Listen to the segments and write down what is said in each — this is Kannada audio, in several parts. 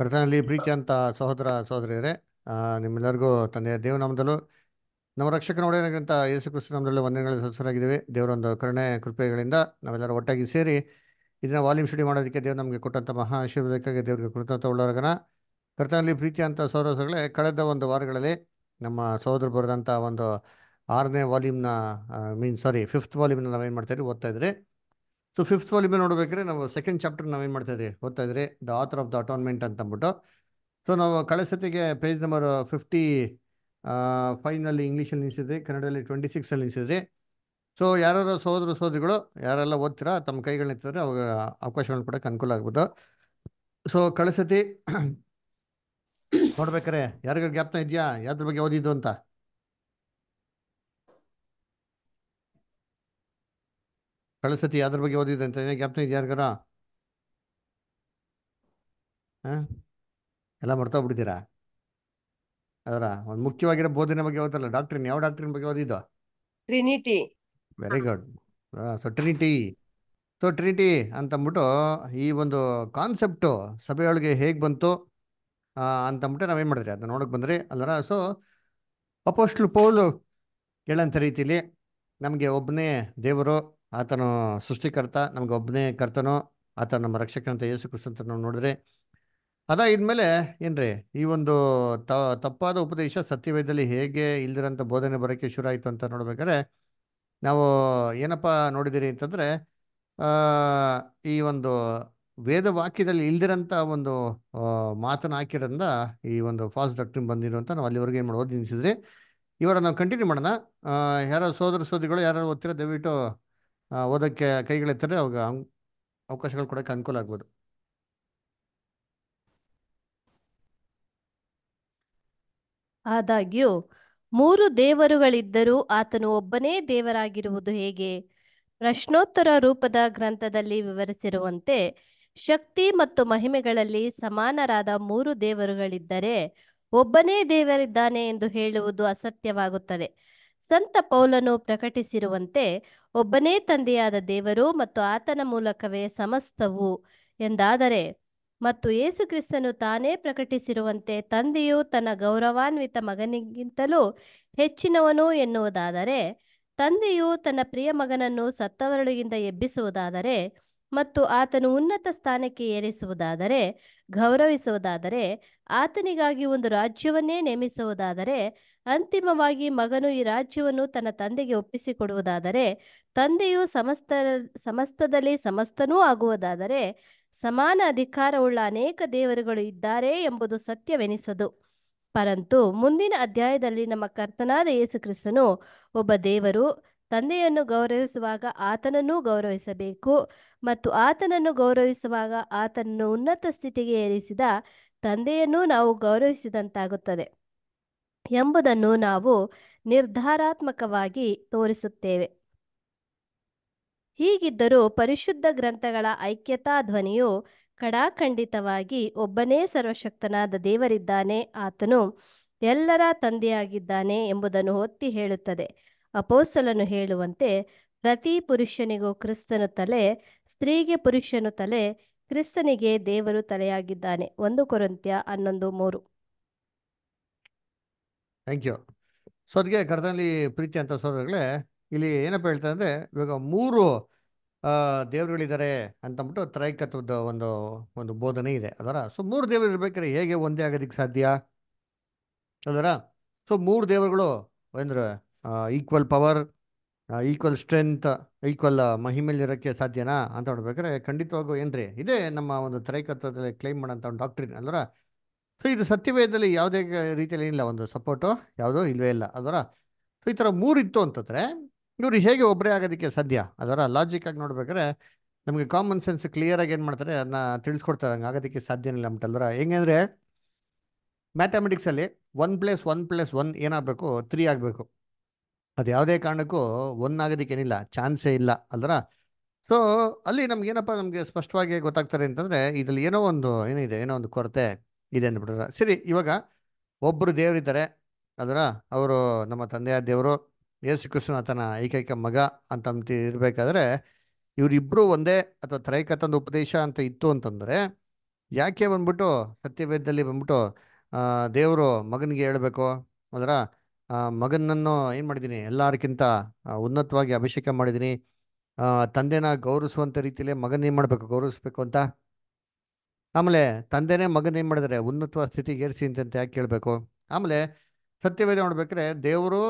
ಕರ್ತನಲ್ಲಿ ಪ್ರೀತಿ ಅಂತ ಸಹೋದರ ಸಹೋದರಿಯರೇ ನಿಮ್ಮೆಲ್ಲರಿಗೂ ತಂದೆಯ ನಮ್ಮದಲ್ಲೂ ನಮ್ಮ ರಕ್ಷಕ ನೋಡಿದಂತ ಯೇಸು ಕೃಷ್ಣ ನಮ್ಮದಲ್ಲೂ ವಂದನೆಗಳು ಸಸರಾಗಿದ್ದೇವೆ ದೇವರೊಂದು ಕರುಣೆ ಕೃಪೆಗಳಿಂದ ನಾವೆಲ್ಲರೂ ಒಟ್ಟಾಗಿ ಸೇರಿ ಇದನ್ನ ವಾಲ್ಯೂಮ್ ಸ್ಟಡಿ ಮಾಡೋದಕ್ಕೆ ದೇವ್ರು ನಮಗೆ ಕೊಟ್ಟಂಥ ಮಹಾ ಆಶೀರ್ವಾದಕ್ಕಾಗಿ ದೇವರಿಗೆ ಕೃತಜ್ಞತೆ ಉಳ್ಳವರ್ಗನ ಕರ್ತನಲ್ಲಿ ಪ್ರೀತಿ ಅಂತ ಸಹೋದರ ಸಹೋದರಗಳೇ ಕಳೆದ ಒಂದು ವಾರಗಳಲ್ಲಿ ನಮ್ಮ ಸಹೋದರ ಬರೆದಂಥ ಒಂದು ಆರನೇ ವಾಲ್ಯೂಮ್ನ ಮೀನ್ಸ್ ಸಾರಿ ಫಿಫ್ತ್ ವಾಲ್ಯೂಮ್ನ ನಾವೇನು ಏನು ಇದ್ರಿ ಓದ್ತಾ ಇದ್ರಿ ಸೊ ಫಿಫ್ತ್ ವಾಲ್ಯೂಮ್ ನೋಡ್ಬೇಕ್ರೆ ನಾವು ಸೆಕೆಂಡ್ ಚಾಪ್ಟರ್ ನಾವೇನು ಮಾಡ್ತಾ ಮಾಡ್ತಾಯಿದ್ದೀವಿ ಓದ್ತಾ ಇದ್ರಿ the author of the atonement ಅಂತ ಅಂದ್ಬಿಟ್ಟು ಸೊ ನಾವು ಕಳೆಸತಿಗೆ ಪೇಜ್ ನಂಬರ್ ಫಿಫ್ಟಿ ಫೈನಲ್ಲಿ ಇಂಗ್ಲೀಷಲ್ಲಿ ನಿಲ್ಸಿದ್ರಿ ಕನ್ನಡದಲ್ಲಿ ಟ್ವೆಂಟಿ ಸಿಕ್ಸಲ್ಲಿ ನಿಲ್ಸಿದ್ರಿ ಸೊ ಯಾರ್ಯಾರು ಸಹೋದರ ಸೋದರಿಗಳು ಯಾರೆಲ್ಲ ಓದ್ತೀರಾ ತಮ್ಮ ಕೈಗಳನ್ನ ಎತ್ತಿದ್ರೆ ಅವಾಗ ಅವಕಾಶಗಳನ್ನ ಕೊಡೋಕೆ ಅನುಕೂಲ ಆಗ್ಬೋದು ಸೊ ಕಳಿಸತಿ ನೋಡ್ಬೇಕಾರೆ ಯಾರಿಗಾರು ಜ್ಞಾಪನ ಇದೆಯಾ ಯಾವ್ದ್ರ ಬಗ್ಗೆ ಓದಿದ್ದು ಅಂತ ಕಳೆದ ಸತಿ ಬಗ್ಗೆ ಓದಿದೆ ಅಂತ ಜ್ಞಾಪನ ಇದೆಯಾ ಯಾರಿಗಾರ ಹಾ ಎಲ್ಲ ಬಿಡ್ತೀರಾ ಅದರ ಒಂದು ಮುಖ್ಯವಾಗಿರೋ ಬೋಧನೆ ಬಗ್ಗೆ ಓದಲ್ಲ ಡಾಕ್ಟ್ರಿನ್ ಯಾವ ಡಾಕ್ಟ್ರಿನ್ ಬಗ್ಗೆ ಓದಿದ್ದು Trinity very good so Trinity so Trinity ಅಂತಂದ್ಬಿಟ್ಟು ಈ ಒಂದು ಕಾನ್ಸೆಪ್ಟು ಸಭೆಯೊಳಗೆ ಹೇಗೆ ಬಂತು ಅಂತಂದ್ಬಿಟ್ಟು ನಾವೇನು ಮಾಡಿದ್ರಿ ಅದನ್ನ ನೋಡೋಕೆ ಬಂದ್ರಿ ಅಲ್ಲರ ಸೊ ಅಪೋಸ್ಟ್ಲು ಪೌಲು ಹೇಳಂತ ರೀತಿಲಿ ನಮಗೆ ಒಬ್ಬನೇ ದೇವರು ಆತನು ಸೃಷ್ಟಿಕರ್ತ ಒಬ್ಬನೇ ಕರ್ತನೋ ಆತ ನಮ್ಮ ರಕ್ಷಕನಂತ ಯೇಸು ಕ್ರಿಸ್ತಂತ ನಾವು ನೋಡಿದ್ರೆ ಇದ್ಮೇಲೆ ಏನ್ರಿ ಈ ಒಂದು ತಪ್ಪಾದ ಉಪದೇಶ ಸತ್ಯವೇದದಲ್ಲಿ ಹೇಗೆ ಇಲ್ದಿರಂತ ಬೋಧನೆ ಬರೋಕ್ಕೆ ಶುರು ಆಯಿತು ಅಂತ ನೋಡ್ಬೇಕಾದ್ರೆ ನಾವು ಏನಪ್ಪ ನೋಡಿದಿರಿ ಅಂತಂದ್ರೆ ಈ ಒಂದು ವೇದ ವಾಕ್ಯದಲ್ಲಿ ಇಲ್ದಿರಂತ ಒಂದು ಮಾತನ್ನ ಹಾಕಿರೋದ್ರಿಂದ ಈ ಒಂದು ಫಾಸ್ಟ್ ಡಾಕ್ಟ್ರಿನ್ ಅಂತ ನಾವು ಅಲ್ಲಿವರೆಗೆ ಏನು ಮಾಡೋದು ನಿಲ್ಲಿಸಿದ್ರಿ ಇವರ ನಾವು ಕಂಟಿನ್ಯೂ ಮಾಡೋಣ ಯಾರೋ ಸೋದರ ಸೋದರಿಗಳು ಯಾರು ಓದ್ತಿರೋ ದಯವಿಟ್ಟು ಓದೋಕ್ಕೆ ಕೈಗಳೆತ್ತರೆ ಅವಾಗ ಅವಕಾಶಗಳು ಕೊಡೋಕ್ಕೆ ಅನುಕೂಲ ಆಗ್ಬೋದು ಆದಾಗ್ಯೂ ಮೂರು ದೇವರುಗಳಿದ್ದರೂ ಆತನು ಒಬ್ಬನೇ ದೇವರಾಗಿರುವುದು ಹೇಗೆ ಪ್ರಶ್ನೋತ್ತರ ರೂಪದ ಗ್ರಂಥದಲ್ಲಿ ವಿವರಿಸಿರುವಂತೆ ಶಕ್ತಿ ಮತ್ತು ಮಹಿಮೆಗಳಲ್ಲಿ ಸಮಾನರಾದ ಮೂರು ದೇವರುಗಳಿದ್ದರೆ ಒಬ್ಬನೇ ದೇವರಿದ್ದಾನೆ ಎಂದು ಹೇಳುವುದು ಅಸತ್ಯವಾಗುತ್ತದೆ ಸಂತ ಪೌಲನು ಪ್ರಕಟಿಸಿರುವಂತೆ ಒಬ್ಬನೇ ತಂದೆಯಾದ ದೇವರು ಮತ್ತು ಆತನ ಮೂಲಕವೇ ಸಮಸ್ತವು ಎಂದಾದರೆ ಮತ್ತು ಯೇಸುಕ್ರಿಸ್ತನು ತಾನೇ ಪ್ರಕಟಿಸಿರುವಂತೆ ತಂದೆಯು ತನ್ನ ಗೌರವಾನ್ವಿತ ಮಗನಿಗಿಂತಲೂ ಹೆಚ್ಚಿನವನು ಎನ್ನುವುದಾದರೆ ತಂದೆಯು ತನ್ನ ಪ್ರಿಯ ಮಗನನ್ನು ಸತ್ತವರಳಿಗಿಂದ ಎಬ್ಬಿಸುವುದಾದರೆ ಮತ್ತು ಆತನು ಉನ್ನತ ಸ್ಥಾನಕ್ಕೆ ಏರಿಸುವುದಾದರೆ ಗೌರವಿಸುವುದಾದರೆ ಆತನಿಗಾಗಿ ಒಂದು ರಾಜ್ಯವನ್ನೇ ನೇಮಿಸುವುದಾದರೆ ಅಂತಿಮವಾಗಿ ಮಗನು ಈ ರಾಜ್ಯವನ್ನು ತನ್ನ ತಂದೆಗೆ ಒಪ್ಪಿಸಿಕೊಡುವುದಾದರೆ ತಂದೆಯು ಸಮಸ್ತ ಸಮಸ್ತದಲ್ಲಿ ಸಮಸ್ತನೂ ಆಗುವುದಾದರೆ ಸಮಾನ ಅಧಿಕಾರವುಳ್ಳ ಅನೇಕ ದೇವರುಗಳು ಇದ್ದಾರೆ ಎಂಬುದು ಸತ್ಯವೆನಿಸದು ಪರಂತು ಮುಂದಿನ ಅಧ್ಯಾಯದಲ್ಲಿ ನಮ್ಮ ಕರ್ತನಾದ ಯೇಸುಕ್ರಿಸ್ತನು ಒಬ್ಬ ದೇವರು ತಂದೆಯನ್ನು ಗೌರವಿಸುವಾಗ ಆತನನ್ನೂ ಗೌರವಿಸಬೇಕು ಮತ್ತು ಆತನನ್ನು ಗೌರವಿಸುವಾಗ ಆತನನ್ನು ಉನ್ನತ ಸ್ಥಿತಿಗೆ ಏರಿಸಿದ ತಂದೆಯನ್ನೂ ನಾವು ಗೌರವಿಸಿದಂತಾಗುತ್ತದೆ ಎಂಬುದನ್ನು ನಾವು ನಿರ್ಧಾರಾತ್ಮಕವಾಗಿ ತೋರಿಸುತ್ತೇವೆ ಹೀಗಿದ್ದರೂ ಪರಿಶುದ್ಧ ಗ್ರಂಥಗಳ ಐಕ್ಯತಾ ಧ್ವನಿಯು ಕಡಾಖಂಡಿತವಾಗಿ ಒಬ್ಬನೇ ಸರ್ವಶಕ್ತನಾದ ದೇವರಿದ್ದಾನೆ ಆತನು ಎಲ್ಲರ ತಂದೆಯಾಗಿದ್ದಾನೆ ಎಂಬುದನ್ನು ಒತ್ತಿ ಹೇಳುತ್ತದೆ ಅಪೋಸ್ತಲನು ಹೇಳುವಂತೆ ಪ್ರತಿ ಪುರುಷನಿಗೂ ಕ್ರಿಸ್ತನು ತಲೆ ಸ್ತ್ರೀಗೆ ಪುರುಷನು ತಲೆ ಕ್ರಿಸ್ತನಿಗೆ ದೇವರು ತಲೆಯಾಗಿದ್ದಾನೆ ಒಂದು ಕೊರಂತ್ಯ ಹನ್ನೊಂದು ಮೂರು ಥ್ಯಾಂಕ್ ಯು ಸೊ ಅದಕ್ಕೆ ಕರ್ತನಲ್ಲಿ ಪ್ರೀತಿ ಅಂತ ಸೋದರಗಳೇ ಇಲ್ಲಿ ಏನಪ್ಪ ಹೇಳ್ತಾರೆ ಅಂದರೆ ಇವಾಗ ಮೂರು ದೇವರುಗಳಿದ್ದಾರೆ ಅಂತಂದ್ಬಿಟ್ಟು ತ್ರೈಕತ್ವದ ಒಂದು ಒಂದು ಬೋಧನೆ ಇದೆ ಅದರ ಸೊ ಮೂರು ದೇವರು ಇರ್ಬೇಕಾದ್ರೆ ಹೇಗೆ ಒಂದೇ ಆಗೋದಕ್ಕೆ ಸಾಧ್ಯ ಅದರ ಸೊ ಮೂರು ದೇವರುಗಳು ಅಂದರೆ equal power equal strength equal ಇರೋಕ್ಕೆ ಸಾಧ್ಯನಾ ಅಂತ ನೋಡ್ಬೇಕಾದ್ರೆ ಖಂಡಿತವಾಗೂ ಏನ್ರಿ ಇದೇ ನಮ್ಮ ಒಂದು ತ್ರೈಕತ್ವದಲ್ಲಿ ಕ್ಲೈಮ್ ಮಾಡೋಂಥ ಒಂದು ಡಾಕ್ಟ್ರಿನ್ ಅಲ್ವರ ಸೊ ಇದು ಸತ್ಯವೇದದಲ್ಲಿ ಯಾವುದೇ ರೀತಿಯಲ್ಲಿ ಏನಿಲ್ಲ ಒಂದು ಸಪೋರ್ಟು ಯಾವುದೋ ಇಲ್ಲವೇ ಇಲ್ಲ ಅದರ ಸೊ ಈ ಥರ ಇತ್ತು ಅಂತಂದರೆ ಇವರು ಹೇಗೆ ಒಬ್ಬರೇ ಆಗೋದಕ್ಕೆ ಸಾಧ್ಯ ಅದರ ಲಾಜಿಕ್ಕಾಗಿ ನೋಡ್ಬೇಕಾದ್ರೆ ನಮಗೆ ಕಾಮನ್ ಸೆನ್ಸ್ ಕ್ಲಿಯರಾಗಿ ಏನು ಮಾಡ್ತಾರೆ ಅದನ್ನ ತಿಳಿಸ್ಕೊಡ್ತಾರೆ ಹಂಗೆ ಆಗೋದಕ್ಕೆ ಸಾಧ್ಯನಿಲ್ಲ ಇಲ್ಲ ಅಂತಲ್ವರ ಹೆಂಗಂದರೆ ಮ್ಯಾಥಮೆಟಿಕ್ಸಲ್ಲಿ one plus one plus one ಏನಾಗಬೇಕು ತ್ರೀ ಆಗಬೇಕು ಅದು ಯಾವುದೇ ಕಾರಣಕ್ಕೂ ಏನಿಲ್ಲ ಚಾನ್ಸೇ ಇಲ್ಲ ಅಲ್ದ್ರ ಸೊ ಅಲ್ಲಿ ನಮ್ಗೆ ಏನಪ್ಪ ನಮಗೆ ಸ್ಪಷ್ಟವಾಗಿ ಗೊತ್ತಾಗ್ತಾರೆ ಅಂತಂದರೆ ಇದರಲ್ಲಿ ಏನೋ ಒಂದು ಏನಿದೆ ಏನೋ ಒಂದು ಕೊರತೆ ಇದೆ ಅಂದ್ಬಿಟ್ರೆ ಸರಿ ಇವಾಗ ಒಬ್ಬರು ದೇವರಿದ್ದಾರೆ ಅದರ ಅವರು ನಮ್ಮ ತಂದೆಯ ದೇವರು ಯೇಸು ಕೃಷ್ಣ ಆತನ ಏಕೈಕ ಮಗ ಅಂತ ಇರಬೇಕಾದ್ರೆ ಇವರಿಬ್ಬರು ಒಂದೇ ಅಥವಾ ತ್ರೈಕತಂದು ಉಪದೇಶ ಅಂತ ಇತ್ತು ಅಂತಂದರೆ ಯಾಕೆ ಬಂದ್ಬಿಟ್ಟು ಸತ್ಯವೇದದಲ್ಲಿ ಬಂದ್ಬಿಟ್ಟು ದೇವರು ಮಗನಿಗೆ ಹೇಳಬೇಕು ಅದರ ಮಗನನ್ನು ಏನು ಮಾಡಿದ್ದೀನಿ ಎಲ್ಲರಿಗಿಂತ ಉನ್ನತವಾಗಿ ಅಭಿಷೇಕ ಮಾಡಿದ್ದೀನಿ ತಂದೆನ ಗೌರವಿಸುವಂಥ ರೀತಿಯಲ್ಲಿ ಮಗನ ಏನು ಮಾಡಬೇಕು ಗೌರವಿಸ್ಬೇಕು ಅಂತ ಆಮೇಲೆ ತಂದೆನೇ ಮಗನ ಏನು ಮಾಡಿದರೆ ಉನ್ನತವಾದ ಸ್ಥಿತಿಗೆ ಏರಿಸಿ ಅಂತ ಯಾಕೆ ಕೇಳಬೇಕು ಆಮೇಲೆ ಸತ್ಯವೇದ ನೋಡ್ಬೇಕಾದ್ರೆ ದೇವರು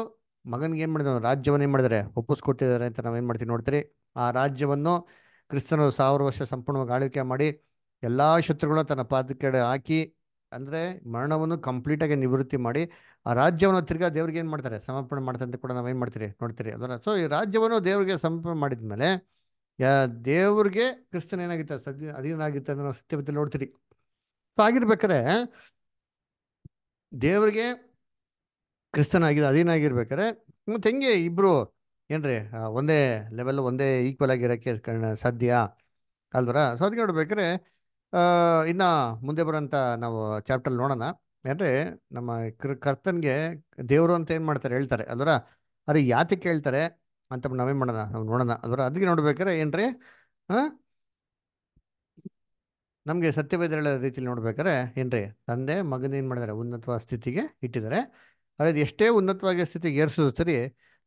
ಮಗನಿಗೆ ಏನು ಮಾಡಿದ್ರು ರಾಜ್ಯವನ್ನು ಏನು ಮಾಡಿದ್ದಾರೆ ಒಪ್ಪಿಸ್ಕೊಟ್ಟಿದ್ದಾರೆ ಅಂತ ನಾವೇನು ಮಾಡ್ತೀವಿ ನೋಡ್ತೀರಿ ಆ ರಾಜ್ಯವನ್ನು ಕ್ರಿಸ್ತನ ಸಾವಿರ ವರ್ಷ ಸಂಪೂರ್ಣವಾಗಿ ಆಳ್ವಿಕೆ ಮಾಡಿ ಎಲ್ಲ ಶತ್ರುಗಳನ್ನ ತನ್ನ ಪಾದ ಹಾಕಿ ಅಂದರೆ ಮರಣವನ್ನು ಕಂಪ್ಲೀಟಾಗಿ ನಿವೃತ್ತಿ ಮಾಡಿ ಆ ರಾಜ್ಯವನ್ನು ತಿರ್ಗಾ ದೇವ್ರಿಗೆ ಏನು ಮಾಡ್ತಾರೆ ಸಮರ್ಪಣೆ ಮಾಡ್ತಾರೆ ಕೂಡ ಏನು ಮಾಡ್ತೀರಿ ನೋಡ್ತೀರಿ ಅದರ ಸೊ ಈ ರಾಜ್ಯವನ್ನು ದೇವರಿಗೆ ಸಮರ್ಪಣೆ ಮಾಡಿದ ಮೇಲೆ ದೇವ್ರಿಗೆ ಕ್ರಿಸ್ತನ ಏನಾಗಿತ್ತು ಸದ್ ಅಧೀನಾಗಿತ್ತು ಅಂತ ನಾವು ಸತ್ಯಪತಿ ನೋಡ್ತೀರಿ ಸೊ ಆಗಿರ್ಬೇಕಾರೆ ದೇವ್ರಿಗೆ ಕ್ರಿಸ್ತನಾಗಿದೆ ಅಧೀನಾಗಿರ್ಬೇಕಾರೆ ಮತ್ತೆ ಹೆಂಗೆ ಇಬ್ರು ಏನ್ರಿ ಒಂದೇ ಲೆವೆಲ್ ಒಂದೇ ಈಕ್ವಲ್ ಆಗಿರೋಕ್ಕೆ ಸಾಧ್ಯ ಅಲ್ವರ ಸೊ ಅದಕ್ಕೆ ನೋಡ್ಬೇಕಾರೆ ಇನ್ನು ಮುಂದೆ ಬರೋಂಥ ನಾವು ಚಾಪ್ಟರ್ ನೋಡೋಣ ಅಂದರೆ ನಮ್ಮ ಕೃ ಕರ್ತನ್ಗೆ ದೇವರು ಅಂತ ಏನು ಮಾಡ್ತಾರೆ ಹೇಳ್ತಾರೆ ಅದರ ಅರೆ ಯಾತಕ್ಕೆ ಹೇಳ್ತಾರೆ ಅಂತ ನಾವೇನು ಮಾಡೋಣ ನಾವು ನೋಡೋಣ ಅದರ ಅದಕ್ಕೆ ನೋಡ್ಬೇಕಾರೆ ಏನ್ರಿ ಹಾಂ ನಮಗೆ ಸತ್ಯವೇದ ಹೇಳೋ ರೀತಿಯಲ್ಲಿ ನೋಡ್ಬೇಕಾರೆ ಏನ್ರಿ ತಂದೆ ಮಗನ ಏನು ಮಾಡಿದ್ದಾರೆ ಉನ್ನತವಾದ ಸ್ಥಿತಿಗೆ ಇಟ್ಟಿದ್ದಾರೆ ಅದೇ ಎಷ್ಟೇ ಉನ್ನತವಾಗಿ ಸ್ಥಿತಿಗೆ ಸರಿ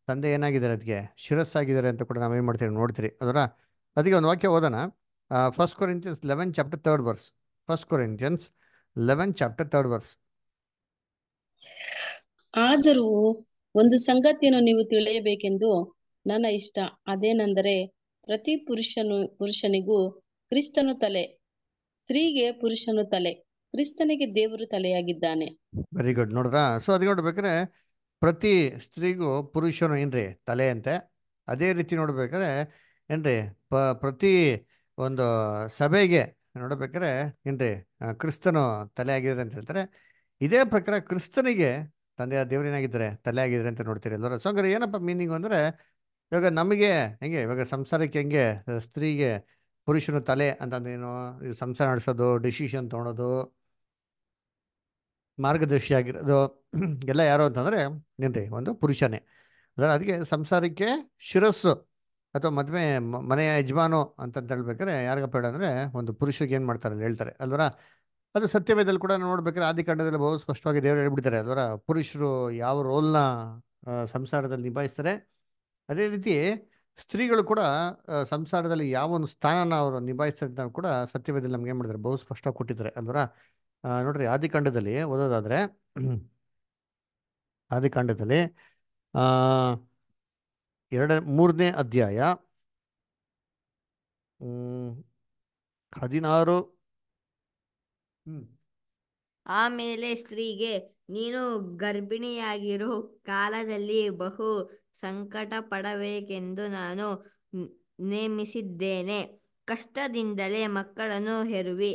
ತಂದೆ ಏನಾಗಿದ್ದಾರೆ ಅದಕ್ಕೆ ಶಿರಸ್ಸಾಗಿದ್ದಾರೆ ಅಂತ ಕೂಡ ನಾವೇನು ಮಾಡ್ತೀವಿ ನೋಡ್ತೀರಿ ಅದರ ಅದಕ್ಕೆ ಒಂದು ವಾಕ್ಯ ಓದೋಣ first Corinthians eleven chapter third verse first Corinthians eleven chapter third verse ಆದರೂ ಒಂದು ಸಂಗತಿಯನ್ನು ನೀವು ತಿಳಿಯಬೇಕೆಂದು ನನ್ನ ಇಷ್ಟ ಅದೇನೆಂದರೆ ಪ್ರತಿ ಪುರುಷನು ಪುರುಷನಿಗೂ ಕ್ರಿಸ್ತನು ತಲೆ ಸ್ತ್ರೀಗೆ ಪುರುಷನು ತಲೆ ಕ್ರಿಸ್ತನಿಗೆ ದೇವರು ತಲೆಯಾಗಿದ್ದಾನೆ ವೆರಿ ಗುಡ್ ನೋಡ್ರಾ ಸೊ ಅದ್ ನೋಡ್ಬೇಕಾದ್ರೆ ಪ್ರತಿ ಸ್ತ್ರೀಗೂ ಪುರುಷನು ಏನ್ರಿ ತಲೆ ಅಂತೆ ಅದೇ ರೀತಿ ನೋಡ್ಬೇಕಾದ್ರೆ ಏನ್ರಿ ಪ ಪ್ರತಿ ಒಂದು ಸಭೆಗೆ ನೋಡ್ಬೇಕಾದ್ರೆ ಏನ್ರಿ ಕ್ರಿಸ್ತನು ತಲೆ ಆಗಿದೆ ಅಂತ ಹೇಳ್ತಾರೆ ಇದೇ ಪ್ರಕಾರ ಕ್ರಿಸ್ತನಿಗೆ ತಂದೆಯ ಏನಾಗಿದ್ರೆ ತಲೆ ಆಗಿದ್ರೆ ಅಂತ ನೋಡ್ತೀರಿ ಎಲ್ಲರೂ ಸೊ ಹಂಗಾರೆ ಏನಪ್ಪ ಮೀನಿಂಗ್ ಅಂದ್ರೆ ಇವಾಗ ನಮಗೆ ಹೆಂಗೆ ಇವಾಗ ಸಂಸಾರಕ್ಕೆ ಹೆಂಗೆ ಸ್ತ್ರೀಗೆ ಪುರುಷನು ತಲೆ ಅಂತಂದೇನು ಸಂಸಾರ ನಡೆಸೋದು ಡಿಸಿಷನ್ ತೊಗೊಳೋದು ಮಾರ್ಗದರ್ಶಿ ಆಗಿರೋದು ಎಲ್ಲ ಯಾರು ಅಂತಂದ್ರೆ ನಿಂತೆ ಒಂದು ಪುರುಷನೇ ಅದರ ಅದಕ್ಕೆ ಸಂಸಾರಕ್ಕೆ ಶಿರಸ್ಸು ಅಥವಾ ಮದುವೆ ಮನೆಯ ಯಜಮಾನು ಅಂತ ಹೇಳ್ಬೇಕಾದ್ರೆ ಯಾರಿಗಪ್ಪ ಹೇಳಂದ್ರೆ ಒಂದು ಪುರುಷರಿಗೆ ಏನು ಮಾಡ್ತಾರೆ ಹೇಳ್ತಾರೆ ಅಲ್ವರ ಅದು ಸತ್ಯವೇದಲ್ಲಿ ಕೂಡ ನೋಡ್ಬೇಕಾದ್ರೆ ಆದಿಕಾಂಡದಲ್ಲಿ ಬಹು ಸ್ಪಷ್ಟವಾಗಿ ದೇವರು ಹೇಳ್ಬಿಡ್ತಾರೆ ಅದರ ಪುರುಷರು ಯಾವ ರೋಲ್ನ ಸಂಸಾರದಲ್ಲಿ ನಿಭಾಯಿಸ್ತಾರೆ ಅದೇ ರೀತಿ ಸ್ತ್ರೀಗಳು ಕೂಡ ಸಂಸಾರದಲ್ಲಿ ಯಾವ ಒಂದು ಸ್ಥಾನನ ಅವರು ನಿಭಾಯಿಸ್ತಾರೆ ಅಂತ ಕೂಡ ಸತ್ಯವೇದಲ್ಲಿ ನಮ್ಗೆ ಏನು ಮಾಡಿದ್ದಾರೆ ಬಹು ಸ್ಪಷ್ಟವಾಗಿ ಕೊಟ್ಟಿದ್ದಾರೆ ಅಂದ್ರ ನೋಡ್ರಿ ಆದಿಕಾಂಡದಲ್ಲಿ ಓದೋದಾದ್ರೆ ಆದಿಕಾಂಡದಲ್ಲಿ ಎರಡ ಮೂರನೇ ಅಧ್ಯಾಯ ಹದಿನಾರು ಆಮೇಲೆ ಸ್ತ್ರೀಗೆ ನೀನು ಗರ್ಭಿಣಿಯಾಗಿರೋ ಕಾಲದಲ್ಲಿ ಬಹು ಸಂಕಟ ಪಡಬೇಕೆಂದು ನಾನು ನೇಮಿಸಿದ್ದೇನೆ ಕಷ್ಟದಿಂದಲೇ ಮಕ್ಕಳನ್ನು ಹೆರುವಿ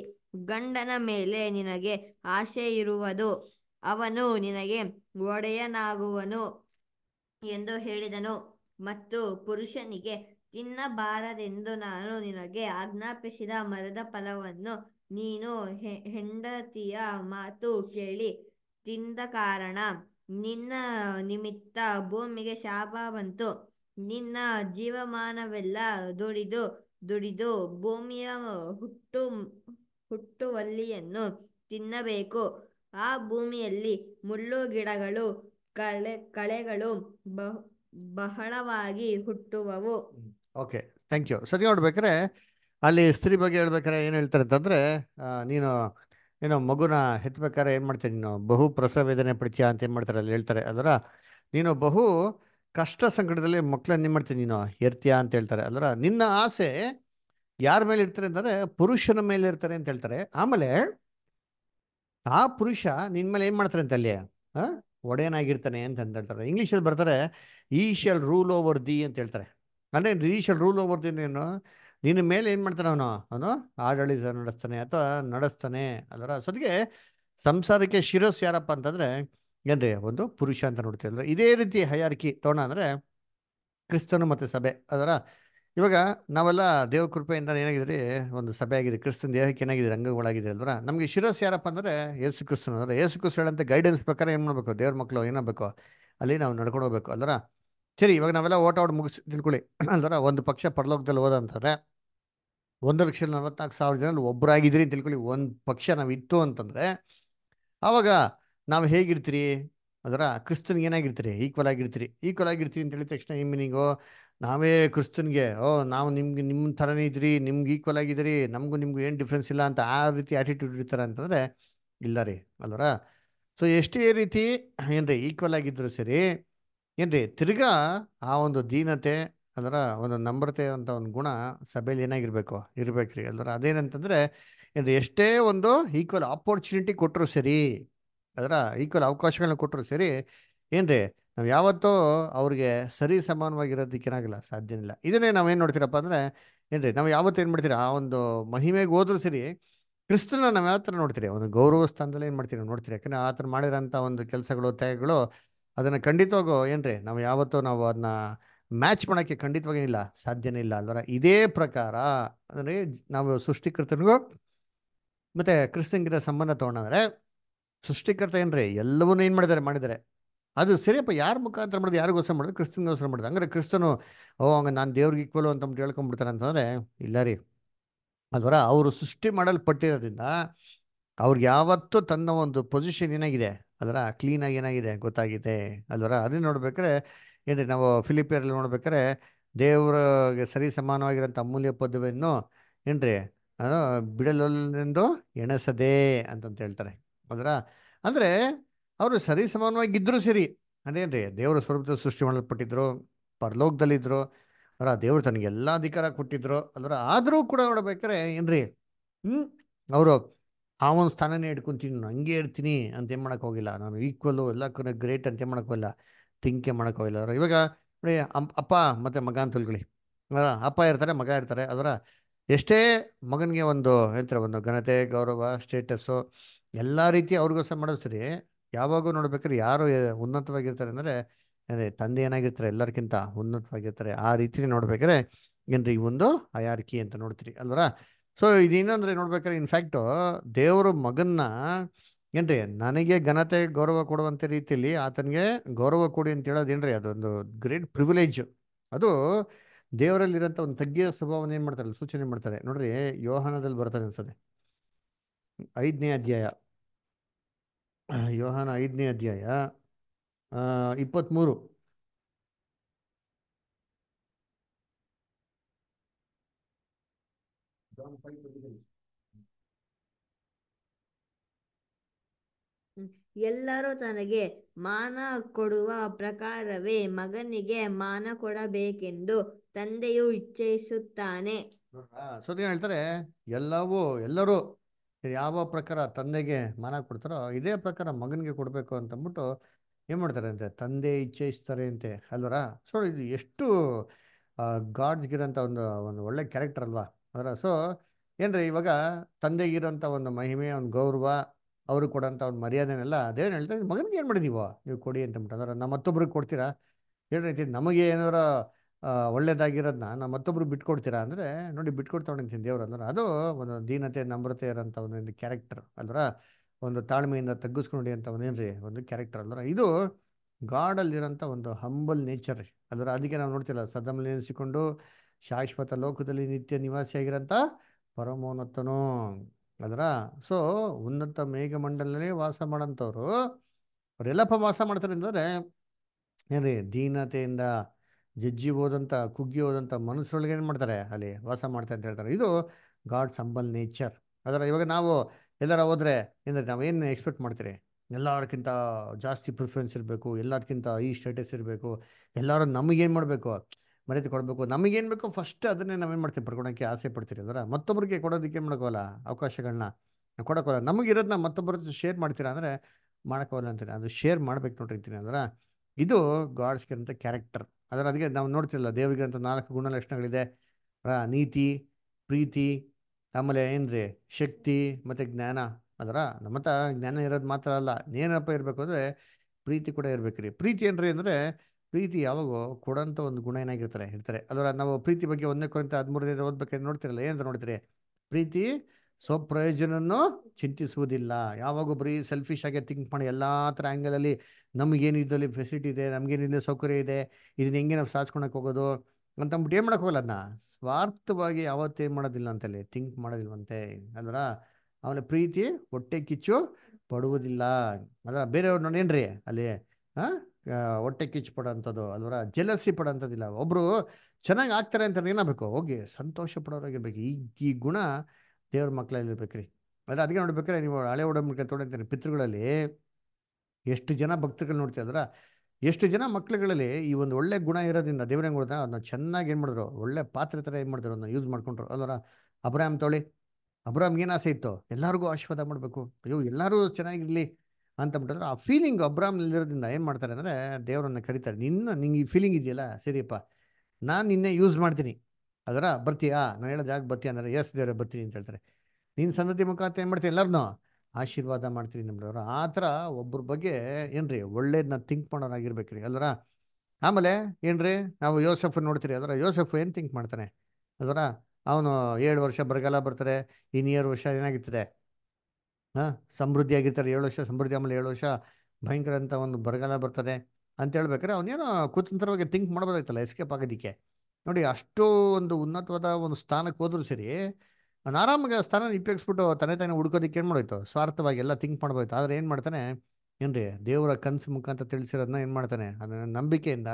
ಗಂಡನ ಮೇಲೆ ನಿನಗೆ ಆಶೆ ಇರುವುದು ಅವನು ನಿನಗೆ ಒಡೆಯನಾಗುವನು ಎಂದು ಹೇಳಿದನು ಮತ್ತು ಪುರುಷನಿಗೆ ತಿನ್ನಬಾರದೆಂದು ನಾನು ನಿನಗೆ ಆಜ್ಞಾಪಿಸಿದ ಮರದ ಫಲವನ್ನು ನೀನು ಹೆಂಡತಿಯ ಮಾತು ಕೇಳಿ ತಿಂದ ಕಾರಣ ನಿನ್ನ ನಿಮಿತ್ತ ಭೂಮಿಗೆ ಶಾಪ ಬಂತು ನಿನ್ನ ಜೀವಮಾನವೆಲ್ಲ ದುಡಿದು ದುಡಿದು ಭೂಮಿಯ ಹುಟ್ಟು ಹುಟ್ಟುವಲ್ಲಿಯನ್ನು ತಿನ್ನಬೇಕು ಆ ಭೂಮಿಯಲ್ಲಿ ಮುಳ್ಳು ಗಿಡಗಳು ಕಳೆ ಕಳೆಗಳು ಬಹಳವಾಗಿ ಹುಟ್ಟುವವು ಓಕೆ ಥ್ಯಾಂಕ್ ಯು ಸರಿ ನೋಡ್ಬೇಕ್ರೆ ಅಲ್ಲಿ ಸ್ತ್ರೀ ಬಗ್ಗೆ ಹೇಳ್ಬೇಕಾರೆ ಏನು ಹೇಳ್ತಾರೆ ಅಂತಂದರೆ ನೀನು ಏನೋ ಮಗುನ ಹೆತ್ಬೇಕಾರೆ ಏನು ಮಾಡ್ತೀಯ ನೀನು ಬಹು ಪ್ರಸವ ವೇದನೆ ಪಡಿತೀಯ ಅಂತ ಏನು ಮಾಡ್ತಾರೆ ಅಲ್ಲಿ ಹೇಳ್ತಾರೆ ಅದರ ನೀನು ಬಹು ಕಷ್ಟ ಸಂಕಟದಲ್ಲಿ ಮಕ್ಕಳನ್ನ ಏನು ಮಾಡ್ತೀನಿ ನೀನು ಎರ್ತೀಯಾ ಅಂತ ಹೇಳ್ತಾರೆ ಅದರ ನಿನ್ನ ಆಸೆ ಯಾರ ಮೇಲೆ ಇರ್ತಾರೆ ಅಂದರೆ ಪುರುಷನ ಮೇಲೆ ಇರ್ತಾರೆ ಅಂತ ಹೇಳ್ತಾರೆ ಆಮೇಲೆ ಆ ಪುರುಷ ನಿನ್ನ ಮೇಲೆ ಏನು ಮಾಡ್ತಾರೆ ಅಂತ ಅಲ್ಲಿ ಒಡೆಯನಾಗಿರ್ತಾನೆ ಅಂತ ಅಂತ ಹೇಳ್ತಾರೆ ಇಂಗ್ಲೀಷಲ್ಲಿ ಬರ್ತಾರೆ ಈ ಶಲ್ ರೂಲ್ ಓವರ್ ದಿ ಅಂತ ಹೇಳ್ತಾರೆ ಅಂದರೆ ಈ ಶಲ್ ರೂಲ್ ಓವರ್ ದಿ ಏನು ನಿನ್ನ ಮೇಲೆ ಏನು ಮಾಡ್ತಾನೆ ಅವನು ಅವನು ಆಡಳಿತ ನಡೆಸ್ತಾನೆ ಅಥವಾ ನಡೆಸ್ತಾನೆ ಅಲ್ಲರ ಸದ್ಗೆ ಸಂಸಾರಕ್ಕೆ ಶಿರಸ್ ಯಾರಪ್ಪ ಅಂತಂದರೆ ಏನ್ರಿ ಒಂದು ಪುರುಷ ಅಂತ ನೋಡ್ತೀವಿ ಇದೇ ರೀತಿ ಹಯಾರಿಕೆ ತೋಣ ಅಂದರೆ ಕ್ರಿಸ್ತನು ಮತ್ತು ಸಭೆ ಅದರ ಇವಾಗ ನಾವೆಲ್ಲ ದೇವ್ರ ಕೃಪೆಯಿಂದ ಏನಾಗಿದ್ರಿ ಒಂದು ಸಭೆ ಆಗಿದೆ ಕ್ರಿಸ್ತನ ದೇಹಕ್ಕೆ ಏನಾಗಿದೆ ರಂಗಗಳಾಗಿದೆ ಅಲ್ವರ ನಮಗೆ ಶಿರಸ್ ಯಾರಪ್ಪ ಅಂದರೆ ಯೇಸು ಕ್ರಿಸ್ತನು ಅಂದರೆ ಯೇಸು ಕ್ರಿಸ್ತ ಹೇಳಂತೆ ಗೈಡೆನ್ಸ್ ಪ್ರಕಾರ ಏನು ಮಾಡಬೇಕು ದೇವ್ರ ಮಕ್ಕಳು ಏನಾಗಬೇಕು ಅಲ್ಲಿ ನಾವು ನಡ್ಕೊಂಡು ಹೋಗ್ಬೇಕು ಅಲ್ವರ ಸರಿ ಇವಾಗ ನಾವೆಲ್ಲ ಓಟ ಔಟ್ ಮುಗಿಸಿ ತಿಳ್ಕೊಳ್ಳಿ ಅಲ್ವರ ಒಂದು ಪಕ್ಷ ಪರಲೋಕದಲ್ಲಿ ಹೋದಂತಂದರೆ ಒಂದು ಲಕ್ಷ ನಲವತ್ನಾಲ್ಕು ಸಾವಿರ ಜನ ಒಬ್ಬರಾಗಿದ್ದೀರಿ ಅಂತ ತಿಳ್ಕೊಳ್ಳಿ ಒಂದು ಪಕ್ಷ ನಾವು ಇತ್ತು ಅಂತಂದರೆ ಆವಾಗ ನಾವು ಹೇಗಿರ್ತೀರಿ ಅದರ ಕ್ರಿಸ್ತನ್ಗೆ ಏನಾಗಿರ್ತೀರಿ ಈಕ್ವಲ್ ಆಗಿರ್ತೀರಿ ಈಕ್ವಲ್ ಆಗಿರ್ತೀರಿ ಅಂತ ಹೇಳಿದ ತಕ್ಷಣ ಈ ಮೀನಿಂಗು ನಾವೇ ಕ್ರಿಸ್ತನ್ಗೆ ಓ ನಾವು ನಿಮ್ಗೆ ನಿಮ್ಮ ಥರನೇ ಇದ್ರಿ ನಿಮ್ಗೆ ಈಕ್ವಲ್ ಆಗಿದ್ದೀರಿ ನಮಗೂ ನಿಮ್ಗೆ ಏನು ಡಿಫ್ರೆನ್ಸ್ ಇಲ್ಲ ಅಂತ ಆ ರೀತಿ ಆ್ಯಟಿಟ್ಯೂಡ್ ಇರ್ತಾರೆ ಅಂತಂದರೆ ಇಲ್ಲ ರೀ ಅಲ್ವರ ಸೊ ಎಷ್ಟೇ ರೀತಿ ರೀ ಈಕ್ವಲ್ ಆಗಿದ್ದರೂ ಸರಿ ಏನ್ರಿ ತಿರ್ಗಾ ಆ ಒಂದು ದೀನತೆ ಅಂದ್ರೆ ಒಂದು ನಮ್ರತೆ ಅಂತ ಒಂದು ಗುಣ ಸಭೆಯಲ್ಲಿ ಏನಾಗಿರ್ಬೇಕು ಇರ್ಬೇಕ್ರಿ ಅಂದ್ರೆ ಅದೇನಂತಂದ್ರೆ ಇದು ಎಷ್ಟೇ ಒಂದು ಈಕ್ವಲ್ ಆಪರ್ಚುನಿಟಿ ಕೊಟ್ಟರು ಸರಿ ಅದರ ಈಕ್ವಲ್ ಅವಕಾಶಗಳನ್ನ ಕೊಟ್ಟರು ಸರಿ ಏನ್ರಿ ನಾವು ಯಾವತ್ತೂ ಅವ್ರಿಗೆ ಸರಿ ಸಮಾನವಾಗಿರೋದಕ್ಕೆ ಏನಾಗಲ್ಲ ಸಾಧ್ಯ ಇಲ್ಲ ಇದನ್ನೇ ನಾವೇನು ನೋಡ್ತೀರಪ್ಪ ಅಂದ್ರೆ ಏನ್ರಿ ನಾವು ಯಾವತ್ತು ಏನು ಮಾಡ್ತೀರಾ ಆ ಒಂದು ಮಹಿಮೆಗೆ ಹೋದ್ರು ಸರಿ ಕ್ರಿಸ್ತನ ನಾವು ಯಾವ ಥರ ನೋಡ್ತೀರಿ ಒಂದು ಗೌರವ ಸ್ಥಾನದಲ್ಲಿ ಏನು ಮಾಡ್ತೀರಿ ನೋಡ್ತೀರಿ ಆ ಥರ ಮಾಡಿರೋಂಥ ಒಂದು ಕೆಲಸಗಳು ತ್ಯಾಗಗಳು ಅದನ್ನು ಖಂಡಿತವಾಗೂ ಏನ್ರಿ ನಾವು ಯಾವತ್ತೂ ನಾವು ಅದನ್ನ ಮ್ಯಾಚ್ ಮಾಡೋಕ್ಕೆ ಖಂಡಿತವಾಗಿ ಏನಿಲ್ಲ ಸಾಧ್ಯನೇ ಇಲ್ಲ ಅಲ್ವರ ಇದೇ ಪ್ರಕಾರ ಅಂದರೆ ನಾವು ಸೃಷ್ಟಿಕರ್ತನಿಗೂ ಮತ್ತು ಕ್ರಿಸ್ತನಿಗಿರೋ ಸಂಬಂಧ ತೊಗೊಂಡಂದ್ರೆ ಸೃಷ್ಟಿಕರ್ತ ಏನ್ರಿ ಎಲ್ಲವನ್ನೂ ಏನು ಮಾಡಿದ್ದಾರೆ ಮಾಡಿದ್ದಾರೆ ಅದು ಸರಿಯಪ್ಪ ಯಾರ ಮುಖಾಂತರ ಮಾಡಿದ್ರು ಯಾರಿಗೋಸ್ಕರ ಮಾಡಿದ್ರೆ ಕ್ರಿಸ್ತನಿಗೋಸ್ಕರ ಮಾಡಿದ್ರು ಅಂದರೆ ಕ್ರಿಸ್ತನು ಓ ಹಂಗೆ ನಾನು ದೇವ್ರಿಗೆ ಇಕ್ವಲು ಅಂತ ಹೇಳ್ಕೊಂಡ್ಬಿಡ್ತಾರೆ ಅಂತಂದರೆ ಇಲ್ಲ ರೀ ಅದರ ಅವರು ಸೃಷ್ಟಿ ಮಾಡಲ್ಪಟ್ಟಿರೋದ್ರಿಂದ ಅವ್ರಿಗೆ ಯಾವತ್ತೂ ತನ್ನ ಒಂದು ಪೊಸಿಷನ್ ಏನಾಗಿದೆ ಅದರ ಕ್ಲೀನಾಗಿ ಏನಾಗಿದೆ ಗೊತ್ತಾಗಿದೆ ಅಲ್ವರ ಅದನ್ನ ನೋಡ್ಬೇಕಾದ್ರೆ ಏನ್ರಿ ನಾವು ಫಿಲಿಪಿಯರಲ್ಲಿ ನೋಡ್ಬೇಕಾರೆ ದೇವರಿಗೆ ಸರಿ ಸಮಾನವಾಗಿರೋಂಥ ಅಮೂಲ್ಯ ಪದವಿಯನ್ನು ಏನ್ರಿ ಅದು ಬಿಡಲೊಲ್ಲೆಂದು ಎಣಸದೆ ಅಂತಂತ ಹೇಳ್ತಾರೆ ಹೌದ್ರ ಅಂದರೆ ಅವರು ಸರಿ ಸಮಾನವಾಗಿದ್ದರೂ ಸರಿ ಅದೇನ್ರಿ ದೇವರ ಸ್ವರೂಪದ ಸೃಷ್ಟಿ ಮಾಡಲ್ಪಟ್ಟಿದ್ರು ಪರಲೋಕದಲ್ಲಿದ್ದರು ಅವರ ದೇವರು ತನಗೆಲ್ಲ ಅಧಿಕಾರ ಕೊಟ್ಟಿದ್ರು ಅಂದ್ರೆ ಆದರೂ ಕೂಡ ನೋಡ್ಬೇಕಾರೆ ಏನ್ರಿ ಹ್ಞೂ ಅವರು ಆ ಒಂದು ಸ್ಥಾನನೇ ಇಟ್ಕೊಂತೀನಿ ನಾನು ಹಂಗೆ ಇರ್ತೀನಿ ಅಂತ ಏನು ಮಾಡೋಕ್ಕೋಗಿಲ್ಲ ನಾನು ಈಕ್ವಲ್ಲು ಎಲ್ಲ ಗ್ರೇಟ್ ಅಂತ ಏನು ಮಾಡೋಕ್ಕೋಗಿಲ್ಲ ತಿಂಕೆ ಮಾಡೋಕ್ಕಾಗಿಲ್ಲ ಇವಾಗ ನೋಡಿ ಅಪ್ಪ ಮತ್ತು ಮಗ ಅಂತ ತಿಳ್ಕೊಳ್ಳಿ ಅಪ್ಪ ಇರ್ತಾರೆ ಮಗ ಇರ್ತಾರೆ ಅದರ ಎಷ್ಟೇ ಮಗನಿಗೆ ಒಂದು ಏನಂತಾರೆ ಒಂದು ಘನತೆ ಗೌರವ ಸ್ಟೇಟಸ್ಸು ಎಲ್ಲ ರೀತಿ ಅವ್ರಿಗೂ ಮಾಡಿಸ್ತೀರಿ ಯಾವಾಗೂ ನೋಡ್ಬೇಕಾದ್ರೆ ಯಾರು ಉನ್ನತವಾಗಿರ್ತಾರೆ ಅಂದರೆ ಅದೇ ತಂದೆ ಏನಾಗಿರ್ತಾರೆ ಎಲ್ಲರಿಗಿಂತ ಉನ್ನತವಾಗಿರ್ತಾರೆ ಆ ರೀತಿ ನೋಡ್ಬೇಕಾದ್ರೆ ಏನ್ರಿ ಈ ಒಂದು ಅಯಾರಿಕೆ ಅಂತ ನೋಡ್ತೀರಿ ಅಲ್ವರ ಸೊ ಇದು ನೋಡ್ಬೇಕಾದ್ರೆ ಇನ್ಫ್ಯಾಕ್ಟು ದೇವರು ಮಗನ್ನ ಏನ್ರಿ ನನಗೆ ಘನತೆ ಗೌರವ ಕೊಡುವಂತ ರೀತಿಯಲ್ಲಿ ಆತನಿಗೆ ಗೌರವ ಕೊಡಿ ಅಂತ ಹೇಳೋದೇನ್ರಿ ಅದೊಂದು ಗ್ರೇಟ್ ಪ್ರಿವಿಲೇಜ್ ಅದು ದೇವರಲ್ಲಿರೋಂಥ ಒಂದು ತಗ್ಗಿಯ ಸ್ವಭಾವನ ಏನು ಮಾಡ್ತಾರೆ ಸೂಚನೆ ಮಾಡ್ತಾರೆ ನೋಡ್ರಿ ಯೋಹಾನದಲ್ಲಿ ಬರ್ತಾರೆ ಅನ್ಸದೆ ಐದನೇ ಅಧ್ಯಾಯ ಯೋಹಾನ ಐದನೇ ಅಧ್ಯಾಯ ಇಪ್ಪತ್ತ್ಮೂರು ಎಲ್ಲರೂ ತನಗೆ ಮಾನ ಕೊಡುವ ಪ್ರಕಾರವೇ ಮಗನಿಗೆ ಮಾನ ಕೊಡಬೇಕೆಂದು ತಂದೆಯು ಇಚ್ಛಿಸುತ್ತಾನೆ ಸುದ್ದಿಗೆ ಹೇಳ್ತಾರೆ ಎಲ್ಲವೂ ಎಲ್ಲರೂ ಯಾವ ಪ್ರಕಾರ ತಂದೆಗೆ ಮಾನ ಕೊಡ್ತಾರೋ ಇದೇ ಪ್ರಕಾರ ಮಗನಿಗೆ ಕೊಡಬೇಕು ಅಂತಂದ್ಬಿಟ್ಟು ಏನು ಮಾಡ್ತಾರೆ ಅಂತೆ ತಂದೆ ಇಚ್ಛಿಸ್ತಾರೆ ಅಂತೆ ಅಲ್ವರ ಸೊ ಇದು ಎಷ್ಟು ಗಾಡ್ಸ್ಗಿರೋಂಥ ಒಂದು ಒಂದು ಒಳ್ಳೆ ಕ್ಯಾರೆಕ್ಟರ್ ಅಲ್ವಾ ಅದರ ಸೊ ಏನ್ರಿ ಇವಾಗ ತಂದೆಗಿರೋಂಥ ಒಂದು ಮಹಿಮೆ ಒಂದು ಗೌರವ ಅವ್ರಿಗೆ ಕೊಡೋಂಥ ಒಂದು ಮರ್ಯಾದೆನೆಲ್ಲ ಅದೇನು ಹೇಳ್ತಾರೆ ಮಗನಿಗೆ ಏನು ಮಾಡಿದೀವೋ ನೀವು ಕೊಡಿ ಅಂತ ಅದರ ಅಂದ್ರೆ ನಮ್ಮ ಮತ್ತೊಬ್ರಿಗೆ ಕೊಡ್ತೀರಾ ಹೇಳ್ರಿ ನಮಗೆ ಏನಾರ ಒಳ್ಳೇದಾಗಿರೋದನ್ನ ನಾವು ಮತ್ತೊಬ್ರು ಬಿಟ್ಕೊಡ್ತೀರಾ ಅಂದರೆ ನೋಡಿ ಬಿಟ್ಕೊಡ್ತಾವಂತೀನಿ ದೇವ್ರು ಅಂದ್ರೆ ಅದು ಒಂದು ದೀನತೆ ನಮ್ರತೆ ಇರೋಂಥ ಒಂದು ಕ್ಯಾರೆಕ್ಟರ್ ಅಂದ್ರೆ ಒಂದು ತಾಳ್ಮೆಯಿಂದ ತಗ್ಗಿಸ್ಕೊಂಡು ಅಂತ ರೀ ಒಂದು ಕ್ಯಾರೆಕ್ಟರ್ ಅಂದ್ರೆ ಇದು ಗಾಡಲ್ಲಿರೋಂಥ ಒಂದು ಹಂಬಲ್ ನೇಚರ್ ರೀ ಅದರ ಅದಕ್ಕೆ ನಾವು ನೋಡ್ತಿಲ್ಲ ಸದಮಲ್ಲಿ ನೆನೆಸಿಕೊಂಡು ಶಾಶ್ವತ ಲೋಕದಲ್ಲಿ ನಿತ್ಯ ನಿವಾಸಿಯಾಗಿರೋಂಥ ಪರಮೋನ್ನತನೋ ಅದರ ಸೊ ಉನ್ನತ ಮೇಘಮಂಡಲೇ ವಾಸ ಮಾಡೋಂಥವ್ರು ಅವರೆಲ್ಲಪ್ಪ ವಾಸ ಮಾಡ್ತಾರೆ ಅಂದರೆ ರೀ ದೀನತೆಯಿಂದ ಜಜ್ಜಿ ಹೋದಂಥ ಕುಗ್ಗಿ ಹೋದಂಥ ಮನಸ್ಸೊಳಗೆ ಏನು ಮಾಡ್ತಾರೆ ಅಲ್ಲಿ ವಾಸ ಮಾಡ್ತಾರೆ ಅಂತ ಹೇಳ್ತಾರೆ ಇದು ಗಾಡ್ ಸಂಬಲ್ ನೇಚರ್ ಅದರ ಇವಾಗ ನಾವು ಎಲ್ಲರ ಹೋದರೆ ಅಂದರೆ ನಾವೇನು ಎಕ್ಸ್ಪೆಕ್ಟ್ ಮಾಡ್ತೀರಿ ಎಲ್ಲರಿಗಿಂತ ಜಾಸ್ತಿ ಪ್ರಿಫರೆನ್ಸ್ ಇರಬೇಕು ಎಲ್ಲಾರ್ಕಿಂತ ಈ ಸ್ಟೇಟಸ್ ಇರಬೇಕು ಎಲ್ಲರೂ ನಮಗೇನು ಮಾಡಬೇಕು ಮರೆತು ಕೊಡಬೇಕು ನಮಗೇನು ಬೇಕು ಫಸ್ಟ್ ಅದನ್ನೇ ನಾವೇನು ಮಾಡ್ತೀವಿ ಬರ್ಕೊಳೋಕ್ಕೆ ಆಸೆ ಪಡ್ತೀರಿ ಅಂದ್ರೆ ಮತ್ತೊಬ್ಬರಿಗೆ ಕೊಡೋದಕ್ಕೆ ಏನು ಮಾಡೋಕ್ಕೋಲ್ಲ ಅವಕಾಶಗಳನ್ನ ಕೊಡೋಕ್ಕೋಲ್ಲ ನಮಗಿರೋದನ್ನ ಮತ್ತೊಬ್ಬರ ಶೇರ್ ಮಾಡ್ತೀರಾ ಅಂದರೆ ಮಾಡೋಕ್ಕೋಲ್ಲ ಅಂತೀರಿ ಅದು ಶೇರ್ ಮಾಡ್ಬೇಕು ನೋಡ್ರಿ ಅಂದ್ರೆ ಇದು ಗಾಡ್ಸ್ಗಿರಂಥ ಕ್ಯಾರೆಕ್ಟರ್ ಅದರ ಅದಕ್ಕೆ ನಾವು ನೋಡ್ತಿಲ್ಲ ದೇವರಿಗಿರಂಥ ನಾಲ್ಕು ಗುಣಲಕ್ಷಣಗಳಿದೆ ನೀತಿ ಪ್ರೀತಿ ಆಮೇಲೆ ಏನು ರೀ ಶಕ್ತಿ ಮತ್ತು ಜ್ಞಾನ ಅದರ ನಮ್ಮ ಜ್ಞಾನ ಇರೋದು ಮಾತ್ರ ಅಲ್ಲ ಏನಪ್ಪ ಇರಬೇಕು ಅಂದರೆ ಪ್ರೀತಿ ಕೂಡ ಇರಬೇಕು ರೀ ಪ್ರೀತಿ ಏನ್ರಿ ಅಂದರೆ ಪ್ರೀತಿ ಯಾವಾಗೋ ಕೊಡೋಂಥ ಒಂದು ಗುಣ ಏನಾಗಿರ್ತಾರೆ ಇರ್ತಾರೆ ಅದರ ನಾವು ಪ್ರೀತಿ ಬಗ್ಗೆ ಒಂದೇ ಕುರಿತ ದಿನ ಓದ್ಬೇಕಾದ್ರೆ ನೋಡ್ತಿರಲ್ಲ ಏನಂತ ನೋಡ್ತೀರಿ ಪ್ರೀತಿ ಸ್ವಪ್ರಯೋಜನನ್ನು ಚಿಂತಿಸುವುದಿಲ್ಲ ಯಾವಾಗ ಬರೀ ಸೆಲ್ಫಿಶ್ ಆಗಿ ಥಿಂಕ್ ಮಾಡಿ ಎಲ್ಲ ಥರ ಆ್ಯಂಗಲಲ್ಲಿ ನಮಗೇನಿದ್ದಲ್ಲಿ ಫೆಸಿಲಿಟಿ ಇದೆ ನಮಗೇನಿದ್ದಲ್ಲಿ ಸೌಕರ್ಯ ಇದೆ ಇದನ್ನ ಹೆಂಗೆ ನಾವು ಸಾಧಿಸ್ಕೊಳಕ್ಕೆ ಹೋಗೋದು ಅಂತಂದ್ಬಿಟ್ಟು ಏನು ಮಾಡೋಕ್ಕೆ ಹೋಗಲ್ಲ ಅದನ್ನ ಸ್ವಾರ್ಥವಾಗಿ ಯಾವತ್ತೇನು ಮಾಡೋದಿಲ್ಲ ಅಂತಲ್ಲಿ ಥಿಂಕ್ ಮಾಡೋದಿಲ್ವಂತೆ ಅಂದ್ರೆ ಅವನ ಪ್ರೀತಿ ಹೊಟ್ಟೆ ಕಿಚ್ಚು ಪಡುವುದಿಲ್ಲ ಅಂದ್ರೆ ಬೇರೆಯವ್ರು ನೋಡೇನ್ರಿ ಅಲ್ಲಿ ಹಾಂ ಹೊಟ್ಟೆ ಕಿಚ್ಚು ಪಡೋಂಥದ್ದು ಅಲ್ವರ ಜೆಲಸಿ ಪಡೋಂಥದ್ದಿಲ್ಲ ಒಬ್ಬರು ಚೆನ್ನಾಗಿ ಆಗ್ತಾರೆ ಅಂತ ಏನಾಗಬೇಕು ಹೋಗಿ ಸಂತೋಷ ಪಡೋರಾಗಿರ್ಬೇಕು ಈ ಈ ಗುಣ ದೇವ್ರ ಮಕ್ಕಳಲ್ಲಿ ಇರ್ಬೇಕ್ರಿ ಅಂದರೆ ಅದಕ್ಕೆ ನೋಡ್ಬೇಕ್ರೆ ನೀವು ಹಳೆ ಒಡಂಬಡಿಕೆ ತೊಡಂತೀರಿ ಪಿತೃಗಳಲ್ಲಿ ಎಷ್ಟು ಜನ ಭಕ್ತರುಗಳು ನೋಡ್ತೀವಿ ಎಷ್ಟು ಜನ ಮಕ್ಳುಗಳಲ್ಲಿ ಈ ಒಂದು ಒಳ್ಳೆ ಗುಣ ಇರೋದ್ರಿಂದ ದೇವ್ರ ಅದನ್ನ ಚೆನ್ನಾಗಿ ಏನು ಮಾಡಿದ್ರು ಒಳ್ಳೆ ಪಾತ್ರೆ ಥರ ಏನು ಮಾಡಿದ್ರು ಅದನ್ನ ಯೂಸ್ ಮಾಡ್ಕೊಂಡ್ರು ಅಲ್ವರ ಅಬ್ರಾಮ್ ತೊಳಿ ಅಬ್ರಾಮ್ ಏನು ಆಸೆ ಇತ್ತು ಎಲ್ಲರಿಗೂ ಆಶೀರ್ವಾದ ಮಾಡಬೇಕು ಅಯ್ಯೋ ಎಲ್ಲರೂ ಚೆನ್ನಾಗಿರಲಿ ಅಂತ ಬಿಟ್ಟಿದ್ರೆ ಆ ಫೀಲಿಂಗ್ ಅಬ್ರಾಮ್ನಲ್ಲಿರೋದ್ರಿಂದ ಏನು ಮಾಡ್ತಾರೆ ಅಂದರೆ ದೇವರನ್ನು ಕರೀತಾರೆ ನಿನ್ನ ನಿಂಗೆ ಈ ಫೀಲಿಂಗ್ ಇದೆಯಲ್ಲ ಸರಿಯಪ್ಪ ನಾನು ನಿನ್ನೆ ಯೂಸ್ ಮಾಡ್ತೀನಿ ಅದರ ಬರ್ತೀಯಾ ನಾನು ಹೇಳೋ ಜಾಗ ಬರ್ತೀಯ ಅಂದರೆ ಎಸ್ ದೇವರೇ ಬರ್ತೀನಿ ಅಂತ ಹೇಳ್ತಾರೆ ನಿನ್ನ ಸಂದತಿ ಮುಖಾಂತರ ಏನು ಮಾಡ್ತೀನಿ ಎಲ್ಲರನ್ನೂ ಆಶೀರ್ವಾದ ಮಾಡ್ತೀನಿ ನಮ್ಮದವ್ರು ಆ ಥರ ಒಬ್ಬರ ಬಗ್ಗೆ ಏನ್ರಿ ಒಳ್ಳೇದನ್ನ ಥಿಂಕ್ ಮಾಡೋರಾಗಿರ್ಬೇಕ್ರಿ ಅಲ್ವರ ಆಮೇಲೆ ಏನ್ರಿ ನಾವು ಯೋಸಫ್ ನೋಡ್ತೀರಿ ಅದರ ಯೋಸೆಫ್ ಏನು ಥಿಂಕ್ ಮಾಡ್ತಾನೆ ಅದರ ಅವನು ಏಳು ವರ್ಷ ಬರಗಾಲ ಬರ್ತಾರೆ ಈ ವರ್ಷ ಏನಾಗಿರ್ತದೆ ಹಾಂ ಸಮೃದ್ಧಿಯಾಗಿರ್ತಾರೆ ಏಳು ವರ್ಷ ಸಮೃದ್ಧಿ ಆಮೇಲೆ ಏಳು ವರ್ಷ ಭಯಂಕರ ಅಂತ ಒಂದು ಬರಗಾಲ ಬರ್ತದೆ ಅಂತ ಹೇಳ್ಬೇಕಾದ್ರೆ ಅವನೇನೋ ಕುತಂತ್ರವಾಗಿ ಥಿಂಕ್ ಮಾಡ್ಬೋದಾಗಿತ್ತಲ್ಲ ಎಸ್ಕೇಪ್ ಆಗೋದಕ್ಕೆ ನೋಡಿ ಅಷ್ಟು ಒಂದು ಉನ್ನತವಾದ ಒಂದು ಸ್ಥಾನಕ್ಕೆ ಹೋದ್ರೂ ಸರಿ ಅವ್ನು ಆರಾಮಾಗಿ ಸ್ಥಾನ ಉಪಯೋಗಿಸ್ಬಿಟ್ಟು ತಾನೇ ತಾನೇ ಹುಡ್ಕೋದಕ್ಕೆ ಏನು ಮಾಡೋಯ್ತು ಸ್ವಾರ್ಥವಾಗಿ ಎಲ್ಲ ಥಿಂಕ್ ಮಾಡ್ಬೋಯ್ತು ಆದರೆ ಏನು ಮಾಡ್ತಾನೆ ಏನು ರೀ ದೇವರ ಕನಸು ಅಂತ ತಿಳಿಸಿರೋದನ್ನ ಏನು ಮಾಡ್ತಾನೆ ಅದನ್ನ ನಂಬಿಕೆಯಿಂದ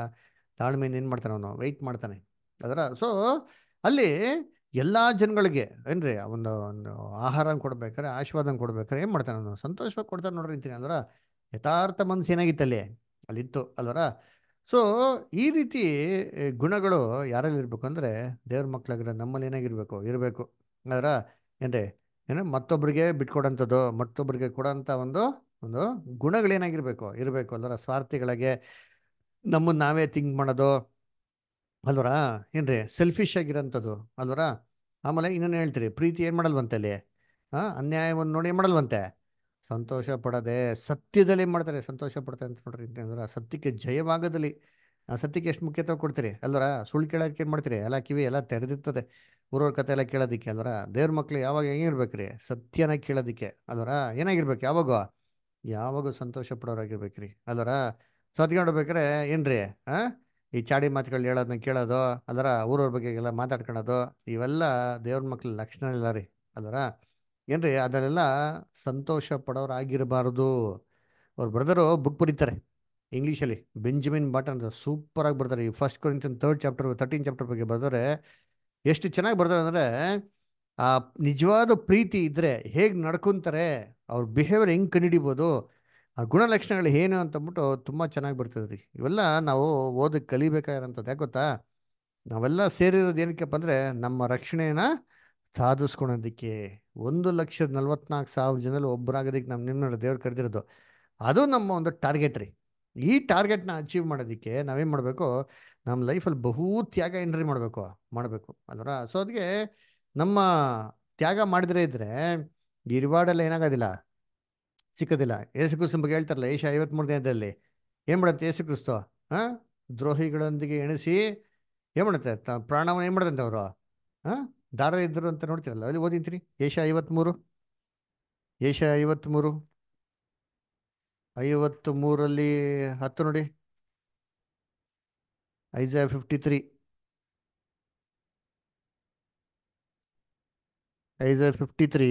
ತಾಳ್ಮೆಯಿಂದ ಏನು ಮಾಡ್ತಾನೆ ಅವನು ವೆಯ್ಟ್ ಮಾಡ್ತಾನೆ ಅದರ ಸೊ ಅಲ್ಲಿ ಎಲ್ಲ ಜನಗಳಿಗೆ ಏನ್ರಿ ಒಂದು ಒಂದು ಆಹಾರ ಕೊಡ್ಬೇಕಾರೆ ಆಶೀರ್ವಾದನ ಕೊಡ್ಬೇಕಾರೆ ಏನು ಮಾಡ್ತಾನೆ ಅವನು ಸಂತೋಷವಾಗಿ ಕೊಡ್ತಾನೆ ನೋಡ್ರಿ ಅಂತೀನಿ ಅಂದ್ರೆ ಯಥಾರ್ಥ ಮನಸ್ಸು ಏನಾಗಿತ್ತಲ್ಲಿ ಅಲ್ಲಿತ್ತು ಅಲ್ವರ ಸೊ ಈ ರೀತಿ ಗುಣಗಳು ಯಾರಲ್ಲಿ ಇರಬೇಕು ಅಂದರೆ ದೇವ್ರ ಮಕ್ಕಳಾಗಿರೋ ನಮ್ಮಲ್ಲಿ ಏನಾಗಿರಬೇಕು ಇರಬೇಕು ಅದರ ಏನ್ರಿ ಏನು ಮತ್ತೊಬ್ಬರಿಗೆ ಬಿಟ್ಕೊಡೋಂಥದ್ದು ಮತ್ತೊಬ್ಬರಿಗೆ ಕೊಡೋಂಥ ಒಂದು ಒಂದು ಗುಣಗಳೇನಾಗಿರಬೇಕು ಇರಬೇಕು ಅದರ ಸ್ವಾರ್ಥಿಗಳಿಗೆ ನಮ್ಮನ್ನ ನಾವೇ ಥಿಂಕ್ ಮಾಡೋದು ಅಲ್ವರಾ ಏನ್ರಿ ಸೆಲ್ಫಿಶ್ ಆಗಿರೋಂಥದ್ದು ಅಲ್ವರಾ ಆಮೇಲೆ ಇನ್ನೇನು ಹೇಳ್ತೀರಿ ಪ್ರೀತಿ ಏನು ಮಾಡಲ್ವಂತೆ ಅಲ್ಲಿ ಹಾಂ ಅನ್ಯಾಯವನ್ನು ನೋಡಿ ಏನು ಮಾಡಲ್ವಂತೆ ಸಂತೋಷ ಪಡದೆ ಸತ್ಯದಲ್ಲಿ ಏನು ಮಾಡ್ತಾರೆ ಸಂತೋಷ ಪಡ್ತಾರೆ ಅಂತ ನೋಡ್ರಿ ಅಂದ್ರೆ ಸತ್ಯಕ್ಕೆ ಜಯವಾಗದಲ್ಲಿ ಸತ್ಯಕ್ಕೆ ಎಷ್ಟು ಮುಖ್ಯತ್ವ ಕೊಡ್ತೀರಿ ಅಲ್ವರ ಸುಳ್ಳು ಕೇಳೋದಕ್ಕೆ ಏನು ಮಾಡ್ತೀರಿ ಎಲ್ಲ ಕಿವಿ ಎಲ್ಲ ತೆರೆದಿರ್ತದೆ ಊರವ್ರ ಕತೆ ಎಲ್ಲ ಕೇಳೋದಕ್ಕೆ ಅಲ್ವರ ದೇವ್ರ ಮಕ್ಳು ಯಾವಾಗ ರೀ ಸತ್ಯನ ಕೇಳೋದಕ್ಕೆ ಅಲ್ವರ ಏನಾಗಿರ್ಬೇಕು ಯಾವಾಗ ಯಾವಾಗ ಸಂತೋಷ ರೀ ಅಲ್ವರ ಸತ್ಕೊಂಡ್ಬೇಕಾರೆ ಏನ್ರಿ ಹಾಂ ಈ ಚಾಡಿ ಮಾತುಗಳು ಹೇಳೋದನ್ನ ಕೇಳೋದು ಅದರ ಊರವ್ರ ಬಗ್ಗೆ ಎಲ್ಲ ಮಾತಾಡ್ಕೊಳೋದು ಇವೆಲ್ಲ ದೇವ್ರ ಮಕ್ಳ ಲಕ್ಷಣ ಇಲ್ಲ ರೀ ಅದರ ಏನ್ರಿ ಅದನ್ನೆಲ್ಲ ಸಂತೋಷ ಪಡೋರು ಆಗಿರಬಾರ್ದು ಅವ್ರ ಬ್ರದರು ಬುಕ್ ಬರೀತಾರೆ ಇಂಗ್ಲೀಷಲ್ಲಿ ಬೆಂಜಮಿನ್ ಬಾಟನ್ ಅಂತ ಆಗಿ ಬರ್ತಾರೆ ಈ ಫಸ್ಟ್ ಕೊರಿಂತಿನ ತರ್ಡ್ ಚಾಪ್ಟರ್ ತರ್ಟೀನ್ ಚಾಪ್ಟರ್ ಬಗ್ಗೆ ಬರ್ತಾರೆ ಎಷ್ಟು ಚೆನ್ನಾಗಿ ಬರ್ತಾರೆ ಅಂದರೆ ಆ ನಿಜವಾದ ಪ್ರೀತಿ ಇದ್ದರೆ ಹೇಗೆ ನಡ್ಕೊಂತಾರೆ ಅವ್ರ ಬಿಹೇವಿಯರ್ ಹೆಂಗೆ ಕಂಡುಹಿಡಿಬೋದು ಆ ಗುಣಲಕ್ಷಣಗಳು ಏನು ಅಂತಂದ್ಬಿಟ್ಟು ತುಂಬ ಚೆನ್ನಾಗಿ ಬರ್ತದೆ ರೀ ಇವೆಲ್ಲ ನಾವು ಓದಕ್ಕೆ ಕಲಿಬೇಕಾಗಿರೋಂಥದ್ದು ಯಾಕೆ ಗೊತ್ತಾ ನಾವೆಲ್ಲ ಸೇರಿರೋದು ಏನಕ್ಕಪ್ಪ ಅಂದರೆ ನಮ್ಮ ರಕ್ಷಣೆಯನ್ನು ಸಾಧಿಸ್ಕೊಳೋದಕ್ಕೆ ಒಂದು ಲಕ್ಷದ ನಲ್ವತ್ನಾಲ್ಕು ಸಾವಿರ ಜನರಲ್ಲಿ ಒಬ್ಬರಾಗೋದಕ್ಕೆ ನಮ್ಮ ನಿಮ್ಮ ದೇವ್ರು ಕರೆದಿರೋದು ಅದು ನಮ್ಮ ಒಂದು ಟಾರ್ಗೆಟ್ ರೀ ಈ ಟಾರ್ಗೆಟ್ನ ಅಚೀವ್ ಮಾಡೋದಕ್ಕೆ ನಾವೇನು ಮಾಡಬೇಕು ನಮ್ಮ ಲೈಫಲ್ಲಿ ಬಹು ತ್ಯಾಗ ಏನ್ರಿ ಮಾಡಬೇಕು ಮಾಡಬೇಕು ಅಲ್ವರ ಸೊ ಅದಕ್ಕೆ ನಮ್ಮ ತ್ಯಾಗ ಮಾಡಿದ್ರೆ ಇದ್ದರೆ ಈ ಏನಾಗೋದಿಲ್ಲ ಸಿಕ್ಕದಿಲ್ಲ ಯೇಸು ಕ್ರಿಸ್ತನ ಬಗ್ಗೆ ಹೇಳ್ತಾರಲ್ಲ ಏಷ ಮೂರು ದಿನದಲ್ಲಿ ಏನು ಮಾಡುತ್ತೆ ಯೇಸು ಕ್ರಿಸ್ತು ಹಾಂ ದ್ರೋಹಿಗಳೊಂದಿಗೆ ಎಣಿಸಿ ಏನು ಮಾಡುತ್ತೆ ತ ಪ್ರಾಣವನ್ನು ಏನು ಅವರು ಹಾಂ ದಾರ ಇದ್ದರು ಅಂತ ನೋಡ್ತೀರಲ್ಲ ಅಲ್ಲಿ ಓದಿಂತೀರಿ ಏಷ ಐವತ್ತ್ಮೂರು ಏಷ ಐವತ್ತ್ಮೂರು ಐವತ್ತು ಮೂರಲ್ಲಿ ಹತ್ತು ನೋಡಿ Isaiah fifty three Isaiah fifty three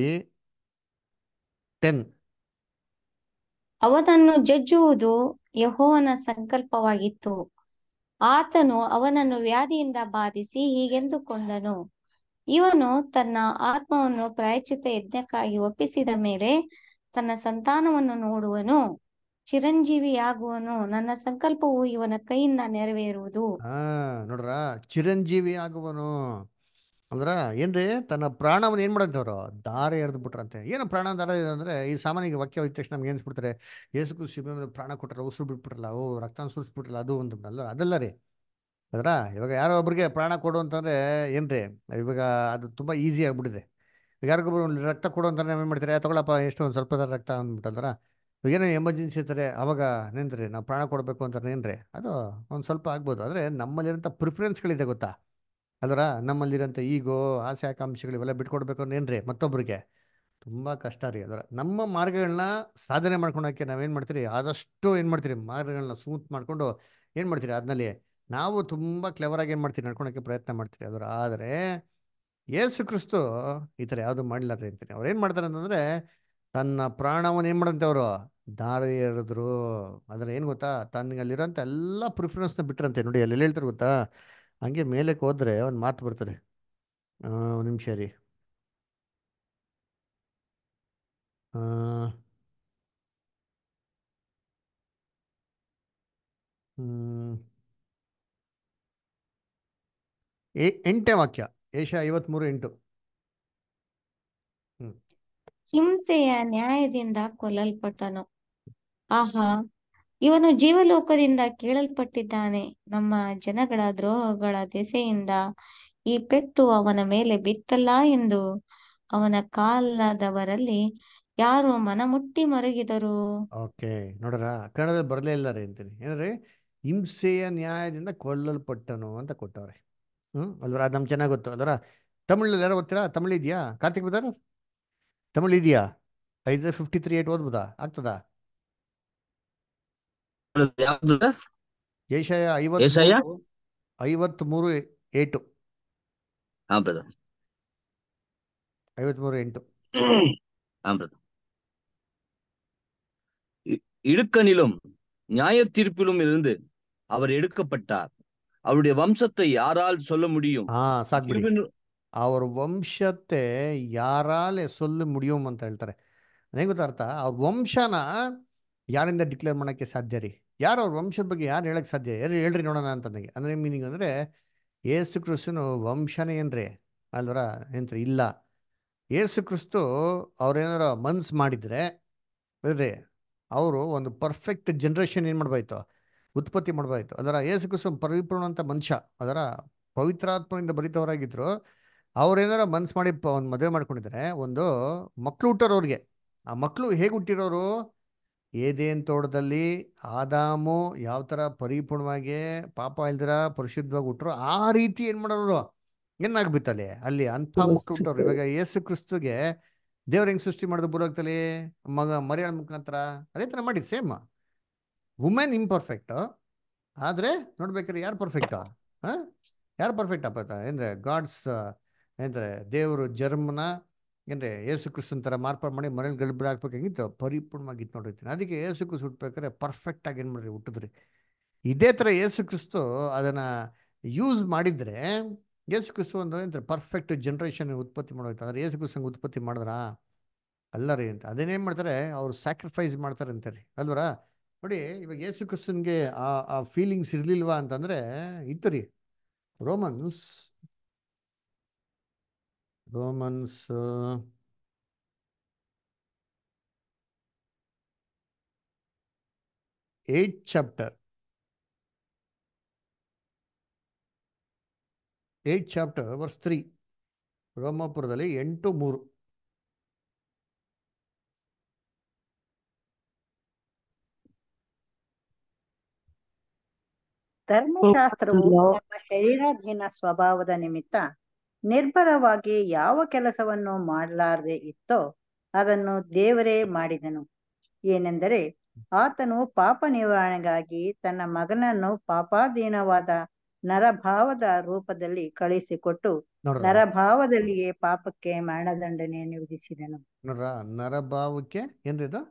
ten ಅವನನ್ನು ಜಜ್ಜುವುದು ಯಹೋವನ ಸಂಕಲ್ಪವಾಗಿತ್ತು ಆತನು ಅವನನ್ನು ವ್ಯಾಧಿಯಿಂದ ಬಾಧಿಸಿ ಹೀಗೆಂದುಕೊಂಡನು ಇವನು ತನ್ನ ಆತ್ಮವನ್ನು ಪ್ರಾಯಚಿತ ಯಜ್ಞಕ್ಕಾಗಿ ಒಪ್ಪಿಸಿದ ಮೇಲೆ ತನ್ನ ಸಂತಾನವನ್ನು ನೋಡುವನು ಚಿರಂಜೀವಿಯಾಗುವನು ನನ್ನ ಸಂಕಲ್ಪವು ಇವನ ಕೈಯಿಂದ ನೆರವೇರುವುದು ನೋಡ್ರ ಚಿರಂಜೀವಿ ಆಗುವನು ಅಂದ್ರೆ ಏನ್ರಿ ತನ್ನ ಪ್ರಾಣವನ್ನು ಏನ್ ಅವರು ದಾರ ಎರೆದು ಬಿಟ್ರಂತೆ ಏನು ಪ್ರಾಣ ದಾರ ಇದೆ ಅಂದ್ರೆ ಈ ಸಾಮಾನಿಗೆ ವಾಕ್ಯ ಹೋದ ತಕ್ಷಣ ನಮ್ಗೆ ಏನ್ಸ್ಬಿಡ್ತಾರೆ ಏಸು ಕೃಷಿ ಪ್ರಾಣ ಕೊಟ್ಟರೆ ಉಸಿರು ಬಿಟ್ಬಿಟ್ರಲ್ಲ ಓ ರಕ್ತ ಸುರಿಸ್ಬಿಟ್ರಲ್ಲ ಅದು ಒಂದು ಅಲ್ಲ ಅದಲ್ಲ ರೀ ಅದರ ಇವಾಗ ಯಾರೋ ಒಬ್ರಿಗೆ ಪ್ರಾಣ ಕೊಡು ಅಂತಂದ್ರೆ ಏನ್ರಿ ಇವಾಗ ಅದು ತುಂಬಾ ಈಸಿ ಆಗ್ಬಿಟ್ಟಿದೆ ಯಾರಿಗೊಬ್ರು ರಕ್ತ ಕೊಡು ಅಂತಂದ್ರೆ ಏನು ಮಾಡ್ತಾರೆ ತಗೊಳಪ್ಪ ಎಷ್ಟು ಒಂದು ಸ್ವಲ್ಪ ರಕ್ತ ಅಂದ್ಬಿಟ್ಟಂದ್ರ ಏನೋ ಎಮರ್ಜೆನ್ಸಿ ಇರ್ತಾರೆ ಅವಾಗ ನಿಂದ್ರಿ ನಾವು ಪ್ರಾಣ ಕೊಡಬೇಕು ಅಂತಾರೆ ಏನ್ರಿ ಅದು ಒಂದು ಸ್ವಲ್ಪ ಆಗ್ಬೋದು ಆದರೆ ನಮ್ಮಲ್ಲಿರೋಂಥ ಪ್ರಿಫರೆನ್ಸ್ಗಳಿದೆ ಗೊತ್ತಾ ಅಲ್ವರ ನಮ್ಮಲ್ಲಿರೋಂಥ ಈಗೋ ಆಸೆ ಆಕಾಂಕ್ಷೆಗಳು ಇವೆಲ್ಲ ಬಿಟ್ಕೊಡ್ಬೇಕು ಏನ್ರಿ ಮತ್ತೊಬ್ಬರಿಗೆ ತುಂಬ ಕಷ್ಟ ರೀ ಅದರ ನಮ್ಮ ಮಾರ್ಗಗಳನ್ನ ಸಾಧನೆ ಮಾಡ್ಕೊಳಕ್ಕೆ ನಾವೇನು ಮಾಡ್ತೀರಿ ಆದಷ್ಟು ಏನು ಮಾಡ್ತೀರಿ ಮಾರ್ಗಗಳನ್ನ ಸ್ಮೂತ್ ಮಾಡಿಕೊಂಡು ಏನು ಮಾಡ್ತೀರಿ ಅದ್ರಲ್ಲಿ ನಾವು ತುಂಬ ಕ್ಲೆವರಾಗಿ ಏನು ಮಾಡ್ತೀರಿ ನಡ್ಕೊಳಕ್ಕೆ ಪ್ರಯತ್ನ ಮಾಡ್ತೀರಿ ಅದರ ಆದರೆ ಯೇಸು ಕ್ರಿಸ್ತು ಈ ಥರ ಯಾವುದು ಮಾಡಲಾರ್ರಿ ಅಂತೀನಿ ಅವ್ರು ಏನು ಮಾಡ್ತಾರೆ ಅಂತಂದರೆ ತನ್ನ ಪ್ರಾಣವನ್ನು ಏನು ಮಾಡಂತೆ ಅವರು ದಾರಿ ಎರೆದ್ರು ಆದರೆ ಏನು ಗೊತ್ತಾ ತನಗಲ್ಲಿರೋಂಥ ಎಲ್ಲ ಪ್ರಿಫರೆನ್ಸ್ನ ಬಿಟ್ಟರಂತೆ ನೋಡಿ ಅಲ್ಲಿ ಹೇಳ್ತಾರೆ ಗೊತ್ತಾ ಹಂಗೆ ಮೇಲಕ್ಕೆ ಹೋದರೆ ಒಂದು ಮಾತು ಬರ್ತಾರೆ ಒಂದು ನಿಮಿಷ ರೀ ಎ ಎಂಟೇ ವಾಕ್ಯ ಏಷ್ಯಾ ಐವತ್ಮೂರು ಎಂಟು ಹಿಂಸೆಯ ನ್ಯಾಯದಿಂದ ಕೊಲ್ಲಲ್ಪಟ್ಟನು ಆಹಾ ಇವನು ಜೀವಲೋಕದಿಂದ ಕೇಳಲ್ಪಟ್ಟಿದ್ದಾನೆ ನಮ್ಮ ಜನಗಳ ದ್ರೋಹಗಳ ದೆಸೆಯಿಂದ ಈ ಪೆಟ್ಟು ಅವನ ಮೇಲೆ ಬಿತ್ತಲ್ಲ ಎಂದು ಅವನ ಕಾಲದವರಲ್ಲಿ ಯಾರು ಮನಮುಟ್ಟಿ ಮರಗಿದರು ಓಕೆ ನೋಡರ ಕನ್ನಡದಲ್ಲಿ ಬರಲೇ ಇಲ್ಲ ಅಂತೀನಿ ಏನಂದ್ರೆ ಹಿಂಸೆಯ ನ್ಯಾಯದಿಂದ ಕೊಲ್ಲಲ್ಪಟ್ಟನು ಅಂತ ಕೊಟ್ಟವ್ರೆ ಹ್ಮ್ ಅಲ್ವರ ನಮ್ ಚೆನ್ನಾಗಿ ಗೊತ್ತು ಅಲ್ವರ ತಮಿಳಲ್ಲಿ ಯಾರು ಓದ್ತೀರಾ ತಮಿಳು ಇದೆಯಾ ಕಾರ್ತಿಕ್ ಬದಾರು ತಮಿಳು ಇದೆಯಾ ಐಸ್ ಫಿಫ್ಟಿ ತ್ರೀ ಏಟ್ ಓದ್ಬೋದಾ ಆಗ್ತದಾ இழுக்கனிலும் நியாய தீர்ப்பிலும் இருந்து அவர் எடுக்கப்பட்டார் அவருடைய வம்சத்தை யாரால் சொல்ல முடியும் அவர் வம்சத்தை யாரால சொல்ல முடியும் அவர் வம்சனா ಯಾರಿಂದ ಡಿಕ್ಲೇರ್ ಮಾಡೋಕ್ಕೆ ಸಾಧ್ಯ ರೀ ಯಾರು ಅವ್ರ ವಂಶದ ಬಗ್ಗೆ ಯಾರು ಹೇಳಕ್ಕೆ ಸಾಧ್ಯ ಯಾರು ಹೇಳ್ರಿ ನೋಡೋಣ ಅಂತಂದಂಗೆ ಅಂದರೆ ಮೀನಿಂಗ್ ಅಂದರೆ ಏಸು ಕ್ರಿಸ್ತನು ವಂಶನೇ ಏನ್ರಿ ಅಲ್ವರ ಏನ್ರಿ ಇಲ್ಲ ಏಸು ಕ್ರಿಸ್ತು ಅವ್ರೇನಾರ ಮನ್ಸು ಮಾಡಿದರೆ ಅದ್ರಿ ಅವರು ಒಂದು ಪರ್ಫೆಕ್ಟ್ ಜನ್ರೇಷನ್ ಏನು ಮಾಡ್ಬಾಯ್ತು ಉತ್ಪತ್ತಿ ಮಾಡ್ಬಾಯ್ತು ಅದರ ಏಸು ಕ್ರಿಸ್ತು ಅಂತ ಮನುಷ್ಯ ಅದರ ಪವಿತ್ರಾತ್ಮನಿಂದ ಬರಿತವರಾಗಿದ್ದರು ಅವ್ರೇನಾರ ಮನ್ಸು ಮಾಡಿ ಒಂದು ಮದುವೆ ಮಾಡ್ಕೊಂಡಿದ್ರೆ ಒಂದು ಮಕ್ಕಳು ಹುಟ್ಟೋರು ಅವ್ರಿಗೆ ಆ ಮಕ್ಕಳು ಹೇಗೆ ಹುಟ್ಟಿರೋರು ಏದೇನ್ ತೋಟದಲ್ಲಿ ಆದಾಮು ಯಾವ ತರ ಪರಿಪೂರ್ಣವಾಗಿ ಪಾಪ ಇಲ್ದಿರ ಪರಿಶುದ್ಧವಾಗಿ ಹುಟ್ಟರು ಆ ರೀತಿ ಏನು ಮಾಡೋರು ಏನಾಗ್ಬಿತ್ತಲ್ಲಿ ಅಲ್ಲಿ ಅಂಥ ಮಕ್ಕಳು ಇವಾಗ ಯೇಸು ಕ್ರಿಸ್ತುಗೆ ದೇವ್ರ ಹೆಂಗ್ ಸೃಷ್ಟಿ ಮಾಡಿದ್ರು ಬುರೋಗ್ತಲಿ ಮಗ ಮರ್ಯಾದ ಮುಖಾಂತರ ಅದೇ ತರ ಮಾಡಿ ಸೇಮ್ ವುಮೆನ್ ಇಂಪರ್ಫೆಕ್ಟ್ ಆದ್ರೆ ನೋಡ್ಬೇಕಾದ್ರೆ ಯಾರು ಪರ್ಫೆಕ್ಟ್ ಹಾಂ ಯಾರು ಪರ್ಫೆಕ್ಟ್ ಅಪ್ಪ ಏನಂದ್ರೆ ಗಾಡ್ಸ್ ಏನಂದ್ರೆ ದೇವರು ಜರ್ಮನ ಏನ್ರೆ ಏಸು ಕ್ರಿಸ್ತನ್ ಥರ ಮಾರ್ಪಾಡು ಮಾಡಿ ಮನೇಲಿ ಗಡ್ಬಿಡ ಪರಿಪೂರ್ಣವಾಗಿ ಇತ್ತು ನೋಡಿರ್ತೀನಿ ಅದಕ್ಕೆ ಏಸು ಕ್ರಿಸು ಹುಟ್ಟಬೇಕಾದ್ರೆ ಪರ್ಫೆಕ್ಟಾಗಿ ಏನು ಮಾಡ್ರಿ ಹುಟ್ಟಿದ್ರಿ ಇದೇ ಥರ ಏಸು ಕ್ರಿಸ್ತು ಅದನ್ನು ಯೂಸ್ ಮಾಡಿದರೆ ಯೇಸು ಕ್ರಿಸ್ತು ಒಂದು ಏನಂತಾರೆ ಪರ್ಫೆಕ್ಟ್ ಜನ್ರೇಷನ್ ಉತ್ಪತ್ತಿ ಮಾಡೋಯ್ತು ಅಂದರೆ ಯೇಸು ಕ್ರಿಸ್ತಂಗೆ ಉತ್ಪತ್ತಿ ಮಾಡಿದ್ರಾ ಅಲ್ಲ ರೀ ಅಂತ ಅದನ್ನೇನು ಮಾಡ್ತಾರೆ ಅವ್ರು ಸ್ಯಾಕ್ರಿಫೈಸ್ ಮಾಡ್ತಾರೆ ಅಂತಾರೆ ಅಲ್ವರ ನೋಡಿ ಇವಾಗ ಯೇಸು ಕ್ರಿಸ್ತನ್ಗೆ ಆ ಆ ಫೀಲಿಂಗ್ಸ್ ಇರಲಿಲ್ವಾ ಅಂತಂದರೆ ಇತ್ತು ರೀ Romans Romans uh, 8th chapter. 8th chapter, verse ರೋಮಾಪುರದಲ್ಲಿ ಎಂಟು ಮೂರು ಧರ್ಮಶಾಸ್ತ್ರವು ಶರೀರಾಧೀನ ಸ್ವಭಾವದ ನಿಮಿತ್ತ ನಿರ್ಭರವಾಗಿ ಯಾವ ಕೆಲಸವನ್ನು ಮಾಡಲಾರದೆ ಇತ್ತೋ ಅದನ್ನು ದೇವರೇ ಮಾಡಿದನು ಏನೆಂದರೆ ಆತನು ಪಾಪ ನಿವಾರಣೆಗಾಗಿ ತನ್ನ ಮಗನನ್ನು ಪಾಪಾಧೀನವಾದ ನರಭಾವದ ರೂಪದಲ್ಲಿ ಕಳಿಸಿಕೊಟ್ಟು ನರಭಾವದಲ್ಲಿಯೇ ಪಾಪಕ್ಕೆ ಮರಣದಂಡನೆಯನ್ನು ವಿಧಿಸಿದನು ನರಭಾವಕ್ಕೆ ಏನ್ರಿದು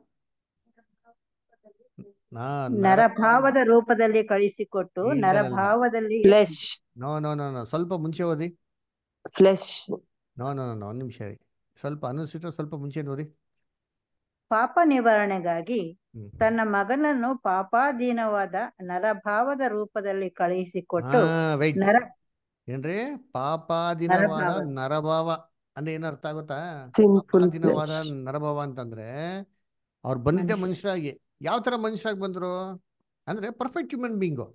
ನರಭಾವದ ರೂಪದಲ್ಲಿ ಕಳಿಸಿಕೊಟ್ಟು ನರಭಾವದಲ್ಲಿ ಸ್ವಲ್ಪ ಮುಂಚೆ ಓದಿ ಫ್ಲೆಶ್ ನೋ ನೋ ನೋ ಒಂದು ನಿಮಿಷ ರೀ ಸ್ವಲ್ಪ ಅನುಸೂಚಿತ ಸ್ವಲ್ಪ ಮುಂಚೆ ನೋಡಿ ಪಾಪ ನಿವಾರಣೆಗಾಗಿ ತನ್ನ ಮಗನನ್ನು ಪಾಪಾಧೀನವಾದ ನರಭಾವದ ರೂಪದಲ್ಲಿ ಕಳುಹಿಸಿಕೊಟ್ಟು ನರ ಏನ್ರಿ ಪಾಪಾದಿನವಾದ ನರಭಾವ. ಅಂದ್ರೆ ಏನ್ ಅರ್ಥ ಆಗುತ್ತಾ ಪಾಪಾಧೀನವಾದ ನರಭಾವ ಅಂತಂದ್ರೆ ಅವ್ರು ಬಂದಿದ್ದೆ ಮನುಷ್ಯರಾಗಿ ಯಾವ ತರ ಮನುಷ್ಯರಾಗಿ ಬಂದ್ರು ಅಂದ್ರೆ ಪರ್ಫೆಕ್ಟ್ ಹ್ಯೂಮನ್ ಬೀಯಿಂಗು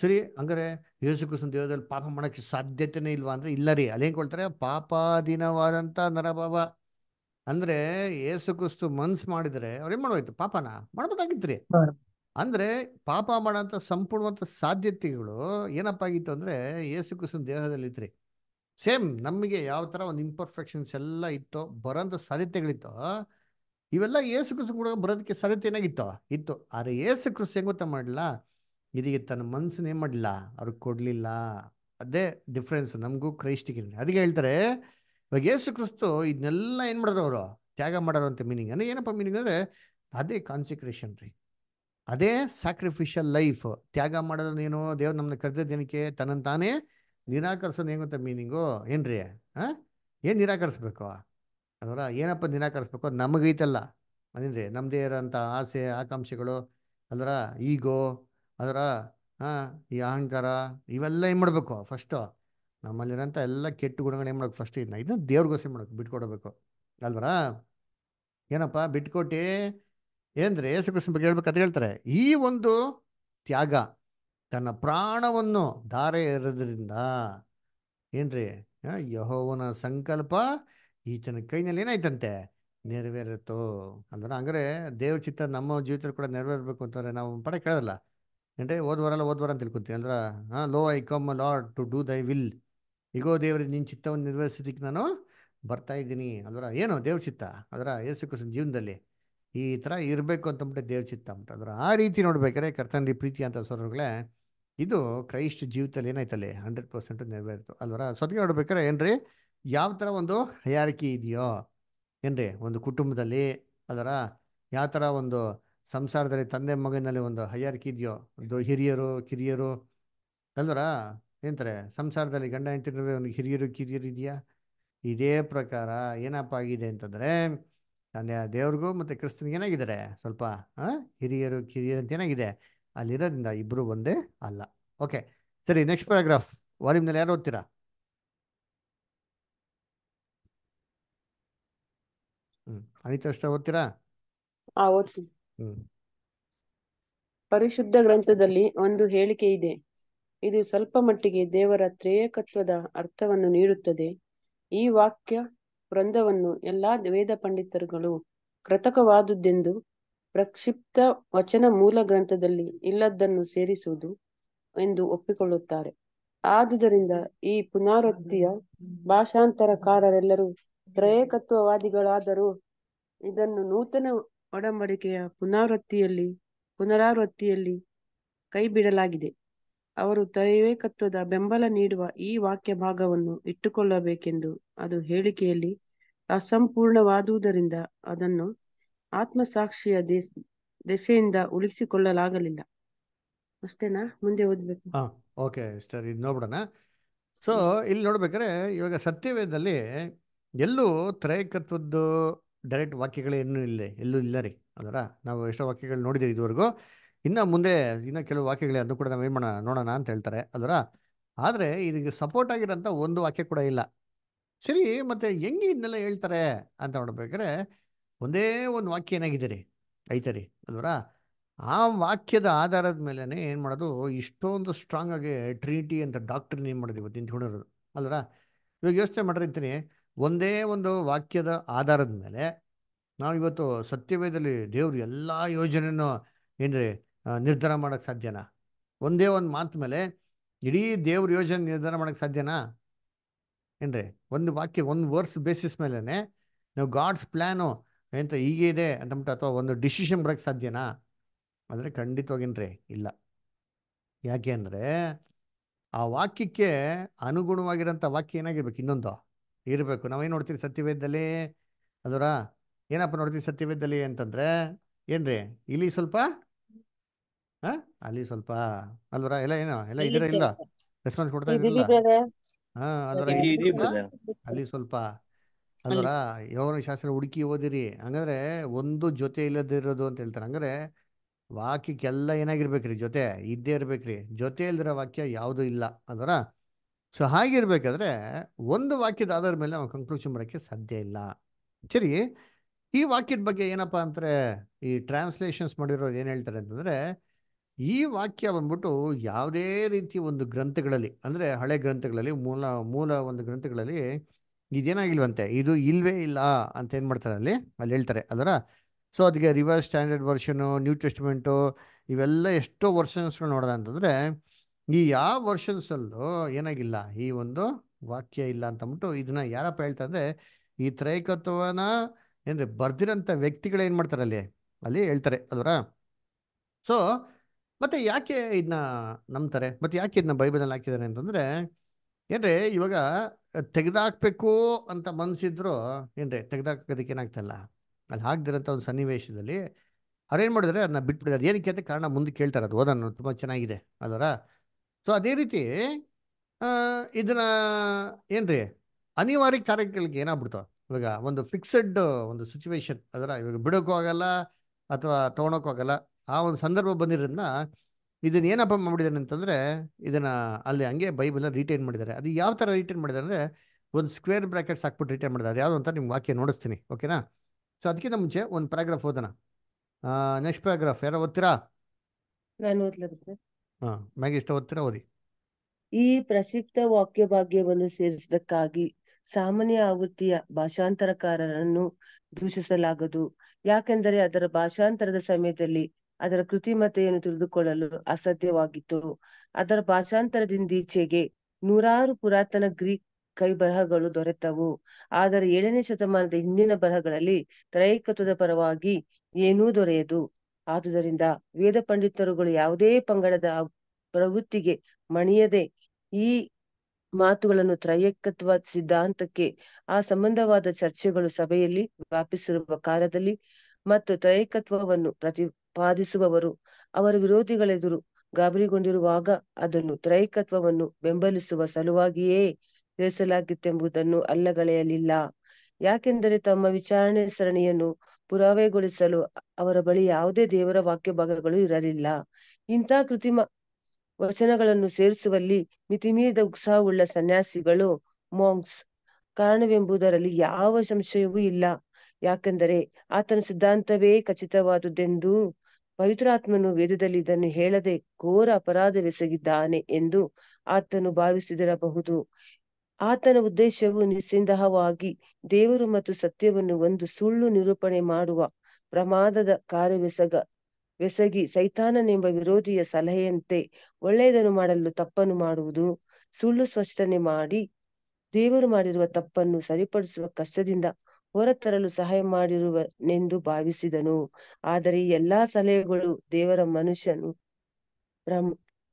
ಸರಿ ಹಂಗಾರೆ ಯೇಸು ಕೃಷ್ಣ ದೇವದಲ್ಲಿ ಪಾಪ ಮಾಡೋಕ್ಕೆ ಸಾಧ್ಯತೆನೇ ಇಲ್ವಾ ಅಂದರೆ ಇಲ್ಲ ರೀ ಅಲ್ಲೇನು ಕೊಳ್ತಾರೆ ಪಾಪಾಧೀನವಾದಂಥ ನರಭಾವ ಅಂದರೆ ಯೇಸು ಕ್ರಿಸ್ತು ಮನ್ಸು ಮಾಡಿದರೆ ಅವ್ರೇನು ಮಾಡೋಯ್ತು ಪಾಪನ ಮಾಡ್ಬೋದಾಗಿತ್ತು ರೀ ಅಂದರೆ ಪಾಪ ಮಾಡೋಂಥ ಸಂಪೂರ್ಣವಂಥ ಸಾಧ್ಯತೆಗಳು ಏನಪ್ಪ ಆಗಿತ್ತು ಅಂದರೆ ಯೇಸು ದೇಹದಲ್ಲಿ ಇತ್ತು ಸೇಮ್ ನಮಗೆ ಯಾವ ಥರ ಒಂದು ಇಂಪರ್ಫೆಕ್ಷನ್ಸ್ ಎಲ್ಲ ಇತ್ತೋ ಬರೋಂಥ ಸಾಧ್ಯತೆಗಳಿತ್ತು ಇವೆಲ್ಲ ಏಸು ಕ್ರಿಸ್ತು ಕೂಡ ಬರೋದಕ್ಕೆ ಸಾಧ್ಯತೆ ಏನಾಗಿತ್ತೋ ಇತ್ತು ಆದರೆ ಏಸು ಕ್ರಿಸ್ತು ಗೊತ್ತಾ ಮಾಡಲಿಲ್ಲ ಇದೀಗ ತನ್ನ ಮನಸ್ಸನ್ನೇ ಮಾಡಲಿಲ್ಲ ಅವ್ರಿಗೆ ಕೊಡಲಿಲ್ಲ ಅದೇ ಡಿಫ್ರೆನ್ಸ್ ನಮಗೂ ಕ್ರೈಸ್ಟಿಗೆ ಅದಕ್ಕೆ ಹೇಳ್ತಾರೆ ಇವಾಗ ಯೇಸು ಕ್ರಿಸ್ತು ಇದನ್ನೆಲ್ಲ ಏನು ಮಾಡಿದ್ರು ಅವರು ತ್ಯಾಗ ಮಾಡೋರು ಅಂತ ಮೀನಿಂಗ್ ಅಂದರೆ ಏನಪ್ಪ ಮೀನಿಂಗ್ ಅಂದರೆ ಅದೇ ಕಾನ್ಸಿಕ್ರೇಷನ್ ರೀ ಅದೇ ಸ್ಯಾಕ್ರಿಫಿಷಿಯಲ್ ಲೈಫ್ ತ್ಯಾಗ ನೀನು ದೇವ್ರು ನಮ್ಮನ್ನ ದಿನಕ್ಕೆ ತನ್ನ ತಾನೇ ನಿರಾಕರಿಸೋದು ಏನು ಅಂತ ಮೀನಿಂಗು ಏನ್ರಿ ಹಾಂ ಏನು ನಿರಾಕರಿಸ್ಬೇಕು ಅದರ ಏನಪ್ಪ ನಿರಾಕರಿಸ್ಬೇಕು ನಮಗೈತಲ್ಲ ಅದೇನ್ರಿ ನಮ್ಮದೇ ಇರೋಂಥ ಆಸೆ ಆಕಾಂಕ್ಷೆಗಳು ಅದರ ಈಗೋ ಅದರ ಹಾಂ ಈ ಅಹಂಕಾರ ಇವೆಲ್ಲ ಏನು ಮಾಡಬೇಕು ಫಸ್ಟು ನಮ್ಮಲ್ಲಿರೋಂಥ ಎಲ್ಲ ಕೆಟ್ಟ ಗುಣಗಳು ಏನು ಮಾಡೋಕೆ ಫಸ್ಟ್ ಇದನ್ನ ಇದನ್ನ ದೇವ್ರಿಗೋಸ್ಕರ ಮಾಡೋಕೆ ಬಿಟ್ಕೊಡಬೇಕು ಅಲ್ವರ ಏನಪ್ಪ ಬಿಟ್ಕೊಟ್ಟು ಏನಂದರೆ ಕೃಷ್ಣ ಬಗ್ಗೆ ಹೇಳ್ಬೇಕು ಹೇಳ್ತಾರೆ ಈ ಒಂದು ತ್ಯಾಗ ತನ್ನ ಪ್ರಾಣವನ್ನು ಧಾರೆ ಇರೋದ್ರಿಂದ ಏನ್ರಿ ಯಹೋವನ ಸಂಕಲ್ಪ ಈತನ ಕೈನಲ್ಲಿ ಏನಾಯ್ತಂತೆ ನೆರವೇರುತ್ತೋ ಅಂದ್ರೆ ಹಂಗಾರೆ ದೇವ್ರ ಚಿತ್ತ ನಮ್ಮ ಜೀವಿತ ಕೂಡ ನೆರವೇರ್ಬೇಕು ಅಂತಂದ್ರೆ ನಾವು ಪಡೆ ಕೇಳಲ್ಲ అంటే ಓದ್ವರಲ್ಲ ಓದ್ವರ ಅಂತ ತಿಳ್ಕೊತೀವಿ ಅಂದ್ರೆ ಹಾಂ lo I come Lord to do thy will ಇಗೋ ದೇವ್ರ ನಿನ್ನ ಚಿತ್ತವನ್ನು ನಿರ್ವಹಿಸೋದಕ್ಕೆ ನಾನು ಬರ್ತಾ ಇದ್ದೀನಿ ಅಲ್ವ ಏನು ದೇವ್ರ ಚಿತ್ತ ಅದರ ಕೃಷ್ಣ ಜೀವನದಲ್ಲಿ ಈ ಥರ ಇರಬೇಕು ಅಂತಂದ್ಬಿಟ್ಟು ದೇವ್ರ ಚಿತ್ತ ಅಂತ ಅದರ ಆ ರೀತಿ ನೋಡ್ಬೇಕಾದ್ರೆ ಕರ್ತನಲ್ಲಿ ಪ್ರೀತಿ ಅಂತ ಸೋರಗಳೇ ಇದು ಕ್ರೈಸ್ಟ್ ಜೀವಿತದಲ್ಲಿ ಏನಾಯ್ತಲ್ಲಿ ಹಂಡ್ರೆಡ್ ಪರ್ಸೆಂಟ್ ನೆರವೇರಿತು ಅಲ್ವರ ಸೊತ್ತಿಗೆ ನೋಡ್ಬೇಕಾರೆ ಏನ್ರಿ ಯಾವ ಥರ ಒಂದು ಹಯಾರಿಕೆ ಇದೆಯೋ ಏನ್ರಿ ಒಂದು ಕುಟುಂಬದಲ್ಲಿ ಅದರ ಯಾವ ಥರ ಒಂದು ಸಂಸಾರದಲ್ಲಿ ತಂದೆ ಮಗನಲ್ಲಿ ಒಂದು ಹೈಯಾರಿಕೆ ಇದೆಯೋ ಒಂದು ಹಿರಿಯರು ಕಿರಿಯರು ಅಲ್ವರ ಏನಂತಾರೆ ಸಂಸಾರದಲ್ಲಿ ಗಂಡ ಹೆಂಡತಿ ಒಂದು ಹಿರಿಯರು ಕಿರಿಯರು ಇದೆಯಾ ಇದೇ ಪ್ರಕಾರ ಏನಪ್ಪ ಆಗಿದೆ ಅಂತಂದರೆ ತಂದೆ ದೇವ್ರಿಗೂ ಮತ್ತು ಕ್ರಿಸ್ತನಿಗೆ ಏನಾಗಿದ್ದಾರೆ ಸ್ವಲ್ಪ ಹಿರಿಯರು ಕಿರಿಯರು ಅಂತ ಏನಾಗಿದೆ ಅಲ್ಲಿರೋದ್ರಿಂದ ಇಬ್ಬರು ಒಂದೇ ಅಲ್ಲ ಓಕೆ ಸರಿ ನೆಕ್ಸ್ಟ್ ಪ್ಯಾರಾಗ್ರಾಫ್ ವಾಲ್ಯೂಮ್ನಲ್ಲಿ ಯಾರು ಓದ್ತೀರಾ ಹ್ಮ್ ಅನಿತಾ ಓದ್ತೀರಾ ಓದ್ತೀನಿ ಪರಿಶುದ್ಧ ಗ್ರಂಥದಲ್ಲಿ ಒಂದು ಹೇಳಿಕೆ ಇದೆ ಇದು ಸ್ವಲ್ಪ ಮಟ್ಟಿಗೆ ದೇವರ ತ್ರೇಯಕತ್ವದ ಅರ್ಥವನ್ನು ನೀಡುತ್ತದೆ ಈ ವಾಕ್ಯ ವೃಂದವನ್ನು ಎಲ್ಲಾ ವೇದ ಪಂಡಿತರುಗಳು ಕೃತಕವಾದುದೆಂದು ಪ್ರಕ್ಷಿಪ್ತ ವಚನ ಮೂಲ ಗ್ರಂಥದಲ್ಲಿ ಇಲ್ಲದನ್ನು ಸೇರಿಸುವುದು ಎಂದು ಒಪ್ಪಿಕೊಳ್ಳುತ್ತಾರೆ ಆದುದರಿಂದ ಈ ಪುನಾರೋಕ್ತಿಯ ಭಾಷಾಂತರಕಾರರೆಲ್ಲರೂ ತ್ರಯಕತ್ವವಾದಿಗಳಾದರೂ ಇದನ್ನು ನೂತನ ಒಡಂಬಡಿಕೆಯ ಪುನರಾವೃತ್ತಿಯಲ್ಲಿ ಪುನರಾವೃತ್ತಿಯಲ್ಲಿ ಕೈಬಿಡಲಾಗಿದೆ ಅವರು ತ್ರೈವೇಕತ್ವದ ಬೆಂಬಲ ನೀಡುವ ಈ ವಾಕ್ಯ ಭಾಗವನ್ನು ಇಟ್ಟುಕೊಳ್ಳಬೇಕೆಂದು ಅದು ಹೇಳಿಕೆಯಲ್ಲಿ ಅಸಂಪೂರ್ಣವಾದುದರಿಂದ ಅದನ್ನು ಆತ್ಮಸಾಕ್ಷಿಯ ದೇಶ ದೆಸೆಯಿಂದ ಉಳಿಸಿಕೊಳ್ಳಲಾಗಲಿಲ್ಲ ಅಷ್ಟೇನಾ ಮುಂದೆ ಓದ್ಬೇಕು ಓಕೆ ಸರ್ ಇದು ನೋಡೋಣ ಸೊ ಇಲ್ಲಿ ನೋಡ್ಬೇಕಾದ್ರೆ ಇವಾಗ ಸತ್ಯವೇದಲ್ಲಿ ಎಲ್ಲೂ ತ್ರೈಕತ್ವದ್ದು ಡೈರೆಕ್ಟ್ ವಾಕ್ಯಗಳೇನು ಇಲ್ಲ ಎಲ್ಲೂ ಇಲ್ಲ ರೀ ಅದರ ನಾವು ಎಷ್ಟೋ ವಾಕ್ಯಗಳು ನೋಡಿದ್ದೀವಿ ಇದುವರೆಗೂ ಇನ್ನು ಮುಂದೆ ಇನ್ನೂ ಕೆಲವು ವಾಕ್ಯಗಳೇ ಅದನ್ನು ಕೂಡ ನಾವು ಏನು ಮಾಡೋಣ ನೋಡೋಣ ಅಂತ ಹೇಳ್ತಾರೆ ಅದರ ಆದರೆ ಇದಕ್ಕೆ ಸಪೋರ್ಟ್ ಆಗಿರೋಂಥ ಒಂದು ವಾಕ್ಯ ಕೂಡ ಇಲ್ಲ ಸರಿ ಮತ್ತೆ ಹೆಂಗೆ ಇದನ್ನೆಲ್ಲ ಹೇಳ್ತಾರೆ ಅಂತ ನೋಡ್ಬೇಕಾದ್ರೆ ಒಂದೇ ಒಂದು ವಾಕ್ಯ ಏನಾಗಿದೆ ರೀ ಐತೆ ಆ ವಾಕ್ಯದ ಆಧಾರದ ಮೇಲೇ ಏನು ಮಾಡೋದು ಇಷ್ಟೊಂದು ಸ್ಟ್ರಾಂಗಾಗಿ ಟ್ರೀಟಿ ಅಂತ ಡಾಕ್ಟ್ರಿನ್ ಏನು ಮಾಡೋದು ಇವತ್ತು ನಿಂತ್ಕೊಂಡಿರೋದು ಅಲ್ವರ ಇವಾಗ ಯೋಚನೆ ಅಂತೀನಿ ಒಂದೇ ಒಂದು ವಾಕ್ಯದ ಆಧಾರದ ಮೇಲೆ ನಾವು ಇವತ್ತು ಸತ್ಯವೇದಲ್ಲಿ ದೇವರು ಎಲ್ಲ ಯೋಜನೆಯನ್ನು ಏನ್ರಿ ನಿರ್ಧಾರ ಮಾಡೋಕ್ಕೆ ಸಾಧ್ಯನಾ ಒಂದೇ ಒಂದು ಮಾತು ಮೇಲೆ ಇಡೀ ದೇವ್ರ ಯೋಜನೆ ನಿರ್ಧಾರ ಮಾಡೋಕ್ಕೆ ಸಾಧ್ಯನಾ ಏನ್ರಿ ಒಂದು ವಾಕ್ಯ ಒಂದು ವರ್ಸ್ ಬೇಸಿಸ್ ಮೇಲೇ ನೀವು ಗಾಡ್ಸ್ ಪ್ಲ್ಯಾನು ಎಂತ ಹೀಗೆ ಇದೆ ಅಂತಂಬಿಟ್ಟು ಅಥವಾ ಒಂದು ಡಿಸಿಷನ್ ಬರೋಕ್ಕೆ ಸಾಧ್ಯನಾ ಆದರೆ ಖಂಡಿತವಾಗಿನ್ರಿ ಇಲ್ಲ ಯಾಕೆ ಅಂದರೆ ಆ ವಾಕ್ಯಕ್ಕೆ ಅನುಗುಣವಾಗಿರೋಂಥ ವಾಕ್ಯ ಏನಾಗಿರ್ಬೇಕು ಇನ್ನೊಂದು ಇರಬೇಕು ನಾವೇನು ನೋಡ್ತೀವಿ ಸತ್ಯವೇದದಲ್ಲಿ ಅದರ ಏನಪ್ಪ ನೋಡ್ತೀವಿ ಸತ್ಯವೇದದಲ್ಲಿ ಅಂತಂದರೆ ಏನ್ರಿ ಇಲ್ಲಿ ಸ್ವಲ್ಪ ಹಾ ಅಲ್ಲಿ ಸ್ವಲ್ಪ ಅಲ್ವರ ಎಲ್ಲ ಏನೋ ಎಲ್ಲ ಇದರ ಇಲ್ಲ ರೆಸ್ಪಾನ್ಸ್ ಕೊಡ್ತಾ ಇದ್ರಲ್ಲ ಹಾ ಅದರ ಅಲ್ಲಿ ಸ್ವಲ್ಪ ಅಲ್ವರ ಯಾವ ಶಾಸ್ತ್ರ ಹುಡುಕಿ ಓದಿರಿ ಹಂಗಂದ್ರೆ ಒಂದು ಜೊತೆ ಇಲ್ಲದಿರೋದು ಅಂತ ಹೇಳ್ತಾರೆ ಹಂಗಾರೆ ವಾಕ್ಯಕ್ಕೆಲ್ಲ ಏನಾಗಿರ್ಬೇಕ್ರಿ ಜೊತೆ ಇದ್ದೇ ಇರ್ಬೇಕ್ರಿ ಜೊತೆ ಇಲ್ದಿರೋ ವಾಕ್ಯ ಯಾವುದೂ ಇಲ್ಲ ಅಲ್ವರ ಸೊ ಹಾಗಿರ್ಬೇಕಾದ್ರೆ ಒಂದು ವಾಕ್ಯದ ಆಧಾರದ ಮೇಲೆ ನಾವು ಕನ್ಕ್ಲೂಷನ್ ಬರೋಕ್ಕೆ ಸಾಧ್ಯ ಇಲ್ಲ ಸರಿ ಈ ವಾಕ್ಯದ ಬಗ್ಗೆ ಏನಪ್ಪಾ ಅಂದರೆ ಈ ಟ್ರಾನ್ಸ್ಲೇಷನ್ಸ್ ಮಾಡಿರೋದು ಏನು ಹೇಳ್ತಾರೆ ಅಂತಂದರೆ ಈ ವಾಕ್ಯ ಬಂದ್ಬಿಟ್ಟು ಯಾವುದೇ ರೀತಿ ಒಂದು ಗ್ರಂಥಗಳಲ್ಲಿ ಅಂದರೆ ಹಳೆ ಗ್ರಂಥಗಳಲ್ಲಿ ಮೂಲ ಮೂಲ ಒಂದು ಗ್ರಂಥಗಳಲ್ಲಿ ಇದೇನಾಗಿಲ್ವಂತೆ ಇದು ಇಲ್ವೇ ಇಲ್ಲ ಅಂತ ಏನು ಮಾಡ್ತಾರೆ ಅಲ್ಲಿ ಅಲ್ಲಿ ಹೇಳ್ತಾರೆ ಅದರ ಸೊ ಅದಕ್ಕೆ revised standard version new testament ಇವೆಲ್ಲ ಎಷ್ಟೋ ವರ್ಷನ್ಸ್ಗಳು ನೋಡಿದೆ ಅಂತಂದರೆ ಈ ಯಾವ ವರ್ಷನ್ಸಲ್ಲೂ ಏನಾಗಿಲ್ಲ ಈ ಒಂದು ವಾಕ್ಯ ಇಲ್ಲ ಅಂತ ಇದನ್ನ ಯಾರಪ್ಪ ಹೇಳ್ತಾ ಅಂದ್ರೆ ಈ ತ್ರೈಕತ್ವನ ಏನ್ರಿ ಬರ್ದಿರಂತ ವ್ಯಕ್ತಿಗಳು ಏನ್ ಮಾಡ್ತಾರೆ ಅಲ್ಲಿ ಅಲ್ಲಿ ಹೇಳ್ತಾರೆ ಅಲ್ವರ ಸೊ ಮತ್ತೆ ಯಾಕೆ ಇದನ್ನ ನಂಬ್ತಾರೆ ಮತ್ತೆ ಯಾಕೆ ಇದನ್ನ ಅಲ್ಲಿ ಹಾಕಿದ್ದಾರೆ ಅಂತಂದ್ರೆ ಏನ್ರಿ ಇವಾಗ ತೆಗೆದಾಕ್ಬೇಕು ಅಂತ ಮನ್ಸಿದ್ರು ಏನ್ರಿ ತೆಗೆದಾಕೋದಕ್ಕೆ ಏನಾಗ್ತಲ್ಲ ಅಲ್ಲಿ ಹಾಕ್ದಿರಂತ ಒಂದು ಸನ್ನಿವೇಶದಲ್ಲಿ ಏನ್ ಮಾಡಿದ್ರೆ ಅದನ್ನ ಬಿಟ್ಬಿಡಿದಾರೆ ಏನಕ್ಕೆ ಅಂತ ಕಾರಣ ಮುಂದೆ ಕೇಳ್ತಾರೆ ಅದು ಓದನ್ನು ತುಂಬಾ ಚೆನ್ನಾಗಿದೆ ಅದರ ಸೊ ಅದೇ ರೀತಿ ಇದನ್ನ ಏನ್ರಿ ಅನಿವಾರ್ಯ ಕಾರ್ಯಗಳಿಗೆ ಏನಾಗ್ಬಿಡ್ತಾವ ಇವಾಗ ಒಂದು ಫಿಕ್ಸೆಡ್ ಒಂದು ಸಿಚುವೇಶನ್ ಅದರ ಇವಾಗ ಬಿಡೋಕ್ಕೂ ಆಗಲ್ಲ ಅಥವಾ ತೊಗೊಳಕ್ಕೂ ಆಗಲ್ಲ ಆ ಒಂದು ಸಂದರ್ಭ ಬಂದಿರೋದನ್ನ ಇದನ್ನ ಏನಪ್ಪ ಮಾಡಿದ್ದಾರೆ ಅಂತಂದ್ರೆ ಇದನ್ನ ಅಲ್ಲಿ ಹಂಗೆ ಬೈಬಲ್ ರಿಟೈನ್ ಮಾಡಿದ್ದಾರೆ ಅದು ಯಾವ ತರ ರಿಟೈನ್ ಮಾಡಿದ್ದಾರೆ ಅಂದ್ರೆ ಒಂದು ಸ್ಕ್ವೇರ್ ಬ್ರಾಕೆಟ್ಸ್ ಹಾಕ್ಬಿಟ್ಟು ರಿಟೈನ್ ಮಾಡಿದ್ದಾರೆ ಯಾವುದು ಅಂತ ನಿಮ್ಗೆ ವಾಕ್ಯ ನೋಡಿಸ್ತೀನಿ ಓಕೆನಾ ಸೊ ಅದಕ್ಕಿಂತ ಮುಂಚೆ ಒಂದು ಪ್ಯಾರಾಗ್ರಾಫ್ ಓದೋಣ ನೆಕ್ಸ್ಟ್ ಪ್ಯಾರಾಗ್ರಾಫ್ ಯಾರೋ ಓದ್ತೀರಾ ನಾನು ಓದಿ ಈ ಪ್ರಸಿದ್ಧ ವಾಕ್ಯ ಭಾಗ್ಯವನ್ನು ಸೇರಿಸದಕ್ಕಾಗಿ ಸಾಮಾನ್ಯ ಆವೃತ್ತಿಯ ಭಾಷಾಂತರಕಾರರನ್ನು ದೂಷಿಸಲಾಗದು ಯಾಕೆಂದರೆ ಅದರ ಭಾಷಾಂತರದ ಸಮಯದಲ್ಲಿ ಅದರ ಕೃತಿಮತೆಯನ್ನು ತಿಳಿದುಕೊಳ್ಳಲು ಅಸಾಧ್ಯವಾಗಿತ್ತು ಅದರ ಭಾಷಾಂತರದಿಂದೀಚೆಗೆ ನೂರಾರು ಪುರಾತನ ಗ್ರೀಕ್ ಕೈ ಬರಹಗಳು ದೊರೆತವು ಆದರೆ ಏಳನೇ ಶತಮಾನದ ಹಿಂದಿನ ಬರಹಗಳಲ್ಲಿ ತ್ರೈಕತ್ವದ ಪರವಾಗಿ ಏನೂ ದೊರೆಯದು ಆದುದರಿಂದ ವೇದ ಪಂಡಿತರುಗಳು ಯಾವುದೇ ಪಂಗಡದ ಪ್ರವೃತ್ತಿಗೆ ಮಣಿಯದೆ ಈ ಮಾತುಗಳನ್ನು ತ್ರಯಕತ್ವ ಸಿದ್ಧಾಂತಕ್ಕೆ ಆ ಸಂಬಂಧವಾದ ಚರ್ಚೆಗಳು ಸಭೆಯಲ್ಲಿ ವ್ಯಾಪಿಸಿರುವ ಕಾಲದಲ್ಲಿ ಮತ್ತು ತ್ರಯಕತ್ವವನ್ನು ಪ್ರತಿಪಾದಿಸುವವರು ಅವರ ವಿರೋಧಿಗಳೆದುರು ಗಾಬರಿಗೊಂಡಿರುವಾಗ ಅದನ್ನು ತ್ರೈಕತ್ವವನ್ನು ಬೆಂಬಲಿಸುವ ಸಲುವಾಗಿಯೇ ತಿಳಿಸಲಾಗಿತ್ತೆಂಬುದನ್ನು ಅಲ್ಲಗಳೆಯಲಿಲ್ಲ ಯಾಕೆಂದರೆ ತಮ್ಮ ವಿಚಾರಣೆ ಸರಣಿಯನ್ನು ಪುರಾವೆಗೊಳಿಸಲು ಅವರ ಬಳಿ ಯಾವುದೇ ದೇವರ ವಾಕ್ಯ ಭಾಗಗಳು ಇರಲಿಲ್ಲ ಇಂಥ ಕೃತಿಮ ವಚನಗಳನ್ನು ಸೇರಿಸುವಲ್ಲಿ ಮಿತಿಮೀರಿದ ಉತ್ಸಾಹವುಳ್ಳ ಸನ್ಯಾಸಿಗಳು ಮಾಂಗ್ಸ್ ಕಾರಣವೆಂಬುದರಲ್ಲಿ ಯಾವ ಸಂಶಯವೂ ಇಲ್ಲ ಯಾಕೆಂದರೆ ಆತನ ಸಿದ್ಧಾಂತವೇ ಖಚಿತವಾದುದೆಂದು ಪವಿತ್ರಾತ್ಮನು ವೇದದಲ್ಲಿ ಇದನ್ನು ಹೇಳದೆ ಘೋರ ಅಪರಾಧವೆಸಗಿದ್ದಾನೆ ಎಂದು ಆತನು ಭಾವಿಸಿದಿರಬಹುದು ಆತನ ಉದ್ದೇಶವು ನಿಸ್ಸಂದೇಹವಾಗಿ ದೇವರು ಮತ್ತು ಸತ್ಯವನ್ನು ಒಂದು ಸುಳ್ಳು ನಿರೂಪಣೆ ಮಾಡುವ ಪ್ರಮಾದದ ಕಾರ್ಯವೆಸಗ ವ್ಯಸಗಿ ಸೈತಾನನೆಂಬ ವಿರೋಧಿಯ ಸಲಹೆಯಂತೆ ಒಳ್ಳೆಯದನ್ನು ಮಾಡಲು ತಪ್ಪನ್ನು ಮಾಡುವುದು ಸುಳ್ಳು ಸ್ಪಷ್ಟನೆ ಮಾಡಿ ದೇವರು ಮಾಡಿರುವ ತಪ್ಪನ್ನು ಸರಿಪಡಿಸುವ ಕಷ್ಟದಿಂದ ಹೊರತರಲು ಸಹಾಯ ಮಾಡಿರುವನೆಂದು ಭಾವಿಸಿದನು ಆದರೆ ಈ ಎಲ್ಲಾ ಸಲಹೆಗಳು ದೇವರ ಮನುಷ್ಯನು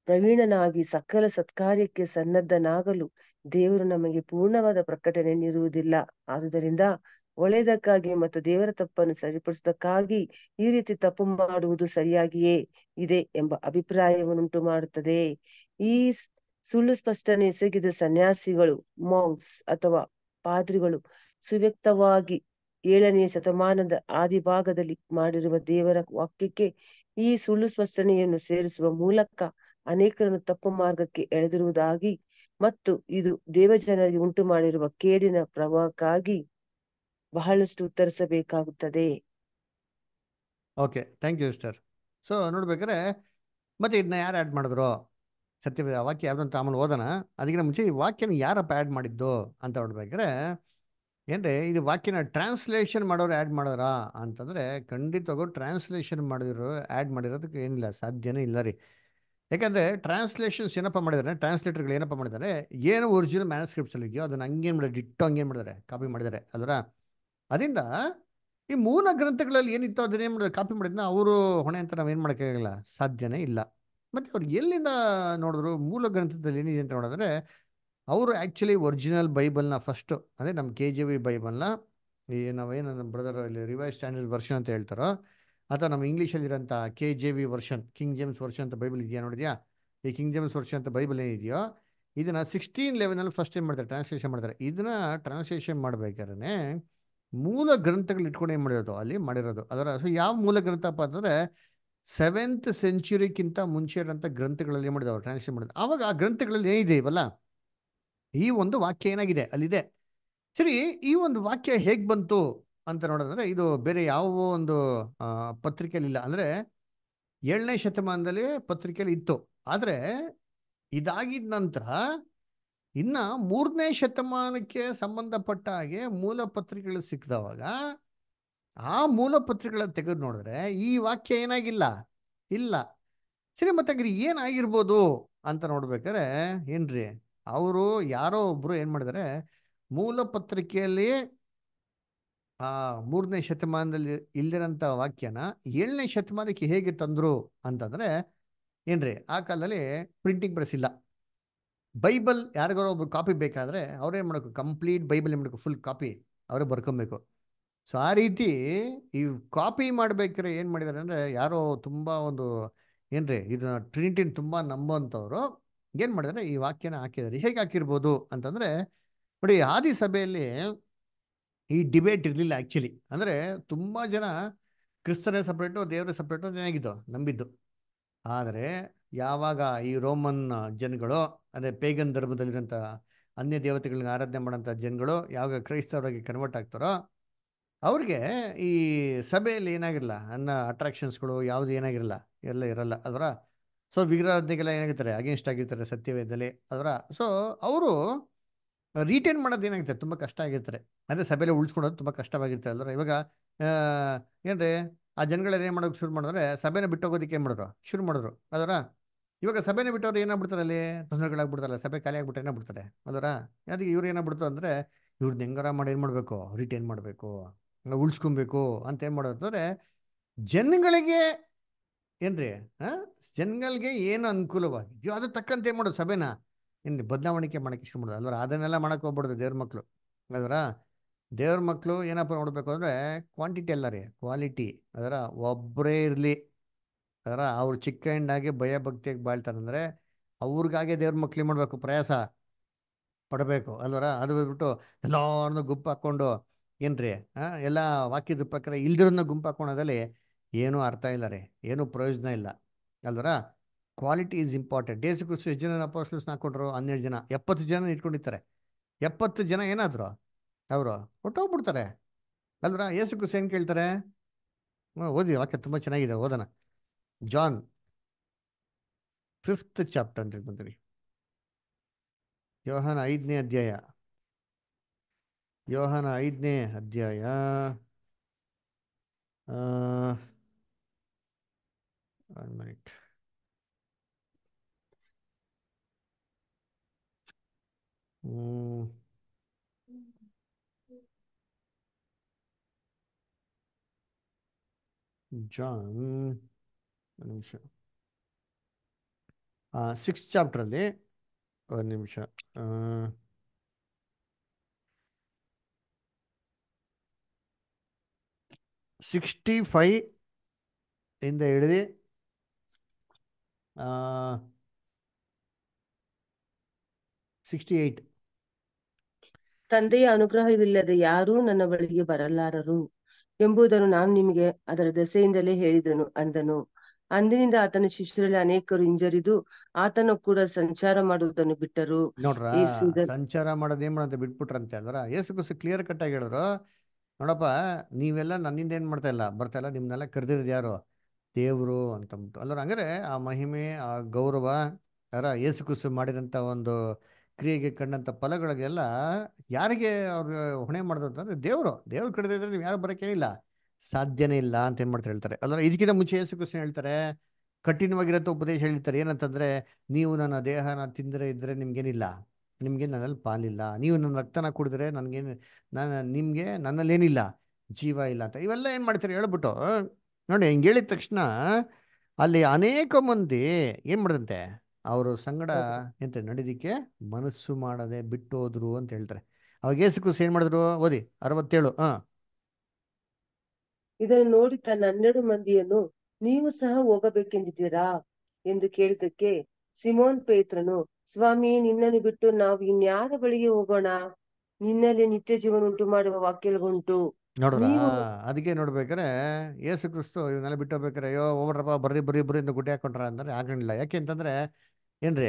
ಪ್ರವೀಣನಾಗಿ ಸಕಲ ಸತ್ಕಾರ್ಯಕ್ಕೆ ಸನ್ನದ್ಧನಾಗಲು ದೇವರು ನಮಗೆ ಪೂರ್ಣವಾದ ಪ್ರಕಟಣೆ ನೀಡುವುದಿಲ್ಲ ಆದುದರಿಂದ ಒಳ್ಳೆಯದಕ್ಕಾಗಿ ಮತ್ತು ದೇವರ ತಪ್ಪನ್ನು ಸರಿಪಡಿಸುವುದಕ್ಕಾಗಿ ಈ ರೀತಿ ತಪ್ಪು ಮಾಡುವುದು ಸರಿಯಾಗಿಯೇ ಇದೆ ಎಂಬ ಅಭಿಪ್ರಾಯವನ್ನುಂಟು ಮಾಡುತ್ತದೆ ಈ ಸುಳ್ಳು ಸ್ಪಷ್ಟನೆ ಎಸಗಿದ ಸನ್ಯಾಸಿಗಳು ಮಾಂಗ್ಸ್ ಅಥವಾ ಪಾದ್ರಿಗಳು ಸುವ್ಯಕ್ತವಾಗಿ ಏಳನೆಯ ಶತಮಾನದ ಆದಿಭಾಗದಲ್ಲಿ ಮಾಡಿರುವ ದೇವರ ವಾಕ್ಯಕ್ಕೆ ಈ ಸುಳ್ಳು ಸ್ಪಷ್ಟನೆಯನ್ನು ಸೇರಿಸುವ ಮೂಲಕ ಅನೇಕರನ್ನು ತಪ್ಪು ಮಾರ್ಗಕ್ಕೆ ಎಳೆದಿರುವುದಾಗಿ ಮತ್ತು ಇದು ದೇವಜನರಿಗೆ ಉಂಟು ಮಾಡಿರುವ ಕೇಡಿನ ಪ್ರಭಾವಕ್ಕಾಗಿ ಬಹಳಷ್ಟು ಉತ್ತರಿಸಬೇಕಾಗುತ್ತದೆ okay thank you sir so ನೋಡ್ಬೇಕಾದ್ರೆ ಮತ್ತೆ ಇದನ್ನ ಯಾರು ಆ್ಯಡ್ ಮಾಡಿದ್ರು ಸತ್ಯ ವಾಕ್ಯ ಯಾವ್ದಂತ ಅಂತ ಆಮೇಲೆ ಓದೋಣ ಅದಕ್ಕಿಂತ ಮುಂಚೆ ಈ ವಾಕ್ಯನ ಯಾರಪ್ಪ ಆ್ಯಡ್ ಮಾಡಿದ್ದು ಅಂತ ನೋಡ್ಬೇಕಾದ್ರೆ ಏನ್ರಿ ಇದು ವಾಕ್ಯನ ಟ್ರಾನ್ಸ್ಲೇಷನ್ ಮಾಡೋರು ಆ್ಯಡ್ ಮಾಡೋರಾ ಅಂತಂದ್ರೆ ಖಂಡಿತವಾಗೂ ಟ್ರಾನ್ಸ್ಲೇಷನ್ ಮಾಡಿದ್ರು ಆ್ಯಡ್ ಮಾಡಿರೋದಕ್ಕೆ ಏನಿಲ್ಲ ಸಾಧ್ಯನೇ ಇಲ್ಲ ರೀ ಯಾಕಂದರೆ ಟ್ರಾನ್ಸ್ಲೇಷನ್ಸ್ ಏನಪ್ಪ ಮಾಡಿದ್ದಾರೆ ಟ್ರಾನ್ಸ್ಲೇಟರ್ಗಳು ಏನಪ್ಪ ಮಾಡಿದ್ದಾರೆ ಏನು ಒರಿಜಿನಲ್ ಮ್ಯಾನ್ಸ್ಕ್ರಿಪ್ಟ್ಸಲ್ಲಿ ಇದೆಯೋ ಅದನ್ನು ಹಂಗೇನು ಮಾಡಿದ್ರೆ ಡಿಟ್ಟು ಹಂಗೇನು ಮಾಡಿದ್ದಾರೆ ಕಾಪಿ ಮಾಡಿದ್ದಾರೆ ಅದರ ಅದರಿಂದ ಈ ಮೂಲ ಗ್ರಂಥಗಳಲ್ಲಿ ಏನಿತ್ತು ಅದನ್ನೇನು ಮಾಡಿದ್ರೆ ಕಾಪಿ ಮಾಡಿದ್ನ ಅವರು ಹೊಣೆ ಅಂತ ನಾವು ಏನು ಮಾಡೋಕ್ಕಾಗಲ್ಲ ಸಾಧ್ಯನೇ ಇಲ್ಲ ಮತ್ತು ಅವ್ರು ಎಲ್ಲಿಂದ ನೋಡಿದ್ರು ಮೂಲ ಗ್ರಂಥದಲ್ಲಿ ಏನಿದೆ ಅಂತ ನೋಡಿದ್ರೆ ಅವರು ಆ್ಯಕ್ಚುಲಿ ಒರಿಜಿನಲ್ ಬೈಬಲ್ನ ಫಸ್ಟು ಅಂದರೆ ನಮ್ಮ ಕೆ ಜಿ ವಿ ಬೈಬಲ್ನ ಈ ನಾವೇನು ನಮ್ಮ ಬ್ರದರ್ ಇಲ್ಲಿ ರಿವೈಸ್ ಸ್ಟ್ಯಾಂಡರ್ಡ್ ವರ್ಷನ್ ಅಂತ ಹೇಳ್ತಾರೋ ಅಥವಾ ನಮ್ಮ ಇಂಗ್ಲೀಷಲ್ಲಿರೋಂಥ K J V version King James version ಅಂತ ಬೈಬಲ್ ಇದೆಯಾ ನೋಡಿದ್ಯಾ ಈ ಕಿಂಗ್ ಜೇಮ್ಸ್ ವರ್ಷನ್ ಅಂತ ಬೈಬಲ್ ಏನಿದೆಯೋ ಇದನ್ನು ಸಿಕ್ಸ್ಟೀನ್ ಲೆವೆನಲ್ಲಿ ಫಸ್ಟ್ ಏನು ಮಾಡ್ತಾರೆ ಟ್ರಾನ್ಸ್ಲೇಷನ್ ಮಾಡ್ತಾರೆ ಇದನ್ನು ಟ್ರಾನ್ಸ್ಲೇಷನ್ ಮಾಡಬೇಕಾದ್ರೆ ಮೂಲ ಗ್ರಂಥಗಳು ಇಟ್ಕೊಂಡು ಏನು ಮಾಡಿರೋದು ಅಲ್ಲಿ ಮಾಡಿರೋದು ಅದರ ಸೊ ಯಾವ ಮೂಲ ಗ್ರಂಥಪ್ಪ ಅಂತಂದರೆ ಸೆವೆಂತ್ ಸೆಂಚುರಿಗಿಂತ ಮುಂಚೆ ಇರೋಂಥ ಗ್ರಂಥಗಳಲ್ಲಿ ಮಾಡಿದವರು ಟ್ರಾನ್ಸ್ಲೇಷನ್ ಮಾಡಿದ್ರು ಆವಾಗ ಆ ಗ್ರಂಥಗಳಲ್ಲಿ ಏನಿದೆ ಇವಲ್ಲ ಈ ಒಂದು ವಾಕ್ಯ ಏನಾಗಿದೆ ಅಲ್ಲಿದೆ ಸರಿ ಈ ಒಂದು ವಾಕ್ಯ ಹೇಗೆ ಬಂತು ಅಂತ ನೋಡಿದ್ರೆ ಇದು ಬೇರೆ ಯಾವ ಒಂದು ಪತ್ರಿಕೆಯಲ್ಲಿ ಇಲ್ಲ ಅಂದರೆ ಏಳನೇ ಶತಮಾನದಲ್ಲಿ ಪತ್ರಿಕೆಯಲ್ಲಿ ಇತ್ತು ಆದರೆ ಇದಾಗಿದ ನಂತರ ಇನ್ನ ಮೂರನೇ ಶತಮಾನಕ್ಕೆ ಸಂಬಂಧಪಟ್ಟ ಹಾಗೆ ಮೂಲ ಪತ್ರಿಕೆಗಳು ಸಿಕ್ಕಿದವಾಗ ಆ ಮೂಲ ಪತ್ರಿಕೆಗಳ ತೆಗೆದು ನೋಡಿದ್ರೆ ಈ ವಾಕ್ಯ ಏನಾಗಿಲ್ಲ ಇಲ್ಲ ಸರಿ ಮತ್ತೆ ಏನಾಗಿರ್ಬೋದು ಅಂತ ನೋಡ್ಬೇಕಾದ್ರೆ ಏನ್ರಿ ಅವರು ಯಾರೋ ಒಬ್ರು ಏನ್ ಮಾಡಿದರೆ ಮೂಲ ಪತ್ರಿಕೆಯಲ್ಲಿ ಆ ಮೂರನೇ ಶತಮಾನದಲ್ಲಿ ಇಲ್ದಿರೋಂಥ ವಾಕ್ಯನ ಏಳನೇ ಶತಮಾನಕ್ಕೆ ಹೇಗೆ ತಂದರು ಅಂತಂದರೆ ಏನ್ರಿ ಆ ಕಾಲದಲ್ಲಿ ಪ್ರಿಂಟಿಂಗ್ ಪ್ರೆಸ್ ಇಲ್ಲ ಬೈಬಲ್ ಯಾರಿಗಾರು ಒಬ್ರು ಕಾಪಿ ಬೇಕಾದರೆ ಅವ್ರೇನು ಮಾಡಬೇಕು ಕಂಪ್ಲೀಟ್ ಬೈಬಲ್ ಏನು ಮಾಡಬೇಕು ಫುಲ್ ಕಾಪಿ ಅವರೇ ಬರ್ಕೊಬೇಕು ಸೊ ಆ ರೀತಿ ಈ ಕಾಪಿ ಮಾಡ್ಬೇಕಾದ್ರೆ ಏನು ಮಾಡಿದ್ದಾರೆ ಅಂದರೆ ಯಾರೋ ತುಂಬ ಒಂದು ಏನ್ರಿ ಇದನ್ನ ಟ್ರಿನಿಟಿನ ತುಂಬ ನಂಬುವಂಥವ್ರು ಏನು ಮಾಡಿದ್ದಾರೆ ಈ ವಾಕ್ಯನ ಹಾಕಿದ್ದಾರೆ ಹೇಗೆ ಹಾಕಿರ್ಬೋದು ಅಂತಂದರೆ ನೋಡಿ ಆದಿ ಸಭೆಯಲ್ಲಿ ಈ ಡಿಬೇಟ್ ಇರಲಿಲ್ಲ ಆ್ಯಕ್ಚುಲಿ ಅಂದರೆ ತುಂಬ ಜನ ಕ್ರಿಸ್ತನೇ ಸಪ್ರೇಟು ದೇವರೇ ಸಪ್ರೇಟು ಚೆನ್ನಾಗಿದ್ದು ನಂಬಿದ್ದು ಆದರೆ ಯಾವಾಗ ಈ ರೋಮನ್ ಜನಗಳು ಅಂದರೆ ಪೇಗನ್ ಧರ್ಮದಲ್ಲಿರೋಂಥ ಅನ್ಯ ದೇವತೆಗಳಿಗೆ ಆರಾಧನೆ ಮಾಡೋಂಥ ಜನಗಳು ಯಾವಾಗ ಕ್ರೈಸ್ತವರಾಗಿ ಕನ್ವರ್ಟ್ ಆಗ್ತಾರೋ ಅವ್ರಿಗೆ ಈ ಸಭೆಯಲ್ಲಿ ಏನಾಗಿರಲ್ಲ ಅನ್ನ ಅಟ್ರಾಕ್ಷನ್ಸ್ಗಳು ಯಾವುದು ಏನಾಗಿರಲ್ಲ ಎಲ್ಲ ಇರಲ್ಲ ಅದರ ಸೊ ವಿಗ್ರಹಾರಾಧನೆಗೆಲ್ಲ ಏನಾಗಿರ್ತಾರೆ ಅಗೇನ್ಸ್ಟ್ ಆಗಿರ್ತಾರೆ ಸತ್ಯವೇದದಲ್ಲಿ ಅದರ ಸೊ ಅವರು ರೀಟೈನ್ ಮಾಡೋದು ಏನಾಗುತ್ತೆ ತುಂಬ ಕಷ್ಟ ಆಗಿರ್ತಾರೆ ಅಂದರೆ ಸಭೆಯಲ್ಲಿ ಉಳಿಸ್ಕೊಡೋದು ತುಂಬ ಕಷ್ಟವಾಗಿರ್ತಾರೆ ಅಲ್ರ ಇವಾಗ ಏನ್ರಿ ಆ ಜನಗಳೆಲ್ಲ ಏನು ಮಾಡೋಕೆ ಶುರು ಮಾಡಿದ್ರೆ ಸಭೆನ ಬಿಟ್ಟು ಹೋಗೋದಕ್ಕೆ ಏನು ಮಾಡಿದ್ರು ಶುರು ಮಾಡಿದ್ರು ಅದರ ಇವಾಗ ಸಭೆನ ಬಿಟ್ಟವ್ರು ಏನಾಗ್ಬಿಡ್ತಾರೆ ಅಲ್ಲಿ ತೊಂದರೆಗಳಾಗ್ಬಿಡ್ತಾರಲ್ಲ ಸಭೆ ಖಾಲಿ ಏನೋ ಬಿಡ್ತಾರೆ ಅದರ ಅದಕ್ಕೆ ಇವ್ರು ಏನಾಗ್ಬಿಡ್ತು ಅಂದರೆ ಇವ್ರದ್ದು ಹೆಂಗಾರ ಮಾಡಿ ಏನು ಮಾಡಬೇಕು ರಿಟೈನ್ ಮಾಡಬೇಕು ಉಳಿಸ್ಕೊಬೇಕು ಅಂತ ಏನು ಮಾಡೋದು ಅಂದರೆ ಜನಗಳಿಗೆ ಏನ್ರಿ ಜನಗಳಿಗೆ ಏನು ಅನುಕೂಲವಾಗಿ ಅದ್ರ ತಕ್ಕಂತೆ ಏನು ಮಾಡೋದು ಸಭೆನ ಇನ್ನು ಬದಲಾವಣಿಕೆ ಮಾಡೋಕೆ ಶುರು ಮಾಡೋದು ಅಲ್ವರ ಅದನ್ನೆಲ್ಲ ಮಾಡೋಕೆ ಹೋಗ್ಬಿಡ್ದು ದೇವ್ರ ಮಕ್ಕಳು ಅದರ ದೇವ್ರ ಮಕ್ಕಳು ಏನಪ್ಪ ನೋಡಬೇಕು ಅಂದರೆ ಕ್ವಾಂಟಿಟಿ ಅಲ್ಲ ರೀ ಕ್ವಾಲಿಟಿ ಅದರ ಒಬ್ಬರೇ ಇರಲಿ ಅದರ ಅವ್ರು ಚಿಕ್ಕ ಹೆಣ್ಣಾಗಿ ಭಯ ಭಕ್ತಿಯಾಗಿ ಅಂದರೆ ಅವ್ರಿಗಾಗೆ ದೇವ್ರ ಮಕ್ಳು ಮಾಡಬೇಕು ಪ್ರಯಾಸ ಪಡಬೇಕು ಅಲ್ವರ ಅದು ಬಿಟ್ಟು ಎಲ್ಲರನ್ನೂ ಗುಂಪು ಹಾಕ್ಕೊಂಡು ಏನ್ರಿ ಎಲ್ಲ ವಾಕ್ಯದ ಪ್ರಕಾರ ಇಲ್ದಿರೋದನ್ನ ಗುಂಪು ಹಾಕೊಳೋದಲ್ಲಿ ಏನೂ ಅರ್ಥ ಇಲ್ಲ ರೀ ಏನೂ ಪ್ರಯೋಜನ ಇಲ್ಲ ಅಲ್ವರ ಕ್ವಾಲಿಟಿ ಈಸ್ ಇಂಪಾರ್ಟೆಂಟ್ ಡೇಸು ಕೃಷಿ ಎಷ್ಟು ಜನ ಅಪೋಸ್ಟಲ್ಸ್ ಹನ್ನೆರಡು ಜನ ಎಪ್ಪತ್ತು ಜನ ಇಟ್ಕೊಂಡಿರ್ತಾರೆ ಎಪ್ಪತ್ತು ಜನ ಏನಾದ್ರು ಅವರು ಹೊಟ್ಟೋಗ್ಬಿಡ್ತಾರೆ ಅಲ್ರ ಯೇಸು ಕೃಷಿ ಏನು ಕೇಳ್ತಾರೆ ಓದಿ ವಾಕ್ಯ ತುಂಬ ಚೆನ್ನಾಗಿದೆ ಓದೋಣ ಜಾನ್ ಫಿಫ್ತ್ ಚಾಪ್ಟರ್ ಅಂತ ಬಂದ್ರಿ ಯೋಹನ ಐದನೇ ಅಧ್ಯಾಯ ಯೋಹನ ಐದನೇ ಅಧ್ಯಾಯ ಒನ್ ಮಿನಿಟ್ Mm. ಜಾನ್ ನಿಮಿಷ ಸಿಕ್ಸ್ ಚಾಪ್ಟ್ರಲ್ಲಿ ಒಂದು ನಿಮಿಷ ಸಿಕ್ಸ್ಟಿ ಫೈ ಇಂದ ಹಿಡಿದು ಸಿಕ್ಸ್ಟಿ ಏಯ್ಟ್ ತಂದೆಯ ಅನುಗ್ರಹವಿಲ್ಲದೆ ಯಾರೂ ನನ್ನ ಬಳಿಗೆ ಬರಲಾರರು ಎಂಬುದನ್ನು ನಾನು ನಿಮಗೆ ಅದರ ದೆಸೆಯಿಂದಲೇ ಹೇಳಿದನು ಅಂದನು ಅಂದಿನಿಂದ ಆತನ ಶಿಷ್ಯರಲ್ಲಿ ಅನೇಕರು ಹಿಂಜರಿದು ಆತನ ಕೂಡ ಸಂಚಾರ ಮಾಡುವುದನ್ನು ಬಿಟ್ಟರು ಸಂಚಾರ ಮಾಡೋದ್ ಅಂತ ಮಾಡಂತ ಬಿಟ್ಬಿಟ್ರಂತೆ ಅಲ್ವರ ಏಸು ಕ್ಲಿಯರ್ ಕಟ್ ಆಗಿ ಹೇಳಿದ್ರು ನೋಡಪ್ಪ ನೀವೆಲ್ಲ ನನ್ನಿಂದ ಏನ್ ಮಾಡ್ತಾ ಇಲ್ಲ ಬರ್ತಾ ಇಲ್ಲ ನಿಮ್ನೆಲ್ಲ ಕರೆದಿರೋದು ಯಾರು ದೇವ್ರು ಅಂತಂದ್ಬಿಟ್ಟು ಅಲ್ಲರ ಹಂಗಾರೆ ಆ ಮಹಿಮೆ ಆ ಗೌರವ ಯಾರ ಏಸು ಮಾಡಿದಂತ ಒಂದು ಕ್ರಿಯೆಗೆ ಕಂಡಂಥ ಫಲಗಳಿಗೆಲ್ಲ ಯಾರಿಗೆ ಅವ್ರಿಗೆ ಹೊಣೆ ಮಾಡಿದಂತಂದ್ರೆ ದೇವರು ದೇವ್ರು ಕಡಿದ್ರೆ ನೀವು ಯಾರು ಇಲ್ಲ ಸಾಧ್ಯನೇ ಇಲ್ಲ ಅಂತ ಏನು ಮಾಡ್ತಾರೆ ಹೇಳ್ತಾರೆ ಅದರ ಇದಕ್ಕಿಂತ ಮುಂಚೆ ಯೇಸು ಕೃಷ್ಣ ಹೇಳ್ತಾರೆ ಕಠಿಣವಾಗಿರೋಂಥ ಉಪದೇಶ ಹೇಳ್ತಾರೆ ಏನಂತಂದ್ರೆ ನೀವು ನನ್ನ ದೇಹನ ತಿಂದರೆ ಇದ್ದರೆ ನಿಮ್ಗೇನಿಲ್ಲ ನಿಮ್ಗೆ ನನ್ನಲ್ಲಿ ಪಾಲಿಲ್ಲ ನೀವು ನನ್ನ ರಕ್ತನ ಕುಡಿದ್ರೆ ನನಗೇನು ನಾನು ನಿಮಗೆ ನನ್ನಲ್ಲೇನಿಲ್ಲ ಜೀವ ಇಲ್ಲ ಅಂತ ಇವೆಲ್ಲ ಏನು ಮಾಡ್ತಾರೆ ಹೇಳ್ಬಿಟ್ಟು ನೋಡಿ ಹಿಂಗೆ ಹೇಳಿದ ತಕ್ಷಣ ಅಲ್ಲಿ ಅನೇಕ ಮಂದಿ ಏನು ಮಾಡಿದಂತೆ ಅವರು ಸಂಗಡ ಎಂತ ನಡೆದಿಕ್ಕೆ ಮನಸ್ಸು ಮಾಡದೆ ಬಿಟ್ಟೋದ್ರು ಅಂತ ಹೇಳ್ತಾರೆ ಅವಾಗ ಯೇಸು ಏನ್ ಮಾಡಿದ್ರು ಓದಿ ಅರವತ್ತೇಳು ಹ ಇದನ್ನು ನೋಡಿ ತನ್ನ ಹನ್ನೆರಡು ಮಂದಿಯನ್ನು ನೀವು ಸಹ ಹೋಗಬೇಕೆಂದಿದ್ದೀರಾ ಎಂದು ಕೇಳಿದಕ್ಕೆ ಸಿಮೋನ್ ಪೇತ್ರನು ಸ್ವಾಮಿ ನಿನ್ನನ್ನು ಬಿಟ್ಟು ನಾವು ಇನ್ಯಾರ ಬಳಿಗೆ ಹೋಗೋಣ ನಿನ್ನಲ್ಲಿ ನಿತ್ಯ ಜೀವನ ಉಂಟು ಮಾಡುವ ವಾಕ್ಯಗಳುಂಟು ನೋಡ್ರ ಅದಕ್ಕೆ ನೋಡ್ಬೇಕಾರೆ ಯೇಸು ಕ್ರಿಸ್ತು ಇವನ್ನೆಲ್ಲ ಬಿಟ್ಟು ಹೋಗ್ಬೇಕಾರೆ ಅಯ್ಯೋ ಒಬ್ಬರಪ್ಪ ಬರ್ರಿ ಬರ್ರಿ ಬರ್ರಿ ಅಂತ ಗುಡ್ಡೆ ಹಾಕೊಂಡ್ರ ಅಂದ್ರೆ ಆಗಲಿಲ್ಲ ಯಾಕೆ ಅಂತಂದ್ರೆ ಏನ್ರಿ